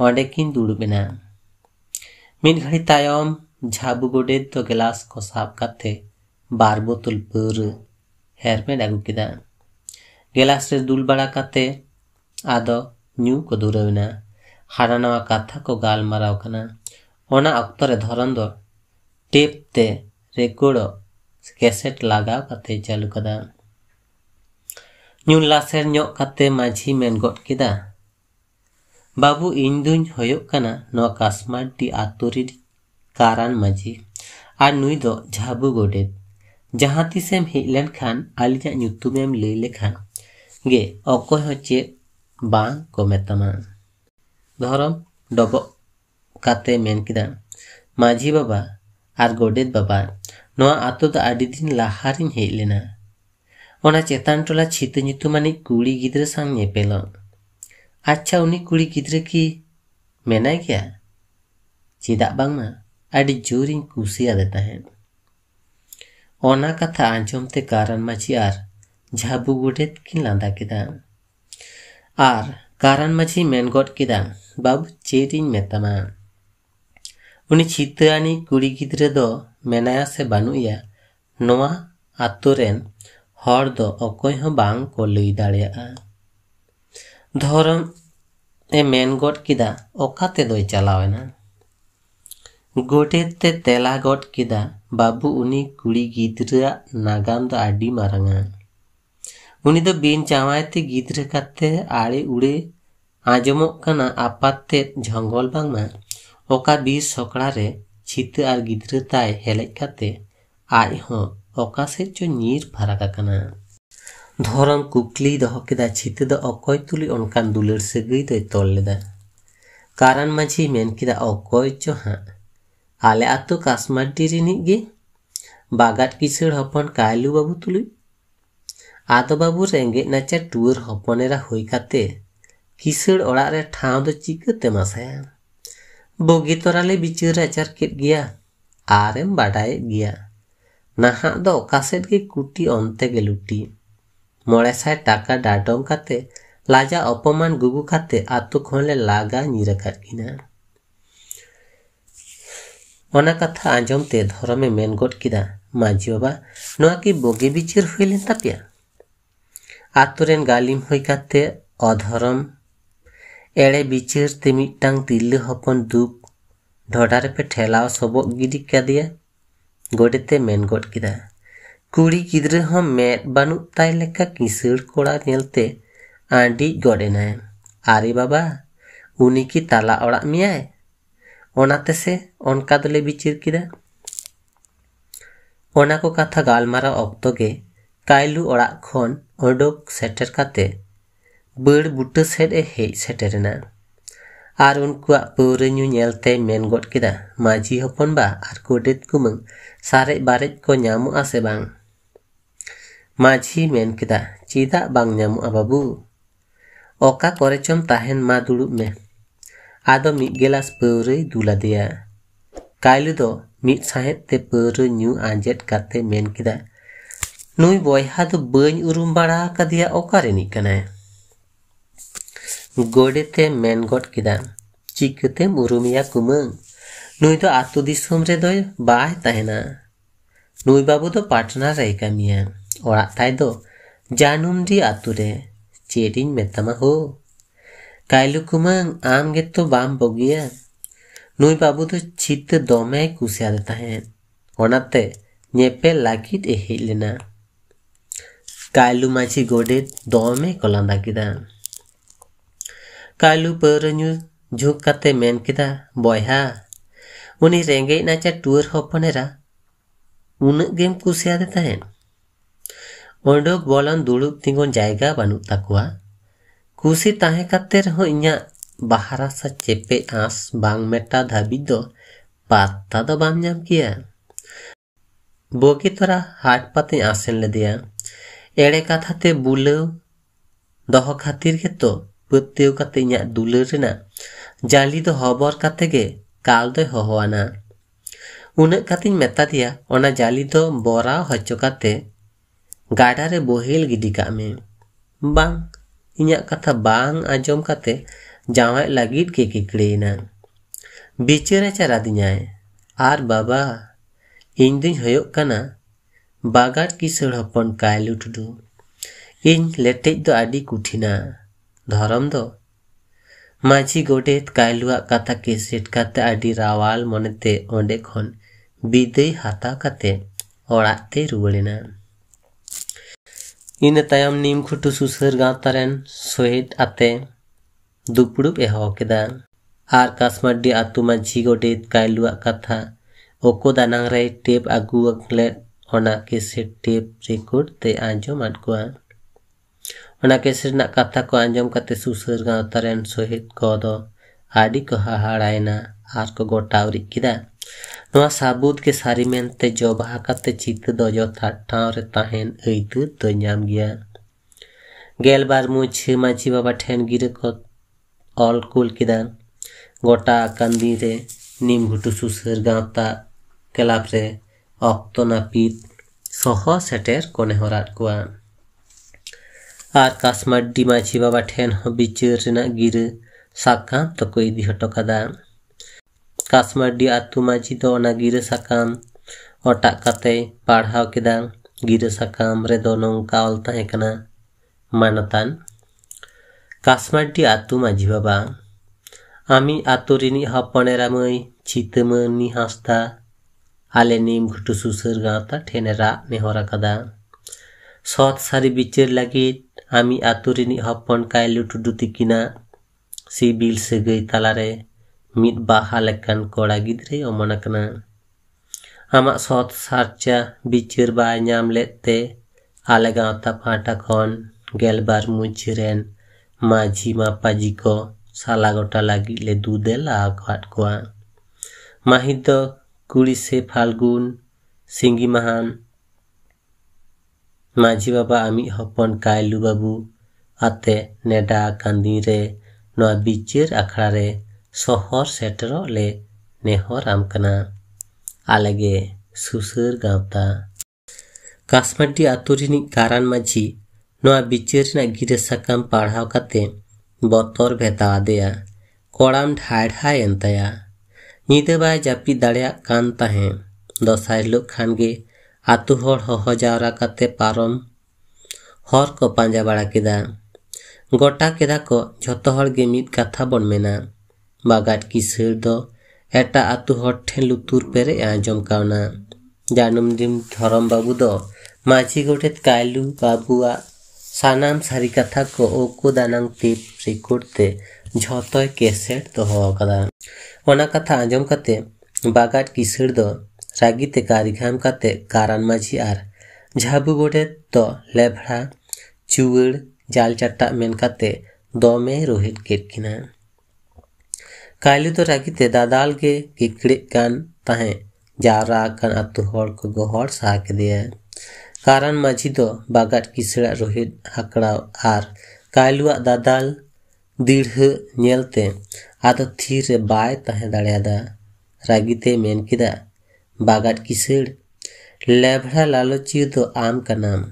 ᱚᱸᱰᱮ ᱠᱤᱱ ᱫᱩᱲᱩᱵ ᱮᱱᱟ ᱢᱤᱫ ᱜᱷᱟᱹᱲᱤ ᱛᱟᱭᱚᱢ ᱡᱷᱟᱵᱩ ᱜᱚᱰᱮᱛ ᱫᱚ ᱜᱮᱞᱟᱥ ᱠᱚ ᱥᱟᱵ ᱠᱟᱛᱮ ᱵᱟᱨ ᱵᱳᱛᱚᱞ ᱯᱟᱹᱣᱨᱟᱹ ᱦᱮᱨᱢᱮᱫ ᱟᱹᱜᱩ ᱠᱮᱫᱟ ᱜᱮᱞᱟᱥ ᱨᱮ ᱫᱩᱞ ᱵᱟᱲᱟ ᱠᱟᱛᱮ ᱟᱫᱚ ᱧᱩ ᱠᱚ ᱫᱷᱩᱨᱟᱹᱣᱮᱱᱟ ᱦᱟᱱᱟ ᱱᱟᱣᱟ ᱠᱟᱛᱷᱟ ᱠᱚ ᱜᱟᱞᱢᱟᱨᱟᱣ ᱠᱟᱱᱟ ᱚᱱᱟ ᱚᱠᱛᱚ ᱨᱮ ᱫᱷᱚᱨᱚᱱ ᱫᱚ ᱴᱮᱯ ᱛᱮ ᱨᱮᱠᱚᱨᱰ ᱠᱮᱥᱮᱴ ᱞᱟᱜᱟᱣ ᱠᱟᱛᱮ ᱪᱟᱹᱞᱩ ᱠᱟᱫᱟ ᱧᱩ ᱞᱟᱥᱮᱨ ᱧᱚᱜ ᱠᱟᱛᱮ ᱢᱟᱺᱡᱷᱤ ᱢᱮᱱ ᱜᱚᱫ ᱠᱮᱫᱟ ᱵᱟᱹᱵᱩ ᱤᱧ ᱫᱩᱧ ᱦᱩᱭᱩᱜ ᱠᱟᱱᱟ ᱱᱚᱣᱟ ᱠᱟᱥᱢᱟᱨᱰᱤ ᱟᱛᱳ ᱨᱤᱱ ᱠᱟᱨᱟᱱ ᱢᱟᱺᱡᱷᱤ ᱟᱨ ᱱᱩᱭ ᱫᱚ ᱡᱷᱟᱵᱩ ᱜᱚᱰᱮᱛ ᱡᱟᱦᱟᱸ ᱛᱤᱥᱮᱢ ᱦᱮᱡ ᱞᱮᱱᱠᱷᱟᱱ ᱟᱹᱞᱤᱧᱟᱜ ᱧᱩᱛᱩᱢᱮᱢ ᱞᱟᱹᱭ ᱞᱮᱠᱷᱟᱱ ᱜᱮ ᱚᱠᱚᱭ ᱦᱚᱸ ᱪᱮᱫ ᱵᱟᱝ ᱠᱚ ᱢᱮᱛᱟᱢᱟ ᱫᱷᱚᱨᱚᱢ ᱰᱚᱵᱚᱜ ᱠᱟᱛᱮ ᱢᱮᱱ ᱠᱮᱫᱟ ᱢᱟᱺᱡᱷᱤ ᱵᱟᱵᱟ ᱟᱨ ᱜᱚᱰᱮᱛ ᱵᱟᱵᱟ ᱱᱚᱣᱟ ᱟᱛᱳ ᱫᱚ ᱟᱹᱰᱤ ᱫᱤᱱ ᱞᱟᱦᱟᱨᱤᱧ ᱦᱮᱡ ᱞᱮᱱᱟ ᱚᱱᱟ ᱪᱮᱛᱟᱱ ᱴᱚᱞᱟ ᱪᱷᱤᱛᱟᱹ ᱧᱩᱛᱩᱢᱟᱱᱤᱡ ᱠᱩᱲᱤ ᱜᱤᱫᱽᱨᱟᱹ ᱥᱟᱶ ᱧᱮᱯᱮᱞᱚᱜ ᱟᱪᱪᱷᱟ ᱩᱱᱤ ᱠᱩᱲᱤ ᱜᱤᱫᱽᱨᱟᱹ ᱠᱤ ᱢᱮᱱᱟᱭ ᱜᱮᱭᱟ ᱪᱮᱫᱟᱜ ᱵᱟᱝᱢᱟ ᱟᱹᱰᱤ ᱡᱳᱨᱤᱧ ᱠᱩᱥᱤᱭᱟᱫᱮ ᱛᱟᱦᱮᱸᱫ ᱚᱱᱟ ᱠᱟᱛᱷᱟ ᱟᱸᱡᱚᱢ ᱛᱮ ᱠᱟᱨᱟᱱ ᱢᱟᱹᱡᱷᱤ ᱟᱨ ᱡᱷᱟᱵᱩ ᱜᱚᱰᱮᱛ ᱠᱤᱱ ᱞᱟᱸᱫᱟ ᱠᱮᱫᱟ ᱟᱨ ᱠᱟᱨᱟᱱ ᱢᱟᱹᱡᱷᱤ ᱢᱮᱱ ᱜᱚᱫ ᱠᱮᱫᱟ ᱵᱟᱹᱵᱩ ᱪᱮᱫ ᱤᱧ ᱢᱮᱛᱟᱢᱟ ᱩᱱᱤ ᱪᱷᱤᱛᱟᱹ ᱟᱹᱱᱤᱡ ᱠᱩᱲᱤ ᱜᱤᱫᱽᱨᱟᱹ ᱫᱚ ᱢᱮᱱᱟᱭᱟ ᱥᱮ ᱵᱟᱹᱱᱩᱭᱟ ᱱᱚᱣᱟ ᱟᱛᱳ ᱨᱮᱱ ᱦᱚᱲ ᱫᱚ ᱚᱠᱚᱭ ᱦᱚᱸ ᱵᱟᱝ ᱠᱚ ᱞᱟᱹᱭ ᱫᱟᱲᱮᱭᱟᱜᱼᱟ ᱫᱷᱚᱨᱚᱢ ᱮ ᱢᱮᱱ ᱜᱚᱫ ᱠᱮᱫᱟ ᱚᱠᱟ ᱛᱮᱫᱚᱭ ᱪᱟᱞᱟᱣᱮᱱᱟ ᱜᱚᱰᱮᱛ ᱛᱮ ᱛᱮᱞᱟ ᱜᱚᱫ ᱠᱮᱫᱟ ᱵᱟᱹᱵᱩ ᱩᱱᱤ ᱠᱩᱲᱤ ᱜᱤᱫᱽᱨᱟᱹᱣᱟᱜ ᱱᱟᱜᱟᱢ ᱫᱚ ᱟᱹᱰᱤ ᱢᱟᱨᱟᱝᱟ ᱩᱱᱤ ᱫᱚ ᱵᱤᱱ ᱡᱟᱶᱟᱭ ᱛᱮ ᱜᱤᱫᱽᱨᱟᱹ ᱠᱟᱛᱮ ᱟᱲᱮ ᱩᱲᱮ ᱟᱸᱡᱚᱢᱚᱜ ᱠᱟᱱᱟ ᱟᱯᱟᱛ ᱛᱮᱫ ᱡᱷᱚᱝᱜᱚᱞ ᱵᱟᱝᱢᱟ ᱚᱠᱟ ᱵᱤᱨ ᱥᱚᱠᱲᱟ ᱨᱮ ᱪᱷᱤᱛᱟᱹ ᱟᱨ ᱜᱤᱫᱽᱨᱟᱹ ᱛᱟᱭ ᱦᱮᱞᱮᱡ ᱠᱟᱛᱮ ᱟᱡ ᱦᱚᱸ ᱚᱠᱟ ᱥᱮᱫ ᱪᱚ ᱧᱤᱨ ᱯᱷᱟᱨᱟᱠ ᱟᱠᱟᱱᱟ ᱫᱷᱚᱨᱚᱢ ᱠᱩᱠᱞᱤᱭ ᱫᱚᱦᱚ ᱠᱮᱫᱟ ᱪᱷᱤᱛᱟᱹ ᱫᱚ ᱚᱠᱚᱭ ᱛᱩᱞᱩᱡ ᱚᱱᱠᱟᱱ ᱫᱩᱞᱟᱹᱲ ᱥᱟᱹᱜᱟᱹᱭ ᱫᱚᱭ ᱛᱚᱞ ᱞᱮᱫᱟ ᱠᱟᱨᱟᱱ ᱢᱟᱹᱡᱷᱤᱭ ᱢᱮᱱ ᱠᱮᱫᱟ ᱚᱠᱚᱭ ᱪᱚ ᱦᱟᱸᱜ ᱟᱞᱮ ᱟᱛᱳ ᱠᱟᱥᱢᱟᱰᱰᱤ ᱨᱤᱱᱤᱡ ᱜᱮ ᱵᱟᱜᱟᱫ ᱠᱤᱥᱟᱹᱲ ᱦᱚᱯᱚᱱ ᱠᱟᱭᱞᱩ ᱵᱟᱹᱵᱩ ᱛᱩᱞᱩᱡ ᱟᱫᱚ ᱵᱟᱹᱵᱩ ᱨᱮᱸᱜᱮᱡ ᱱᱟᱪᱟᱨ ᱴᱩᱣᱟᱹᱨ ᱦᱚᱯᱚᱱᱮᱨᱟ ᱦᱩᱭ ᱠᱟᱛᱮ ᱠᱤᱥᱟᱹᱲ ᱚᱲᱟᱜ ᱨᱮ ᱴᱷᱟᱶ ᱫᱚ ᱪᱤᱠᱟᱹᱛᱮ ᱢᱟᱥᱟᱭᱟ ᱵᱩᱜᱤ ᱛᱚᱨᱟᱞᱮ ᱵᱤᱪᱟᱹᱨ ᱟᱪᱟᱨ ᱠᱮᱫ ᱜᱮᱭᱟ ᱟᱨᱮᱢ ᱵᱟᱰᱟᱭᱮᱫ ᱜᱮᱭᱟ ᱱᱟᱦᱟᱜ ᱫᱚ ᱚᱠᱟᱥᱮᱫ ᱜᱮ ᱠᱩᱴᱤ ᱚᱱᱛᱮ ᱜᱮ ᱞᱩᱴᱤ ᱢᱚᱬᱮ ᱥᱟᱭ ᱴᱟᱠᱟ ᱰᱟᱰᱚᱢ ᱠᱟᱛᱮ ᱞᱟᱡᱟ ᱚᱯᱚᱢᱟᱱ ᱜᱩᱜᱩ ᱠᱟᱛᱮ ᱟᱛᱳ ᱠᱷᱚᱱᱞᱮ ᱞᱟᱜᱟ ᱧᱤᱨ ᱟᱠᱟᱫ ᱠᱤᱱᱟ ᱚᱱᱟ ᱠᱟᱛᱷᱟ ᱟᱸᱡᱚᱢ ᱛᱮ ᱫᱷᱚᱨᱚᱢᱮ ᱢᱮᱱ ᱜᱚᱫ ᱠᱮᱫᱟ ᱢᱟᱹᱡᱷᱤ ᱵᱟᱵᱟ ᱱᱚᱣᱟ ᱠᱤ ᱵᱩᱜᱤ ᱵᱤᱪᱟᱹᱨ ᱦᱩᱭ ᱞᱮᱱ ᱛᱟᱯᱮᱭᱟ ᱟᱛᱳ ᱨᱮᱱ ᱜᱟᱹᱞᱤᱢ ᱦᱩᱭ ᱠᱟᱛᱮ अधर्म ᱮᱲᱮ ᱵᱤᱪᱟᱹᱨ ᱛᱮ ᱢᱤᱫᱴᱟᱝ ᱛᱤᱨᱞᱟᱹ ᱦᱚᱯᱚᱱ ᱫᱩᱠ ᱰᱷᱚᱰᱟ ᱨᱮᱯᱮ ᱴᱷᱮᱞᱟᱣ ᱥᱚᱵᱚᱜ ᱜᱤᱰᱤ ᱠᱟᱫᱮᱭᱟ ᱜᱚᱰᱮᱛᱮ ᱢᱮᱱ ᱜᱚᱫ ᱠᱮᱫᱟ ᱠᱩᱲᱤ ᱜᱤᱫᱽᱨᱟᱹ ᱦᱚᱸ ᱢᱮᱫ ᱵᱟᱹᱱᱩᱜ ᱛᱟᱭ ᱞᱮᱠᱟ ᱠᱤᱥᱟᱹᱬ ᱠᱚᱲᱟ ᱧᱮᱞᱛᱮ ᱟᱹᱰᱤ ᱜᱚᱰ ᱮᱱᱟᱭ ᱟᱨᱮ ᱵᱟᱵᱟ ᱩᱱᱤ ᱠᱤ ᱛᱟᱞᱟ ᱚᱲᱟᱜ ᱢᱮᱭᱟᱭ ᱚᱱᱟᱛᱮ ᱥᱮ ᱚᱱᱠᱟ ᱫᱚᱞᱮ ᱵᱤᱪᱟᱹᱨ ᱠᱮᱫᱟ ᱚᱱᱟ ᱠᱚ ᱠᱟᱛᱷᱟ ᱜᱟᱞᱢᱟᱨᱟᱣ ᱚᱠᱛᱚ ᱜᱮ ᱠᱟᱭᱞᱩ ᱚᱲᱟᱜ ᱠᱷᱚᱱ ᱚᱰᱚᱠ ᱥᱮᱴᱮᱨ ᱠᱟᱛᱮ ᱵᱟᱹᱲ ᱵᱩᱴᱟᱹ ᱥᱮᱫ ᱮ ᱦᱮᱡ ᱥᱮᱴᱮᱨ ᱮᱱᱟ ᱟᱨ ᱩᱱᱠᱩᱣᱟᱜ ᱯᱟᱹᱣᱨᱟᱹ ᱧᱩ ᱧᱮᱞᱛᱮ ᱢᱮᱱ ᱜᱚᱫ ᱠᱮᱫᱟ ᱢᱟᱹᱡᱷᱤ ᱦᱚᱯᱚᱱ ᱵᱟ ᱟᱨ ᱜᱚᱰᱮᱛ ᱠᱩᱢᱟᱹᱝ ᱥᱟᱨᱮᱡ ᱵᱟᱨᱮᱡ ᱠᱚ ᱧᱟᱢᱚᱜᱼᱟ ᱥᱮ ᱵᱟᱝ ᱢᱟᱹᱡᱷᱤ ᱢᱮᱱ ᱠᱮᱫᱟ ᱪᱮᱫᱟᱜ ᱵᱟᱝ ᱧᱟᱢᱚᱜᱼᱟ ᱵᱟᱹᱵᱩ ᱚᱠᱟ ᱠᱚᱨᱮ ᱪᱚᱢ ᱛᱟᱦᱮᱱ ᱢᱟ ᱫᱩᱲᱩᱵ ᱢᱮ ᱟᱫᱚ ᱢᱤᱫ ᱜᱮᱞᱟᱥ ᱯᱟᱹᱣᱨᱟᱹᱭ ᱫᱩᱞ ᱟᱫᱮᱭᱟ ᱠᱟᱭᱞᱩ ᱫᱚ ᱢᱤᱫ ᱥᱟᱸᱦᱮᱫ ᱛᱮ ᱯᱟᱹᱣᱨᱟᱹ ᱧᱩ ᱟᱸᱡᱮᱫ ᱠᱟᱛᱮ ᱢᱮᱱ ᱠᱮᱫᱟ ᱱᱩᱭ ᱵᱚᱭᱦᱟ ᱫᱚ ᱵᱟᱹᱧ ᱩᱨᱩᱢ ᱵᱟᱲᱟ ᱟᱠᱟᱫᱮᱭᱟ ᱚᱠᱟ ᱨᱤᱱᱤᱡ ᱠᱟᱱᱟᱭ ᱜᱚᱰᱮᱛᱮ ᱢᱮᱱ ᱜᱚᱫ ᱠᱮᱫᱟ ᱪᱤᱠᱟᱹᱛᱮᱢ ᱩᱨᱩᱢᱮᱭᱟ ᱠᱩᱢᱟᱹᱝ ᱱᱩᱭ ᱫᱚ ᱟᱛᱳ ᱫᱤᱥᱚᱢ ᱨᱮᱫᱚᱭ ᱵᱟᱭ ᱛᱟᱦᱮᱱᱟ ᱱᱩᱭ ᱵᱟᱹᱵᱩ ᱫᱚ ᱯᱟᱴᱱᱟ ᱨᱮᱭ ᱠᱟᱹᱢᱤᱭᱟ ᱚᱲᱟᱜ ᱛᱟᱭ ᱫᱚ ᱡᱟᱹᱱᱩᱢᱰᱤ ᱟᱛᱳ ᱨᱮ ᱪᱮᱫ ᱤᱧ ᱢᱮᱛᱟᱢᱟ ᱦᱳ ᱠᱟᱭᱞᱩ ᱠᱩᱢᱟᱹᱝ ᱟᱢ ᱜᱮᱛᱚ ᱵᱟᱢ ᱵᱚᱜᱤᱭᱟ ᱱᱩᱭ ᱵᱟᱹᱵᱩ ᱫᱚ ᱪᱤᱛᱟᱹ ᱫᱚᱢᱮᱭ ᱠᱩᱥᱤᱭᱟᱫᱮ ᱛᱟᱦᱮᱸᱫ ᱚᱱᱟᱛᱮ ᱧᱮᱯᱮᱞ ᱞᱟᱹᱜᱤᱫ ᱮ ᱦᱮᱡ ᱞᱮᱱᱟ ᱠᱟᱭᱞᱩ ᱢᱟᱹᱡᱷᱤ ᱜᱚᱰᱮᱛ ᱫᱚᱢᱮ ᱠᱚ ᱞᱟᱸᱫᱟ ᱠᱮᱫᱟ कालू परन्यू झुक करते मैन किता बॉयहा नाचा टूर होपनेरा उम गेम कुसिया देता है ओंडोक बोलन दुड़ुक तिंगोन जायगा बनू तकुआ कुसी ताहे रहो इन्या बाहरा चेपे आस बांग मेटा धाबी दो पाता दो बाम जाम किया बोगी तोरा हाट पाते आसन ले एड़े कथाते ते बुलव दहो खातिर के तो ᱯᱟᱹᱛᱭᱟᱹᱣ ᱠᱟᱛᱮ ᱤᱧᱟᱹᱜ ᱫᱩᱞᱟᱹᱲ ᱨᱮᱱᱟᱜ ᱡᱟᱹᱞᱤ ᱫᱚ ᱦᱚᱵᱚᱨ ᱠᱟᱛᱮ ᱜᱮ ᱠᱟᱞ ᱫᱚᱭ ᱦᱚᱦᱚᱣᱟᱱᱟ ᱩᱱᱟᱹᱜ ᱠᱟᱛᱮᱧ ᱢᱮᱛᱟ ᱫᱮᱭᱟ ᱚᱱᱟ ᱡᱟᱹᱞᱤ ᱫᱚ ᱵᱚᱨᱟᱣ ᱦᱚᱪᱚ ᱠᱟᱛᱮ ᱜᱟᱰᱟ ᱨᱮ ᱵᱚᱦᱮᱞ ᱜᱤᱰᱤ ᱠᱟᱜ ᱢᱮ ᱵᱟᱝ ᱤᱧᱟᱹᱜ ᱠᱟᱛᱷᱟ ᱵᱟᱝ ᱟᱸᱡᱚᱢ ᱠᱟᱛᱮ ᱡᱟᱶᱟᱭ ᱞᱟᱹᱜᱤᱫ ᱜᱮ ᱠᱤᱠᱲᱤᱭᱮᱱᱟ ᱵᱤᱪᱟᱹᱨᱮ ᱪᱟᱨᱟᱫᱤᱧᱟᱭ ᱟᱨ ᱵᱟᱵᱟ ᱤᱧ ᱫᱩᱧ ᱦᱩᱭᱩᱜ ᱠᱟᱱᱟ ᱵᱟᱜᱟᱲ ᱠᱤᱥᱟᱹᱬ ᱦᱚᱯᱚᱱ ᱠᱟᱭᱞᱩ ᱴᱩᱰᱩ ᱤᱧ ᱞᱮᱴᱮᱡ ᱫᱚ ᱟᱹᱰᱤ ᱠᱩᱴᱷᱤᱱᱟ धरम दो माझी गोटे कायलुआ कथा के सेटकाते आडी रावाल मनते ओंडे खन बिदई हाता कते ओड़ाते रुवलेना इन तायम नीम खुटु सुसर गातरन सोहेट आते दुपड़ुप एहो केदा आर कासमाडी आतु माझी गोटे कायलुआ कथा ओको दानांग रे टेप आगु अखले के सेट टेप रिकॉर्ड ते आजो मानकुआ कथा को आंजम करते सुसर गांवता शहीद को आड़ी को हाहाड़ा आर को गटाव रिका ना के सारी मनते जबा चित जथा ठावरे तहन नाम गया गल बार मुझे माझी बाबा ठेन गिर को कुल किदा गोटा आकान दिन रे निम घुटू सुसर गांवता क्लाब रे अक्तो नापित सह सेटेर को नेहरा कोआ ᱟᱨ ᱠᱟᱥᱢᱟᱰᱰᱤ ᱢᱟᱹᱡᱷᱤ ᱵᱟᱵᱟ ᱴᱷᱮᱱ ᱦᱚᱸ ᱵᱤᱪᱟᱹᱨ ᱨᱮᱱᱟᱜ ᱜᱤᱨᱟᱹ ᱥᱟᱠᱟᱢ ᱫᱚᱠᱚ ᱤᱫᱤ ᱦᱚᱴᱚ ᱠᱟᱫᱟ ᱠᱟᱥᱢᱟᱰᱰᱤ ᱟᱛᱩ ᱢᱟᱹᱡᱷᱤ ᱫᱚ ᱚᱱᱟ ᱜᱤᱨᱟᱹ ᱥᱟᱠᱟᱢ ᱚᱴᱟᱜ ᱠᱟᱛᱮᱭ ᱯᱟᱲᱦᱟᱣ ᱠᱮᱫᱟ ᱜᱤᱨᱟᱹ ᱥᱟᱠᱟᱢ ᱨᱮᱫᱚ ᱱᱚᱝᱠᱟ ᱚᱞ ᱛᱟᱦᱮᱸ ᱠᱟᱱᱟ মানতান কাসমারটি আতু মাঝি বাবা আমি আতরিনি হপনেরা মই চিতমনি হাস্তা আলে নিম ঘুটু সুসর গাঁতা রা নেহরা কাদা সৎ সারি বিচের লাগিত আমি ᱟᱛᱩᱨᱤᱱᱤᱡ ᱦᱚᱯᱚᱱ ᱠᱟᱭᱞᱩ ᱴᱩᱰᱩ ᱛᱤᱠᱤᱱᱟᱜ ᱥᱤᱵᱤᱞ ᱥᱟᱹᱜᱟᱹᱭ ᱛᱟᱞᱟᱨᱮ ᱢᱤᱫ ᱵᱟᱦᱟ ᱞᱮᱠᱟᱱ ᱠᱚᱲᱟ ᱜᱤᱫᱽᱨᱟᱹᱭ ᱚᱢᱚᱱ ᱟᱠᱟᱱᱟ ᱟᱢᱟᱜ ᱥᱚᱛ ᱥᱟᱨᱪᱟ ᱵᱤᱪᱟᱹᱨ ᱵᱟᱭ ᱧᱟᱢ ᱞᱮᱫ ᱛᱮ ᱟᱞᱮ ᱜᱟᱶᱛᱟ ᱯᱟᱦᱴᱟ ᱠᱷᱚᱱ ᱜᱮᱞᱵᱟᱨ ᱢᱩᱪᱷᱟᱹ ᱨᱮᱱ ᱢᱟᱹᱡᱷᱤ ᱢᱟᱯᱟᱡᱤ ᱠᱚ ᱥᱟᱞᱟ ᱜᱚᱴᱟ ᱞᱟᱹᱜᱤᱫ ᱞᱮ ᱫᱩᱫᱮ ᱞᱟ ᱟᱠᱟᱫ ᱠᱚᱣᱟ ᱢᱟᱹᱦᱤᱛ ᱫᱚ ᱠᱩᱲᱤᱥᱮ ᱯᱷᱟᱞᱜᱩᱱ ᱥᱤᱸᱜᱤ ᱢᱟᱦᱟᱱ माझी बाबा आमी हपन कायलू बाबू आते नेडा कांदी रे नवा बीचेर आखड़ा रे सहर सेटर ले नेहर आमकना आलगे सुसर गावता कासमाटी आतुरी कारण माझी नवा बीचेर गिरे साकाम पढ़ाव काते बतर भेदा आदेया कड़ाम ढाय ढाय एंतया निदे बाय जापी दाड़ा कान दसाय लोग खानगे ᱟᱛᱳ ᱦᱚᱲ ᱦᱚᱦᱚ ᱡᱟᱣᱨᱟ ᱠᱟᱛᱮ ᱯᱟᱨᱚᱢ ᱦᱚᱨ ᱠᱚ ᱯᱟᱸᱡᱟ ᱵᱟᱲᱟ ᱠᱮᱫᱟ ᱜᱚᱴᱟ ᱠᱮᱫᱟ ᱠᱚ ᱡᱷᱚᱛᱚ ᱦᱚᱲ ᱜᱮ ᱢᱤᱫ ᱠᱟᱛᱷᱟ ᱵᱚᱱ ᱢᱮᱱᱟ ᱵᱟᱜᱟᱴ ᱠᱤᱥᱟᱹᱬ ᱫᱚ ᱮᱴᱟᱜ ᱟᱛᱳ ᱦᱚᱲ ᱴᱷᱮᱱ ᱞᱩᱛᱩᱨ ᱯᱮᱨᱮᱡ ᱟᱸᱡᱚᱢ ᱠᱟᱣᱱᱟ ᱡᱟᱹᱱᱩᱢ ᱫᱤᱱ ᱫᱷᱚᱨᱚᱢ ᱵᱟᱹᱵᱩ ᱫᱚ ᱢᱟᱹᱡᱷᱤ ᱜᱚᱰᱮᱛ ᱠᱟᱭᱞᱩ ᱵᱟᱹᱵᱩᱣᱟᱜ ᱥᱟᱱᱟᱢ ᱥᱟᱹᱨᱤ ᱠᱟᱛᱷᱟ ᱠᱚ ᱳᱠᱳ ᱫᱟᱱᱟᱝ ᱴᱮᱯ ᱨᱮᱠᱚᱨᱰ ᱛᱮ ᱡᱷᱚᱛᱚᱭ ᱠᱮᱥᱮᱴ ᱫᱚᱦᱚ ᱟᱠᱟᱫᱟ ᱚᱱᱟ ᱠᱟᱛᱷᱟ ᱟᱸᱡᱚᱢ ᱠᱟᱛᱮ ᱵᱟᱜᱟᱴ ᱠᱤᱥᱟᱹᱬ ᱫᱚ रागीते कारीघाम काते कारण माझी आर झाबू बोडे तो लेभड़ा चुवड़ जाल चट्टा मेन काते दमे रोहित गेट किना कालू तो रागीते दादाल के किकड़े कान तहे जारा कान अतु होड़ को गोहर साक दिया कारण माझी तो बागट किसड़ा रोहित हकड़ाव आर कालू दादाल दीढ़ नेलते आदो थीर बाय तहे दड़ियादा रागीते मेन किदा बागाट किसड़ लेभड़ा लालची दो आम का नाम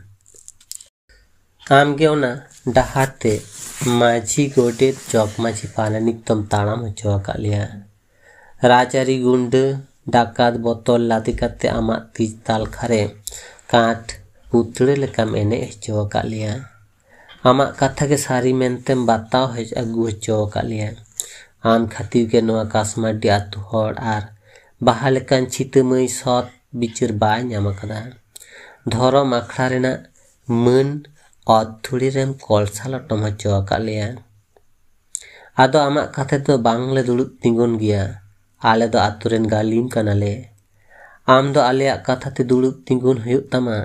आम के ओना डहाते माझी गोडे चौक माझी पालनिक तुम ताड़ाम चौका लिया राजारी गुंड डाकात बोतल लादिकाते आमा तीज तालखारे काट पुतड़े लेकाम एने चौका लिया आमा कथा के सारी मेनते बताओ हज अगू चौका लिया आम खातिर के नवा कासमाडी आतु हर आर ᱵᱟᱦᱟ ᱞᱮᱠᱟᱱ ᱪᱷᱤᱛᱟᱹᱢᱟᱹᱭ ᱥᱚᱛ ᱵᱤᱪᱟᱹᱨ ᱵᱟᱭ ᱧᱟᱢ ᱟᱠᱟᱫᱟ ᱫᱷᱚᱨᱚᱢ ᱟᱠᱷᱲᱟ ᱨᱮᱱᱟᱜ ᱢᱟᱹᱱ ᱚᱛᱷᱩᱲᱤ ᱨᱮᱢ ᱠᱚᱞᱥᱟ ᱞᱚᱴᱚᱢ ᱦᱚᱪᱚ ᱟᱠᱟᱫ ᱞᱮᱭᱟ ᱟᱫᱚ ᱟᱢᱟᱜ ᱠᱟᱛᱷᱟ ᱫᱚ ᱵᱟᱝᱞᱮ ᱫᱩᱲᱩᱵ ᱛᱤᱸᱜᱩᱱ ᱜᱮᱭᱟ ᱟᱞᱮ ᱫᱚ ᱟᱛᱳ ᱨᱮᱱ ᱜᱟᱹᱞᱤᱢ ᱠᱟᱱᱟᱞᱮ ᱟᱢ ᱫᱚ ᱟᱞᱮᱭᱟᱜ ᱠᱟᱛᱷᱟ ᱛᱮ ᱫᱩᱲᱩᱵ ᱛᱤᱸᱜᱩᱱ ᱦᱩᱭᱩᱜ ᱛᱟᱢᱟ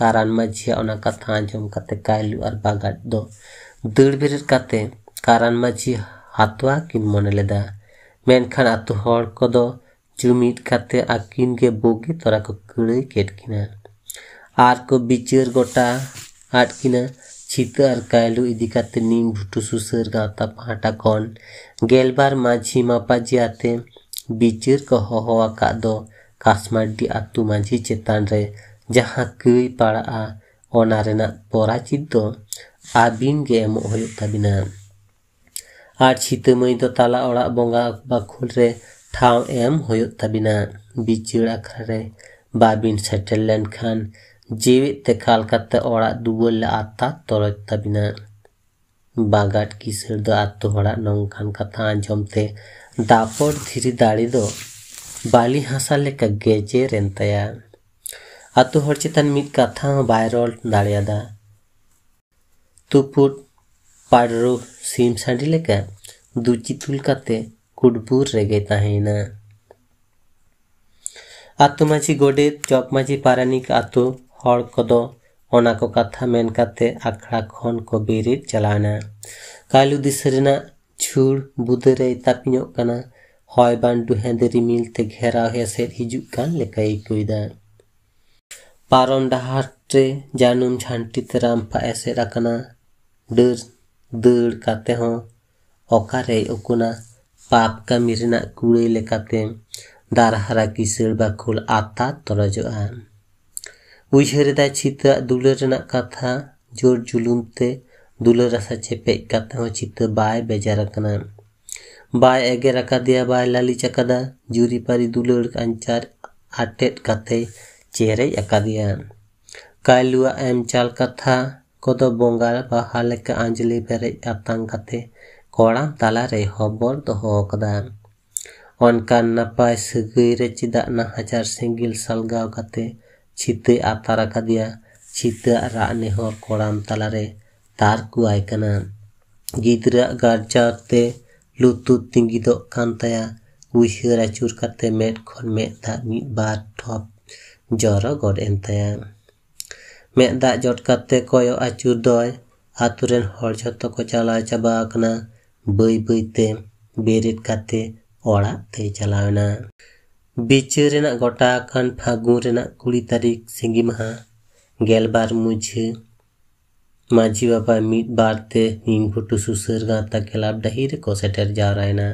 ᱠᱟᱨᱟᱱ ᱢᱟᱹᱡᱷᱤᱭᱟᱜ ᱚᱱᱟ ᱠᱟᱛᱷᱟ ᱟᱸᱡᱚᱢ ᱠᱟᱛᱮ ᱠᱟᱭᱞᱩ ᱟᱨ ᱵᱟᱜᱟᱴ ᱫᱚ ᱫᱟᱹᱲ ᱵᱮᱨᱮᱫ ᱠᱟᱛᱮ ᱠᱟᱨᱟᱱ ᱢᱟᱹᱡᱷᱤ ᱦᱟᱛᱣᱟ ᱠᱤᱱ ᱢᱚᱱᱮ ᱞᱮᱫᱟ ᱢᱮᱱᱠᱷᱟᱱ ᱟᱛᱳ ᱦᱚᱲ ᱠᱚᱫᱚ ᱡᱩᱢᱤᱫ ᱠᱟᱛᱮ ᱟᱹᱠᱤᱱ ᱜᱮ ᱵᱩᱜᱤ ᱛᱚᱨᱟ ᱠᱚ ᱠᱩᱲᱟᱹᱭ ᱠᱮᱫ ᱠᱤᱱᱟ ᱟᱨ ᱠᱚ ᱵᱤᱪᱟᱹᱨ ᱜᱚᱴᱟ ᱟᱫ ᱠᱤᱱᱟ ᱪᱷᱤᱛᱟᱹ ᱟᱨ ᱠᱟᱭᱞᱩ ᱤᱫᱤ ᱠᱟᱛᱮ ᱱᱤᱢ ᱵᱷᱩᱴᱩ ᱥᱩᱥᱟᱹᱨ ᱜᱟᱶᱛᱟ ᱯᱟᱦᱴᱟ ᱠᱷᱚᱱ ᱜᱮᱞᱵᱟᱨ ᱢᱟᱹᱡᱷᱤ ᱢᱟᱯᱟᱡᱤ ᱟᱛᱮ ᱵᱤᱪᱟᱹᱨ ᱠᱚ ᱦᱚᱦᱚ ᱟᱠᱟᱫ ᱫᱚ ᱠᱟᱥᱢᱟᱨᱰᱤ ᱟᱛᱩ ᱢᱟᱹᱡᱷᱤ ᱪᱮᱛᱟᱱ ᱨᱮ ᱡᱟᱦᱟᱸ ᱠᱟᱹᱭ ᱯᱟᱲᱟᱜᱼᱟ ᱚᱱᱟ ᱨᱮᱱᱟᱜ ᱯᱚᱨᱟᱪᱤᱛ ᱫᱚ ᱟᱹᱵᱤᱱ ᱜᱮ ᱮᱢᱚᱜ ᱦᱩᱭᱩᱜ ᱛᱟᱵᱤᱱᱟ ᱟᱨ ᱪᱷᱤᱛᱟᱹ ᱢᱟᱹᱭ ᱫᱚ ᱛᱟᱞᱟ ᱚᱲᱟᱜ ᱵᱚᱸᱜᱟ ᱵᱟᱠᱷᱳᱞ ᱨᱮ ᱴᱷᱟᱶ ᱮᱢ ᱦᱩᱭᱩᱜ ᱛᱟᱵᱤᱱᱟ ᱵᱤᱪᱟᱹᱨ ᱟᱠᱷᱲᱟᱨᱮ ᱵᱟᱵᱤᱱ ᱥᱮᱴᱮᱨ ᱞᱮᱱᱠᱷᱟᱱ ᱡᱮᱣᱮᱫ ᱛᱮᱠᱟᱞ ᱠᱟᱛᱮ ᱚᱲᱟᱜ ᱫᱩᱣᱟᱹᱨ ᱞᱮ ᱟᱛᱟ ᱛᱚᱨᱚᱡ ᱛᱟᱵᱤᱱᱟ ᱵᱟᱜᱟᱴ ᱠᱤᱥᱟᱹᱬ ᱫᱚ ᱟᱛᱳ ᱦᱚᱲᱟᱜ ᱱᱚᱝᱠᱟᱱ ᱠᱟᱛᱷᱟ ᱟᱸᱡᱚᱢ ᱛᱮ ᱫᱟᱯᱚᱲ ᱫᱷᱤᱨᱤ ᱫᱟᱲᱮ ᱫᱚ ᱵᱟᱞᱤ ᱦᱟᱥᱟ ᱞᱮᱠᱟ ᱜᱮᱡᱮᱨᱮᱱ ᱛᱟᱭᱟ ᱟᱛᱳ ᱦᱚᱲ ᱪᱮᱛᱟᱱ ᱢᱤᱫ ᱠᱟᱛᱷᱟ ᱦᱚᱸ ᱵᱟᱭ ᱨᱚᱲ ᱫᱟᱲᱮᱭᱟᱫᱟ ᱛᱩᱯᱩᱫ ᱯᱟᱰᱨᱩ ᱥᱤᱢ ᱥᱟᱺᱰᱤ ᱞᱮᱠᱟ ᱫᱩᱪᱤ ᱛᱩᱞ ᱠᱟᱛᱮ कुडबूरेगेताहेना ᱟᱛᱚᱢᱟᱹᱡᱷᱤ ᱜᱚᱰᱮᱛ ᱡᱚᱜᱽᱢᱟᱹᱡᱷᱤ ᱯᱟᱨᱟᱱᱤᱠ ᱟᱛᱳ ᱦᱚᱲ ᱠᱚᱫᱚ ᱚᱱᱟ ᱠᱚ ᱠᱟᱛᱷᱟ ᱢᱮᱱ ᱠᱟᱛᱮ ᱟᱠᱷᱲᱟ ᱠᱷᱚᱱ ᱠᱚ ᱵᱮᱨᱮᱫ ᱪᱟᱞᱟᱣᱱᱟ ᱠᱟᱹᱞᱩ ᱫᱤᱥᱟᱹ ᱨᱮᱱᱟᱜ ᱡᱷᱩᱲ ᱵᱩᱫᱟᱹ ᱨᱮ ᱛᱟᱹᱯᱤᱧᱚᱜ ᱠᱟᱱᱟ ᱦᱚᱭ ᱵᱟᱱᱰᱩ ᱦᱮᱸᱫᱮ ᱨᱤᱢᱤᱞ ᱛᱮ ᱜᱷᱮᱨᱟᱣ ᱮᱥᱮᱫ ᱦᱤᱡᱩᱜ ᱠᱟᱱ ᱞᱮᱠᱟᱭ ᱟᱹᱭᱠᱟᱹᱣᱮᱫᱟ ᱯᱟᱨᱚᱢ ᱰᱟᱦᱟᱨ ᱨᱮ ᱡᱟᱹᱱᱩᱢ ᱡᱷᱟᱹᱱᱴᱤ ᱛᱮ ᱨᱟᱢᱯᱷᱟ ᱮᱥᱮᱫ ᱟᱠᱟᱱᱟ ᱰᱟᱹᱨ ᱫᱟᱹᱲ ᱠᱟᱛᱮ ᱦᱚᱸ ᱚᱠᱟᱨᱮᱭ ᱩᱠᱩᱱᱟ ᱯᱟᱯ ᱠᱟᱹᱢᱤ ᱨᱮᱱᱟᱜ ᱠᱩᱲᱟᱹᱭ ᱞᱮᱠᱟᱛᱮ ᱫᱟᱨᱦᱟᱨᱟ ᱠᱤᱥᱟᱹᱲ ᱵᱟᱠᱷᱳᱞ ᱟᱛᱟ ᱛᱚᱨᱚᱡᱚᱜᱼᱟ ᱩᱭᱦᱟᱹᱨ ᱮᱫᱟᱭ ᱪᱤᱛᱟᱹᱣᱟᱜ ᱫᱩᱞᱟᱹᱲ ᱨᱮᱱᱟᱜ ᱠᱟᱛᱷᱟ ᱡᱳᱨ ᱡᱩᱞᱩᱢ ᱛᱮ ᱫᱩᱞᱟᱹᱲ ᱨᱟᱥᱟ ᱪᱮᱯᱮᱡ ᱠᱟᱛᱮ ᱦᱚᱸ ᱪᱤᱛᱟᱹ ᱵᱟᱭ ᱵᱮᱡᱟᱨ ᱟᱠᱟᱱᱟ ᱵᱟᱭ ᱮᱜᱮᱨ ᱟᱠᱟᱫᱮᱭᱟ ᱵᱟᱭ ᱞᱟᱹᱞᱤᱪ ᱟᱠᱟᱫᱟ ᱡᱩᱨᱤᱯᱟᱹᱨᱤ ᱫᱩᱞᱟᱹᱲ ᱟᱧᱪᱟᱨ ᱟᱴᱮᱫ ᱠᱟᱛᱮ ᱪᱮᱨᱮᱡ ᱟᱠᱟᱫᱮᱭᱟ ᱠᱟᱭᱞᱩᱣᱟᱜ ᱮᱢ ᱪᱟᱞ ᱠᱟᱛᱷᱟ ᱠᱚᱫᱚ ᱵᱚᱸᱜᱟ ᱵᱟᱦᱟ ᱞᱮᱠᱟ ᱟᱸᱡᱞᱤ ᱯᱮᱨᱮᱡ ᱟᱛᱟᱝ ᱠᱟᱛᱮ ᱠᱚᱲᱟ ᱛᱟᱞᱟᱨᱮᱭ ᱦᱚᱵᱚᱨ ᱫᱚᱦᱚ ᱟᱠᱟᱫᱟ ᱚᱱᱠᱟᱱ ᱱᱟᱯᱟᱭ ᱥᱟᱹᱜᱟᱹᱭ ᱨᱮ ᱪᱮᱫᱟᱜ ᱱᱟᱦᱟᱪᱟᱨ ᱥᱮᱸᱜᱮᱞ ᱥᱟᱞᱜᱟᱣ ᱠᱟᱛᱮ ᱪᱷᱤᱛᱟᱹᱭ ᱟᱛᱟᱨ ᱟᱠᱟᱫᱮᱭᱟ ᱪᱷᱤᱛᱟᱹ ᱨᱟᱜ ᱱᱮᱦᱚᱨ ᱠᱚᱲᱟᱢ ᱛᱟᱞᱟᱨᱮ ᱛᱟᱨ ᱠᱩᱣᱟᱭ ᱠᱟᱱᱟ ᱜᱤᱫᱽᱨᱟᱹ ᱜᱟᱨᱡᱟᱣ ᱛᱮ ᱞᱩᱛᱩᱨ ᱛᱤᱸᱜᱤᱫᱚᱜ ᱠᱟᱱ ᱛᱟᱭᱟ ᱩᱭᱦᱟᱹᱨ ᱟᱹᱪᱩᱨ ᱠᱟᱛᱮ ᱢᱮᱫ ᱠᱷᱚᱱ ᱢᱮᱫ ᱫᱟᱜ ᱢᱤᱫ ᱵᱟᱨ ᱴᱷᱚᱯ ᱡᱚᱨᱚ ᱜᱚᱫ ᱮᱱ ᱛᱟᱭᱟ ᱢᱮᱫ ᱫᱟᱜ ᱡᱚᱴ ᱠᱟᱛᱮ ᱠᱚᱭᱚᱜ ᱟᱹᱪᱩᱨ ᱫᱚᱭ ᱟᱛᱩ ᱨᱮᱱ ᱦᱚᱲ ᱡᱷᱚᱛᱚ ᱠᱚ ᱪᱟᱞᱟᱣ ᱪᱟᱵᱟ ᱟᱠᱟᱱᱟ ᱵᱟᱹᱭ ᱵᱟᱹᱭᱛᱮ ᱵᱮᱨᱮᱫ ᱠᱟᱛᱮ ᱚᱲᱟᱜ ᱛᱮᱭ ᱪᱟᱞᱟᱣᱮᱱᱟ ᱵᱤᱪᱟᱹᱨ ᱨᱮᱱᱟᱜ ᱜᱚᱴᱟ ᱟᱠᱟᱱ ᱯᱷᱟᱹᱜᱩᱱ ᱨᱮᱱᱟᱜ ᱠᱩᱲᱤ ᱛᱟᱹᱨᱤᱠᱷ ᱥᱤᱸᱜᱤ ᱢᱟᱦᱟ ᱜᱮᱞᱵᱟᱨ ᱢᱩᱡᱷᱟᱹ ᱢᱟᱹᱡᱷᱤ ᱵᱟᱵᱟ ᱢᱤᱫ ᱵᱟᱨᱛᱮ ᱱᱤᱢ ᱜᱷᱩᱴᱩ ᱥᱩᱥᱟᱹᱨ ᱜᱟᱶᱛᱟ ᱠᱞᱟᱵᱽ ᱰᱟᱹᱦᱤ ᱨᱮᱠᱚ ᱥᱮᱴᱮᱨ ᱡᱟᱣᱨᱟᱭᱮᱱᱟ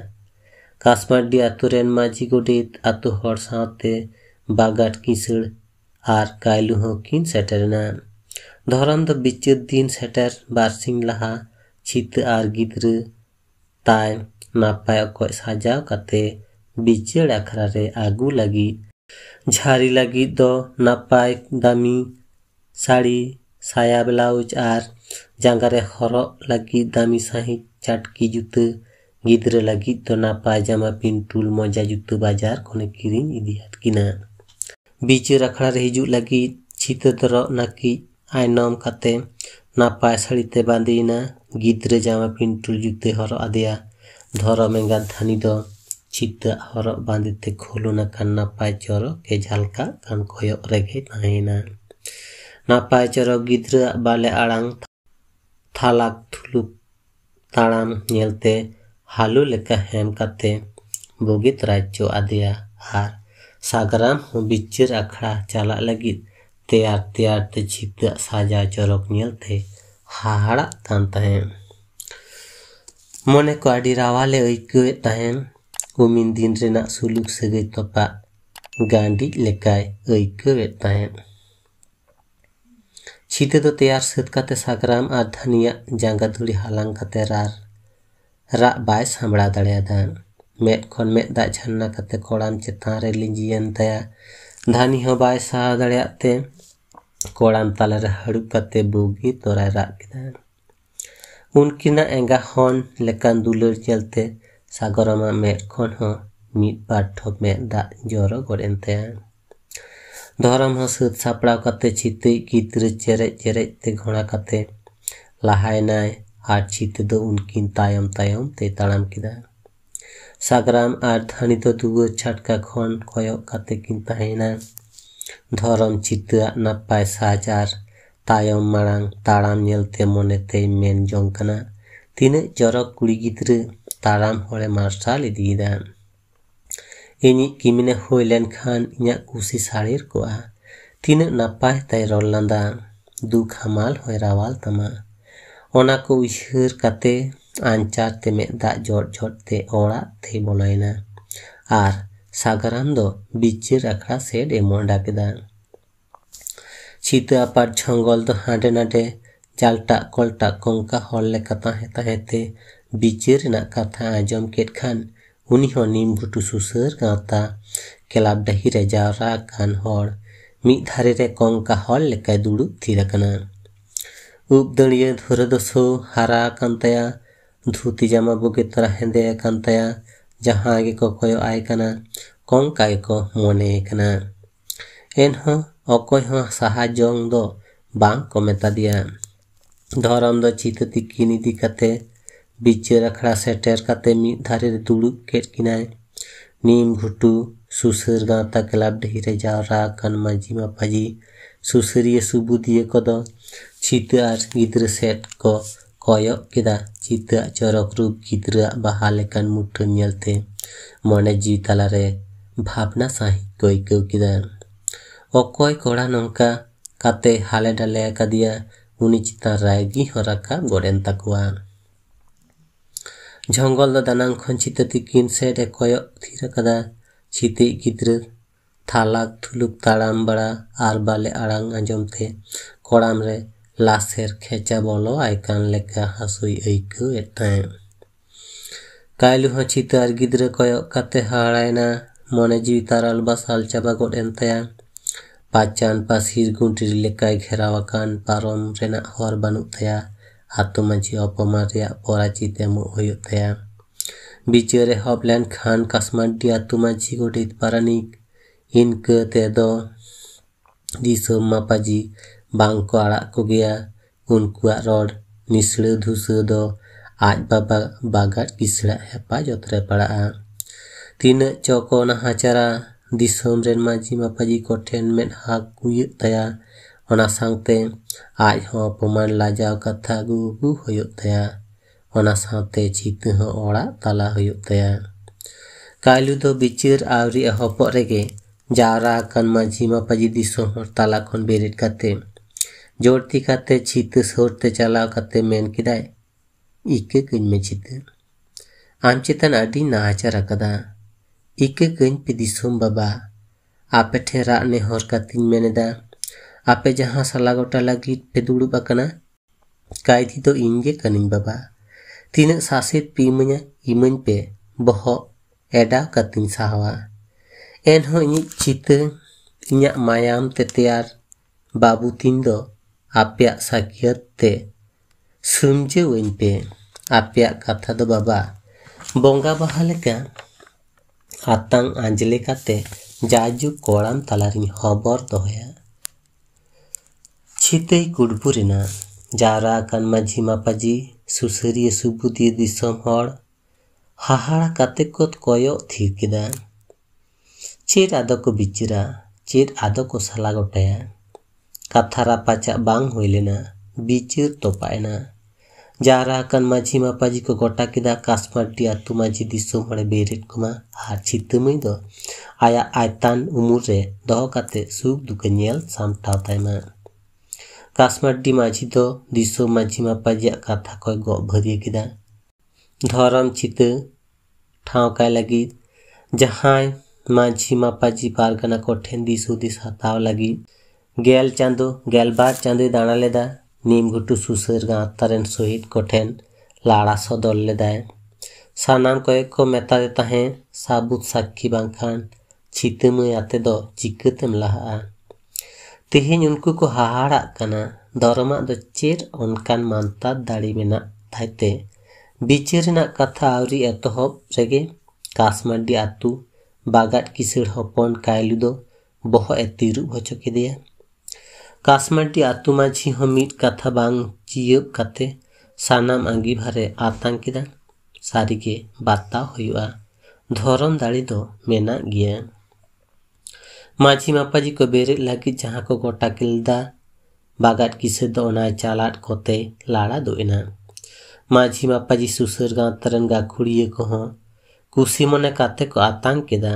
ᱠᱟᱥᱢᱟᱨᱰᱤ ᱟᱛᱳ ᱨᱮᱱ ᱢᱟᱹᱡᱷᱤ ᱜᱚᱰᱮᱛ ᱟᱛᱳ ᱦᱚᱲ ᱥᱟᱶᱛᱮ ᱵᱟᱜᱟᱴ ᱠᱤᱥᱟᱹᱲ ᱟᱨ ᱠᱟᱭᱞᱩ ᱦᱚᱸ ᱠᱤᱱ ᱥᱮᱴᱮᱨᱮᱱᱟ ᱫᱷᱚᱨᱚᱢ ᱫᱚ ᱵᱤᱪᱟᱹᱨ ᱫᱤᱱ ᱥᱮᱴᱮᱨ ᱵᱟᱨᱥᱤᱧ ᱞᱟᱦᱟ ᱪᱷᱤᱛᱟᱹ ᱟᱨ ᱜᱤᱫᱽᱨᱟᱹ ᱛᱟᱭ ᱱᱟᱯᱟᱭ ᱚᱠᱚᱡ ᱥᱟᱡᱟᱣ ᱠᱟᱛᱮ ᱵᱤᱪᱟᱹᱨ ᱟᱠᱷᱲᱟ ᱨᱮ ᱟᱹᱜᱩ ᱞᱟᱹᱜᱤᱫ ᱡᱷᱟᱹᱨᱤ ᱞᱟᱹᱜᱤᱫ ᱫᱚ ᱱᱟᱯᱟᱭ ᱫᱟᱢᱤ ᱥᱟᱹᱲᱤ ᱥᱟᱭᱟ ᱵᱞᱟᱣᱩᱡ ᱟᱨ ᱡᱟᱸᱜᱟ ᱨᱮ ᱦᱚᱨᱚᱜ ᱞᱟᱹᱜᱤᱫ ᱫᱟᱢᱤ ᱥᱟᱹᱦᱤᱡ ᱪᱟᱴᱠᱤ ᱡᱩᱛᱟᱹ ᱜᱤᱫᱽᱨᱟᱹ ᱞᱟᱹᱜᱤᱫ ᱫᱚ ᱱᱟᱯᱟᱭ ᱡᱟᱢᱟ ᱯᱤᱱᱴᱩᱞ ᱢᱚᱡᱟ ᱡᱩᱛᱟᱹ ᱵᱟᱡᱟᱨ ᱠᱷᱚᱱᱮ ᱠᱤᱨᱤᱧ ᱤᱫᱤᱭᱟᱫ ᱠᱤᱱᱟ ᱵᱤᱪᱟᱹᱨ ᱟᱠᱷᱲᱟ ᱨᱮ ᱦᱤᱡᱩᱜ ᱞᱟᱹᱜᱤᱫ ᱪᱷᱤᱛᱟᱹ ᱫᱚᱨᱚᱜ ᱱᱟᱹᱠᱤᱡ ᱟᱭᱱᱚᱢ ᱠᱟᱛᱮ ᱱᱟᱯᱟᱭ ᱥᱟᱹᱲᱤᱛᱮ ᱵᱟᱸᱫᱮᱭᱮᱱᱟ गिद्रे जामा पिंटुल जुते हर आदिया धर मेगा धानी दो चित्त हर बांधते खोलो ना कन्ना पाए चर के झालका कान खय रेगे नाहिना ना पाए चर गिद्र बाले आड़ांग थालाक थुलु ताड़ाम नेलते हालु लेका हेम काते बोगित राज्य आदिया हार सागराम बिचर आखड़ा चाला लगी तैयार तैयार ते चित्त साजा चरक नेलते ᱦᱟᱦᱟᱲᱟᱜ ᱠᱟᱱ ᱛᱟᱦᱮᱸ ᱢᱚᱱᱮ ᱠᱚ ᱟᱹᱰᱤ ᱨᱟᱣᱟᱞᱮ ᱟᱹᱭᱠᱟᱹᱣᱮᱫ ᱛᱟᱦᱮᱸ ᱩᱢᱤᱱ ᱫᱤᱱ ᱨᱮᱱᱟᱜ ᱥᱩᱞᱩᱠ ᱥᱟᱹᱜᱟᱹᱭ ᱛᱚᱯᱟᱜ गांडी लेकाय ऐकवेत छीते दो तो तैयार सद सदकाते सागराम आर धनिया जांगा धुड़ी हालांग कते रार रा बाय सामड़ा सांबड़ा दान मेद खन मेद दा झन्ना कते कोड़ाम चितान रे लिंजियन तया धानी हो बाय सा सहा ते कड़ान तले हड़ूकते बोगी तरह रागें उनकिन एगन लेकान दुलर चलते सागरमा मेद मे दा जर गड़ेन धरम सद सापड़ाते चित गिर चेरे चेरे घड़ा लहाय और चित उनकिन तायम तायम ते ताड़म किया सागराम और धानी दुआर छाटका खन कयोग किन तहना ᱫᱷᱚᱨᱚᱢ ᱪᱤᱛᱟᱹᱜ ᱱᱟᱯᱟᱭ ᱥᱟᱪᱟᱨ ᱛᱟᱭᱚᱢ ᱢᱟᱲᱟᱝ ᱛᱟᱲᱟᱢ ᱧᱮᱞᱛᱮ ᱢᱚᱱᱮᱛᱮᱭ ᱢᱮᱱ ᱡᱚᱝ ᱠᱟᱱᱟ ᱛᱤᱱᱟᱹᱜ ᱡᱚᱨᱚᱠ ᱠᱩᱲᱤ ᱜᱤᱫᱽᱨᱟᱹ ᱛᱟᱲᱟᱢ ᱦᱚᱲᱮ ᱢᱟᱨᱥᱟᱞ ᱤᱫᱤᱭᱮᱫᱟ ᱤᱧᱤᱡ ᱠᱤᱢᱤᱱᱮ ᱦᱩᱭ ᱞᱮᱱᱠᱷᱟᱱ ᱤᱧᱟᱹᱜ ᱠᱩᱥᱤ ᱥᱟᱲᱮᱨ ᱠᱚᱜᱼᱟ ᱛᱤᱱᱟᱹᱜ ᱱᱟᱯᱟᱭ ᱛᱟᱭ ᱨᱚᱲ ᱞᱟᱸᱫᱟ ᱫᱩᱠ ᱦᱟᱢᱟᱞ ᱦᱚᱭ ᱨᱟᱣᱟᱞ ᱛᱟᱢᱟ ᱚᱱᱟ ᱠᱚ ᱩᱭᱦᱟᱹᱨ ᱠᱟᱛᱮ ᱟᱧᱪᱟᱨ ᱛᱮ ᱢᱮᱫ ᱫᱟᱜ ᱡᱚᱴ ᱡᱚᱴ ᱛᱮ ᱚᱲᱟᱜ ᱛᱮᱭ ᱵᱚᱞᱚᱭᱮᱱᱟ ᱟᱨ ᱥᱟᱜᱟᱨᱟᱢ ᱫᱚ ᱵᱤᱪᱟᱹᱨ ᱟᱠᱷᱲᱟ ᱥᱮᱫ ᱮ ᱢᱚᱦᱰᱟ ᱠᱮᱫᱟ ᱪᱷᱤᱛᱟᱹ ᱟᱯᱟᱴ ᱪᱷᱚᱝᱜᱚᱞ ᱫᱚ ᱦᱟᱸᱰᱮ ᱱᱟᱰᱮ ᱡᱟᱞᱴᱟᱜ ᱠᱚᱞᱴᱟᱜ ᱠᱚᱝᱠᱟ ᱦᱚᱲ ᱞᱮᱠᱟ ᱛᱟᱦᱮᱸ ᱛᱟᱦᱮᱸᱛᱮ ᱵᱤᱪᱟᱹᱨ ᱨᱮᱱᱟᱜ ᱠᱟᱛᱷᱟ ᱟᱸᱡᱚᱢ ᱠᱮᱫ ᱠᱷᱟᱱ ᱩᱱᱤ ᱦᱚᱸ ᱱᱤᱢᱵᱷᱩᱴᱩ ᱥᱩᱥᱟᱹᱨ ᱜᱟᱶᱛᱟ ᱠᱞᱟᱵᱽ ᱰᱟᱹᱦᱤ ᱨᱮ ᱡᱟᱣᱨᱟ ᱟᱠᱟᱱ ᱦᱚᱲ ᱢᱤᱫ ᱫᱷᱟᱨᱮ ᱨᱮ ᱠᱚᱝᱠᱟ ᱦᱚᱲ ᱞᱮᱠᱟᱭ ᱫᱩᱲᱩᱵ ᱛᱷᱤᱨ ᱟᱠᱟᱱᱟ ᱩᱵ ᱫᱟᱹᱲᱤᱭᱟᱹ ᱫᱷᱩᱨᱟᱹ ᱫᱚ ᱥᱳ ᱦᱟᱨᱟ ᱟᱠᱟᱱ ᱛᱟᱭᱟ ᱫᱷᱩᱛᱤ ᱡᱟᱢᱟ ᱵᱩᱜᱤ ᱛᱚᱨᱟ ᱦᱮᱸᱫᱮ ᱟᱠᱟᱱ ᱛᱟᱭᱟ ᱡᱟᱦᱟᱸᱭ ᱜᱮᱠᱚ ᱠᱚᱭᱚᱜ ᱟᱭ ᱠᱟᱱᱟ ᱠᱚᱝᱠᱟ ᱜᱮᱠᱚ ᱢᱚᱱᱮᱭᱮ ᱠᱟᱱᱟ ᱮᱱᱦᱚᱸ ᱚᱠᱚᱭ ᱦᱚᱸ ᱥᱟᱦᱟᱡᱚᱝ ᱫᱚ ᱵᱟᱝ ᱠᱚ ᱢᱮᱛᱟ ᱫᱮᱭᱟ ᱫᱷᱚᱨᱚᱢ ᱫᱚ ᱪᱤᱛᱟᱹ ᱛᱤᱠᱤᱱ ᱤᱫᱤ ᱠᱟᱛᱮ ᱵᱤᱪᱟᱹᱨ ᱟᱠᱷᱲᱟ ᱥᱮᱴᱮᱨ ᱠᱟᱛᱮ ᱢᱤᱫ ᱫᱷᱟᱨᱮ ᱨᱮ ᱫᱩᱲᱩᱵ ᱠᱮᱫ ᱠᱤᱱᱟᱭ ᱱᱤᱢ ᱜᱷᱩᱴᱩ ᱥᱩᱥᱟᱹᱨ ᱜᱟᱶᱛᱟ ᱠᱞᱟᱵᱽ ᱰᱟᱹᱦᱤ ᱨᱮ ᱡᱟᱣᱨᱟ ᱟᱠᱟᱱ ᱢᱟᱹᱡᱷᱤ ᱢᱟᱯᱟᱡᱷᱤ ᱥᱩᱥᱟᱹᱨᱤᱭᱟᱹ ᱥᱩᱵᱩᱫᱤᱭᱟᱹ ᱠᱚᱫᱚ ᱪᱷᱤᱛᱟᱹ ᱟᱨ ᱜᱤᱫᱽᱨᱟᱹ ᱥᱮᱫ ᱠᱚ ᱠᱚᱭᱚᱜ ᱠᱮᱫᱟ ᱪᱤᱛᱟᱹᱜ ᱪᱚᱨᱚᱠ ᱨᱩᱯ ᱜᱤᱫᱽᱨᱟᱹᱣᱟᱜ ᱵᱟᱦᱟ ᱞᱮᱠᱟᱱ ᱢᱩᱴᱷᱟᱹᱱ ᱧᱮᱞᱛᱮ ᱢᱚᱱᱮ ᱡᱤᱣᱤ ᱛᱟᱞᱟᱨᱮ ᱵᱷᱟᱵᱽᱱᱟ ᱥᱟᱹᱦᱤᱡ ᱠᱚ ᱟᱹᱭᱠᱟᱹᱣ ᱠᱮᱫᱟ ᱚᱠᱚᱭ ᱠᱚᱲᱟ ᱱᱚᱝᱠᱟ ᱠᱟᱛᱮ ᱦᱟᱞᱮ ᱰᱟᱞᱮ ᱟᱠᱟᱫᱮᱭᱟ ᱩᱱᱤ ᱪᱮᱛᱟᱱ ᱨᱟᱭᱜᱤ ᱦᱚᱸ ᱨᱟᱠᱟᱵ ᱜᱚᱫ ᱮᱱ ᱛᱟᱠᱚᱣᱟ ᱡᱷᱚᱝᱜᱚᱞ ᱫᱚ ᱫᱟᱱᱟᱝ ᱠᱷᱚᱱ ᱪᱤᱛᱟᱹ ᱛᱤᱠᱤᱱ ᱥᱮᱫ ᱮ ᱠᱚᱭᱚᱜ ᱛᱷᱤᱨ ᱟᱠᱟᱫᱟ ᱪᱤᱛᱤᱡ ᱜᱤᱫᱽᱨᱟᱹ ᱛᱷᱟᱞᱟᱠ ᱛᱷᱩᱞᱩᱠ ᱛᱟᱲᱟᱢ ᱵᱟᱲᱟ ᱟᱨ ᱵᱟᱞᱮ ᱟᱲᱟᱝ ᱟᱸᱡᱚᱢ ᱛᱮ ᱠᱚᱲᱟᱢ ᱨᱮ লাশের খেচা বলো আইকান লেখা হাসুই ᱟᱹᱭᱠᱟᱹᱣ ᱮᱫ ᱛᱟᱦᱮᱸ ᱠᱟᱭᱞᱩ ᱦᱚᱸ ᱪᱤᱛᱟᱹᱨ ᱜᱤᱫᱽᱨᱟᱹ ᱠᱚᱭᱚᱜ ᱠᱟᱛᱮ ᱦᱟᱲᱟᱭᱱᱟ ᱢᱚᱱᱮ ᱡᱤᱣᱤ ᱛᱟᱨᱟᱞ ᱵᱟᱥᱟᱞ ᱪᱟᱵᱟ ᱜᱚᱫ ᱮᱱ ᱛᱟᱭᱟ ᱯᱟᱪᱟᱱ ᱯᱟᱹᱥᱤᱨ ᱜᱩᱸᱰᱨᱤ ᱞᱮᱠᱟᱭ ᱜᱷᱮᱨᱟᱣ ᱟᱠᱟᱱ ᱯᱟᱨᱚᱢ ᱨᱮᱱᱟᱜ ᱦᱚᱨ ᱵᱟᱹᱱᱩᱜ ᱛᱟᱭᱟ ᱟᱛᱳ ᱢᱟᱺᱡᱷᱤ ᱚᱯᱚᱢᱟᱱ ᱨᱮᱭᱟᱜ ᱯᱚᱨᱟᱪᱤᱛ ᱮᱢᱚᱜ ᱦᱩᱭᱩᱜ ᱛᱟᱭᱟ ᱵᱤᱪᱟᱹᱨ ᱮᱦᱚᱵ ᱞᱮᱱᱠᱷᱟᱱ ᱠᱟᱥᱢᱟᱰᱤ ᱟᱛᱳ ᱢᱟᱺᱡᱷᱤ ᱜᱚᱰᱮᱛ ᱯᱟᱨᱟᱱᱤᱠ ᱤᱱᱠᱟᱹ ᱛᱮᱫᱚ ᱫᱤᱥᱚᱢ ᱢᱟᱯᱟᱡᱤ बांग को आड़ा को गया रोड निसड़ धुसा दो आज बाबा बागार किसड़ा हेपा जतरे पड़ा तीन चौको नाचारा दिसम रेन माजी मापाजी को ठेन में हाक आज हो पमान लाजाओ कथा गु चित होयो तया ओना सांगते हो ओड़ा ताला आवरी अहोपो जावरा कन माजी मापाजी दिसम और ताला करते जोड़ करते छित सोरते चला करते मेन किदाय इक कुंज में छित आम चितन अडी नाचा रखदा इक कुंज पे दिसुम बाबा आपे ठे राने होर कतिन मेनदा आपे जहां साला गोटा लगी पे दुड़ बकना काय थी तो इंगे कनिन बाबा तीन सासित पीमने इमन पे बहो एडा कतिन सहावा एन हो इनी चित इन्या मायाम ते तैयार बाबू तीन दो आपया साखियत ते सुमजे वे आपया कथा दो बाबा बंगा बहा आतंग आंजले काते जाजु कोड़ाम तलारी हबर दोया छिते कुडबू रिना जारा कन माझी मापाजी सुसरी सुबुदी दिसम हड़ हाहाड़ा काते को कय थीकिदा चेर आदको बिचिरा चेर आदको साला गोटाया ᱠᱟᱛᱷᱟ ᱨᱟᱯᱟᱪᱟᱜ ᱵᱟᱝ ᱦᱩᱭ ᱞᱮᱱᱟ ᱵᱤᱪᱟᱹᱨ ᱛᱚᱯᱟᱭᱮᱱᱟ ᱡᱟᱣᱨᱟ ᱟᱠᱟᱱ ᱢᱟᱹᱡᱷᱤ ᱢᱟᱯᱟᱡᱤ ᱠᱚ ᱜᱚᱴᱟ ᱠᱮᱫᱟ ᱠᱟᱥᱢᱟᱨᱰᱤ ᱟᱛᱩ ᱢᱟᱹᱡᱷᱤ ᱫᱤᱥᱚᱢ ᱦᱚᱲᱮ ᱵᱮᱨᱮᱫ ᱠᱚᱢᱟ ᱟᱨ ᱪᱷᱤᱛᱟᱹᱢᱟᱹᱭ ᱫᱚ ᱟᱭᱟᱜ ᱟᱭᱛᱟᱱ ᱩᱢᱩᱨ ᱨᱮ ᱫᱚᱦᱚ ᱠᱟᱛᱮ ᱥᱩᱠ ᱫᱩᱠᱮ ᱧᱮᱞ ᱥᱟᱢᱴᱟᱣ ᱛᱟᱭᱢᱟ ᱠᱟᱥᱢᱟᱨᱰᱤ ᱢᱟᱹᱡᱷᱤ ᱫᱚ ᱫᱤᱥᱚᱢ ᱢᱟᱹᱡᱷᱤ ᱢᱟᱯᱟᱡᱤᱭᱟᱜ ᱠᱟᱛᱷᱟ ᱠᱚᱭ ᱜᱚᱜ ᱵᱷᱟᱹᱨᱤᱭᱟᱹ ᱠᱮᱫᱟ धर्म चिता ठावकाय लगी जहाँ माझी मापाजी पारगना को ठेन दिस हताव लगी गेल चांदो गेल बार चांदो दाणा लेदा नीम घुटू सुसर गातारेन सोहित कोठेन लाड़ा सदर लेदाय सानाम कोए को मेता देता है साबुत साक्षी बांखान चितम आते दो चिकतम लहा तेहेन उनको को हाहाड़ा कना दरमा दो चेर उनकान मानता दाड़ी मेना थाते बीचेर ना कथा आवरी एतहब रेगे कासमाडी आतु बागाट किसड़ हपन कायलु दो बहु एतिरु भचके दिया काश्मी आतुमाझी हमीद कथा बांग जीव कते सानाम आंगीभारे आतंकदा सारीगे बाता होयुआ धरम दाड़ी दो मेना गिया माझी मापाजी को बेरेज लगे जहाँ को गोटा किलदा बागार किसे दो ना चालाट कोते लाड़ा दो इना माझी मापाजी सुसर गांतरन गाखुड़िये को हों कुसी मने काते को आतंक किदा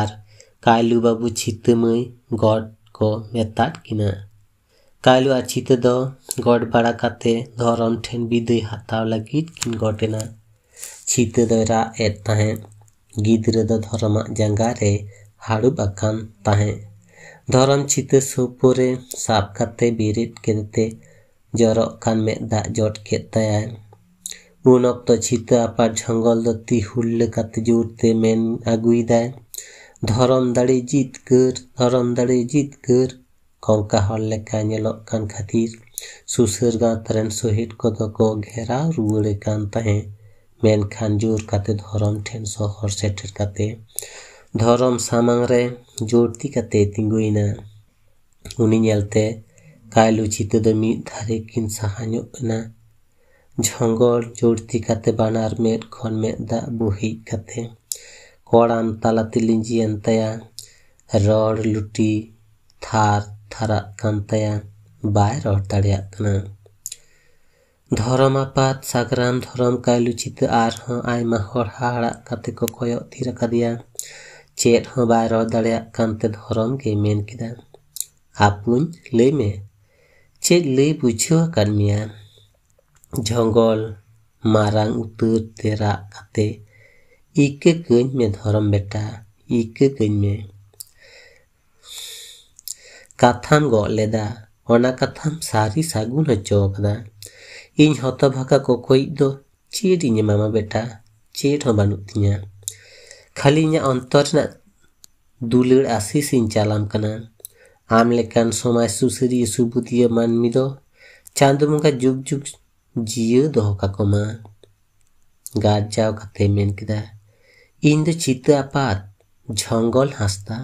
आर कायलू बाबू छित मई गॉड को मेताट किना कालू आची तद गड बाड़ा धरम ठेन बिदय हतव लगे किन घटेना चित रे गरम जंगारे हाड़ू बाखान धरम चित सूपुरे साब कते बिरीद के जरकान मेदा जट के तयाय उन तो चित आपार जंगल तीहुल्ले जोरते मेन आगुदाय धरम दाड़ी कर धरम दाड़ी जितकर ᱠᱚᱝᱠᱟ ᱦᱚᱲ ᱞᱮᱠᱟ ᱧᱮᱞᱚᱜ ᱠᱟᱱ ᱠᱷᱟᱹᱛᱤᱨ ᱥᱩᱥᱟᱹᱨᱜᱟᱸᱛ ᱨᱮᱱ ᱥᱚᱦᱤᱫ ᱠᱚᱫᱚ ᱠᱚ ᱜᱷᱮᱨᱟᱣ ᱨᱩᱣᱟᱹᱲᱮ ᱠᱟᱱ ᱛᱟᱦᱮᱸ ᱢᱮᱱᱠᱷᱟᱱ ᱡᱳᱨ ᱠᱟᱛᱮ ᱫᱷᱚᱨᱚᱢ ᱴᱷᱮᱱ ᱥᱚᱦᱚᱨ ᱥᱮᱴᱮᱨ ᱠᱟᱛᱮ ᱫᱷᱚᱨᱚᱢ ᱥᱟᱢᱟᱝ ᱨᱮ ᱡᱳᱨᱛᱤ ᱠᱟᱛᱮ ᱛᱤᱸᱜᱩᱭᱮᱱᱟ ᱩᱱᱤ ᱧᱮᱞᱛᱮ ᱠᱟᱭᱞᱩ ᱪᱤᱛᱟᱹ ᱫᱚ ᱢᱤᱫ ᱫᱷᱟᱨᱮ ᱠᱤᱱ ᱥᱟᱦᱟ ᱧᱚᱜ ᱮᱱᱟ ᱡᱷᱚᱸᱜᱚᱲ ᱡᱳᱨᱛᱤ ᱠᱟᱛᱮ ᱵᱟᱱᱟᱨ ᱢᱮᱫ ᱠᱷᱚᱱ ᱢᱮᱫ ᱫᱟᱜ ᱵᱩᱦᱤᱡ ᱠᱟᱛᱮ ᱠᱚᱲᱟᱢ ᱛᱟᱞᱟᱛᱮ ᱞᱤᱸᱡᱤᱭᱮᱱ ᱛᱟᱭᱟ ᱨᱚᱲ ᱞᱩᱴᱤ ᱛᱷᱟᱨ थारा बै रहा धरम आपात सागराम धरम कलू चित हाड़ाते कय थिर चेद बै रहा धरम के मन के आपूं लैमे चेद लै बुझेमी जंगल मारंग उतर तेरा इके कई में धरम बेटा इके कई में ᱠᱟᱛᱷᱟᱢ ᱜᱚᱜ ᱞᱮᱫᱟ ᱚᱱᱟ ᱠᱟᱛᱷᱟᱢ ᱥᱟᱹᱨᱤ ᱥᱟᱹᱜᱩᱱ ᱦᱚᱪᱚ ᱟᱠᱟᱫᱟ ᱤᱧ ᱦᱚᱛᱚᱵᱷᱟᱜᱟ ᱠᱚᱠᱚᱭᱤᱡ ᱫᱚ ᱪᱮᱫ ᱤᱧ ᱮᱢᱟᱢᱟ ᱵᱮᱴᱟ ᱪᱮᱫ ᱦᱚᱸ ᱵᱟᱹᱱᱩᱜ ᱛᱤᱧᱟ ᱠᱷᱟᱹᱞᱤ ᱤᱧᱟᱹᱜ ᱚᱱᱛᱚᱨ ᱨᱮᱱᱟᱜ ᱫᱩᱞᱟᱹᱲ ᱟᱥᱤᱥ ᱤᱧ ᱪᱟᱞᱟᱢ ᱠᱟᱱᱟ ᱟᱢ ᱞᱮᱠᱟᱱ ᱥᱚᱢᱟᱡᱽ ᱥᱩᱥᱟᱹᱨᱤᱭᱟᱹ ᱥᱩᱵᱩᱫᱤᱭᱟᱹ ᱢᱟᱹᱱᱢᱤ ᱫᱚ ᱪᱟᱸᱫᱚ ᱵᱚᱸᱜᱟ ᱡᱩᱜᱽ ᱡᱩᱜᱽ ᱡᱤᱭᱟᱹᱣ ᱫᱚᱦᱚ ᱠᱟᱠᱚᱢᱟ ᱜᱟᱨᱡᱟᱣ ᱠᱟᱛᱮ ᱢᱮᱱ ᱠᱮᱫᱟ ᱤᱧ ᱫᱚ ᱪᱤᱛᱟᱹ ᱟᱯᱟᱛ ᱡᱷᱚᱝᱜᱚᱞ ᱦᱟᱸᱥᱫᱟ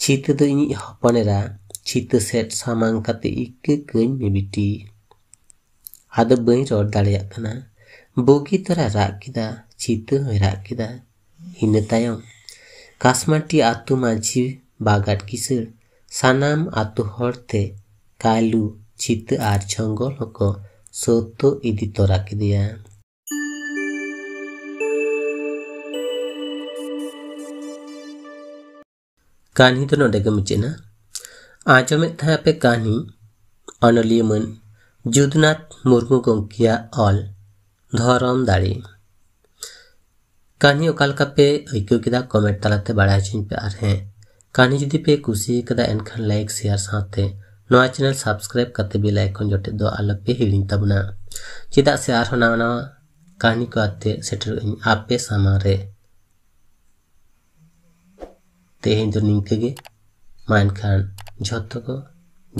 ᱪᱤᱛᱟᱹ ᱫᱚ ᱤᱧᱤᱡ ᱦᱚᱯᱚᱱ ᱮᱨᱟ ᱪᱷᱤᱛᱟᱹ ᱥᱮᱫ ᱥᱟᱢᱟᱝ ᱠᱟᱛᱮ ᱤᱠᱟᱹᱠᱟᱹᱧ ᱢᱤᱵᱤᱴᱤ ᱟᱫᱚ ᱵᱟᱹᱧ ᱨᱚᱲ ᱫᱟᱲᱮᱭᱟᱜ ᱠᱟᱱᱟ ᱵᱩᱜᱤ ᱛᱚᱨᱟ ᱨᱟᱜ ᱠᱮᱫᱟ ᱪᱷᱤᱛᱟᱹ ᱦᱚᱸᱭ ᱨᱟᱜ ᱠᱮᱫᱟ ᱤᱱᱟᱹ ᱛᱟᱭᱚم ᱠᱟᱥᱢᱟᱴᱤ ᱟᱛᱳ ᱢᱟᱺᱡᱷᱤ ᱵᱟᱜᱟᱴ ᱠᱤᱥᱟᱹᱲ ᱥᱟᱱᱟᱢ ᱟᱛᱳ ᱦᱚᱲᱛᱮ ᱠᱟᱞᱩ ᱪᱷᱤᱛᱟᱹ ᱟᱨ ᱡᱷᱚᱝᱜᱚᱞ ᱦᱚᱸᱠᱚ ᱥᱳᱛᱚ ᱤᱫᱤ ᱛᱚᱨᱟ ᱠᱮᱫᱮᱭᱟ कहानी तो नोडे मुचेना आजों में था पे कहानी अनलियमन जुदनाथ मुर्मू गंकिया अल धरम दाड़ी कहानी अकाल का पे अयक्यो किदा कमेंट तलाते बाड़ा चीन पे आर हैं कहानी जुदी पे कुशी कदा लाइक शेयर साथे नवा चैनल सब्सक्राइब करते भी लाइक कौन दो अलग पे हिड़ी तबना चिदा से आर होना ना कहानी को आते सेटर आपे आप पे सामारे तेहें निंके মাইন খান ঝত্তক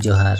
জোহার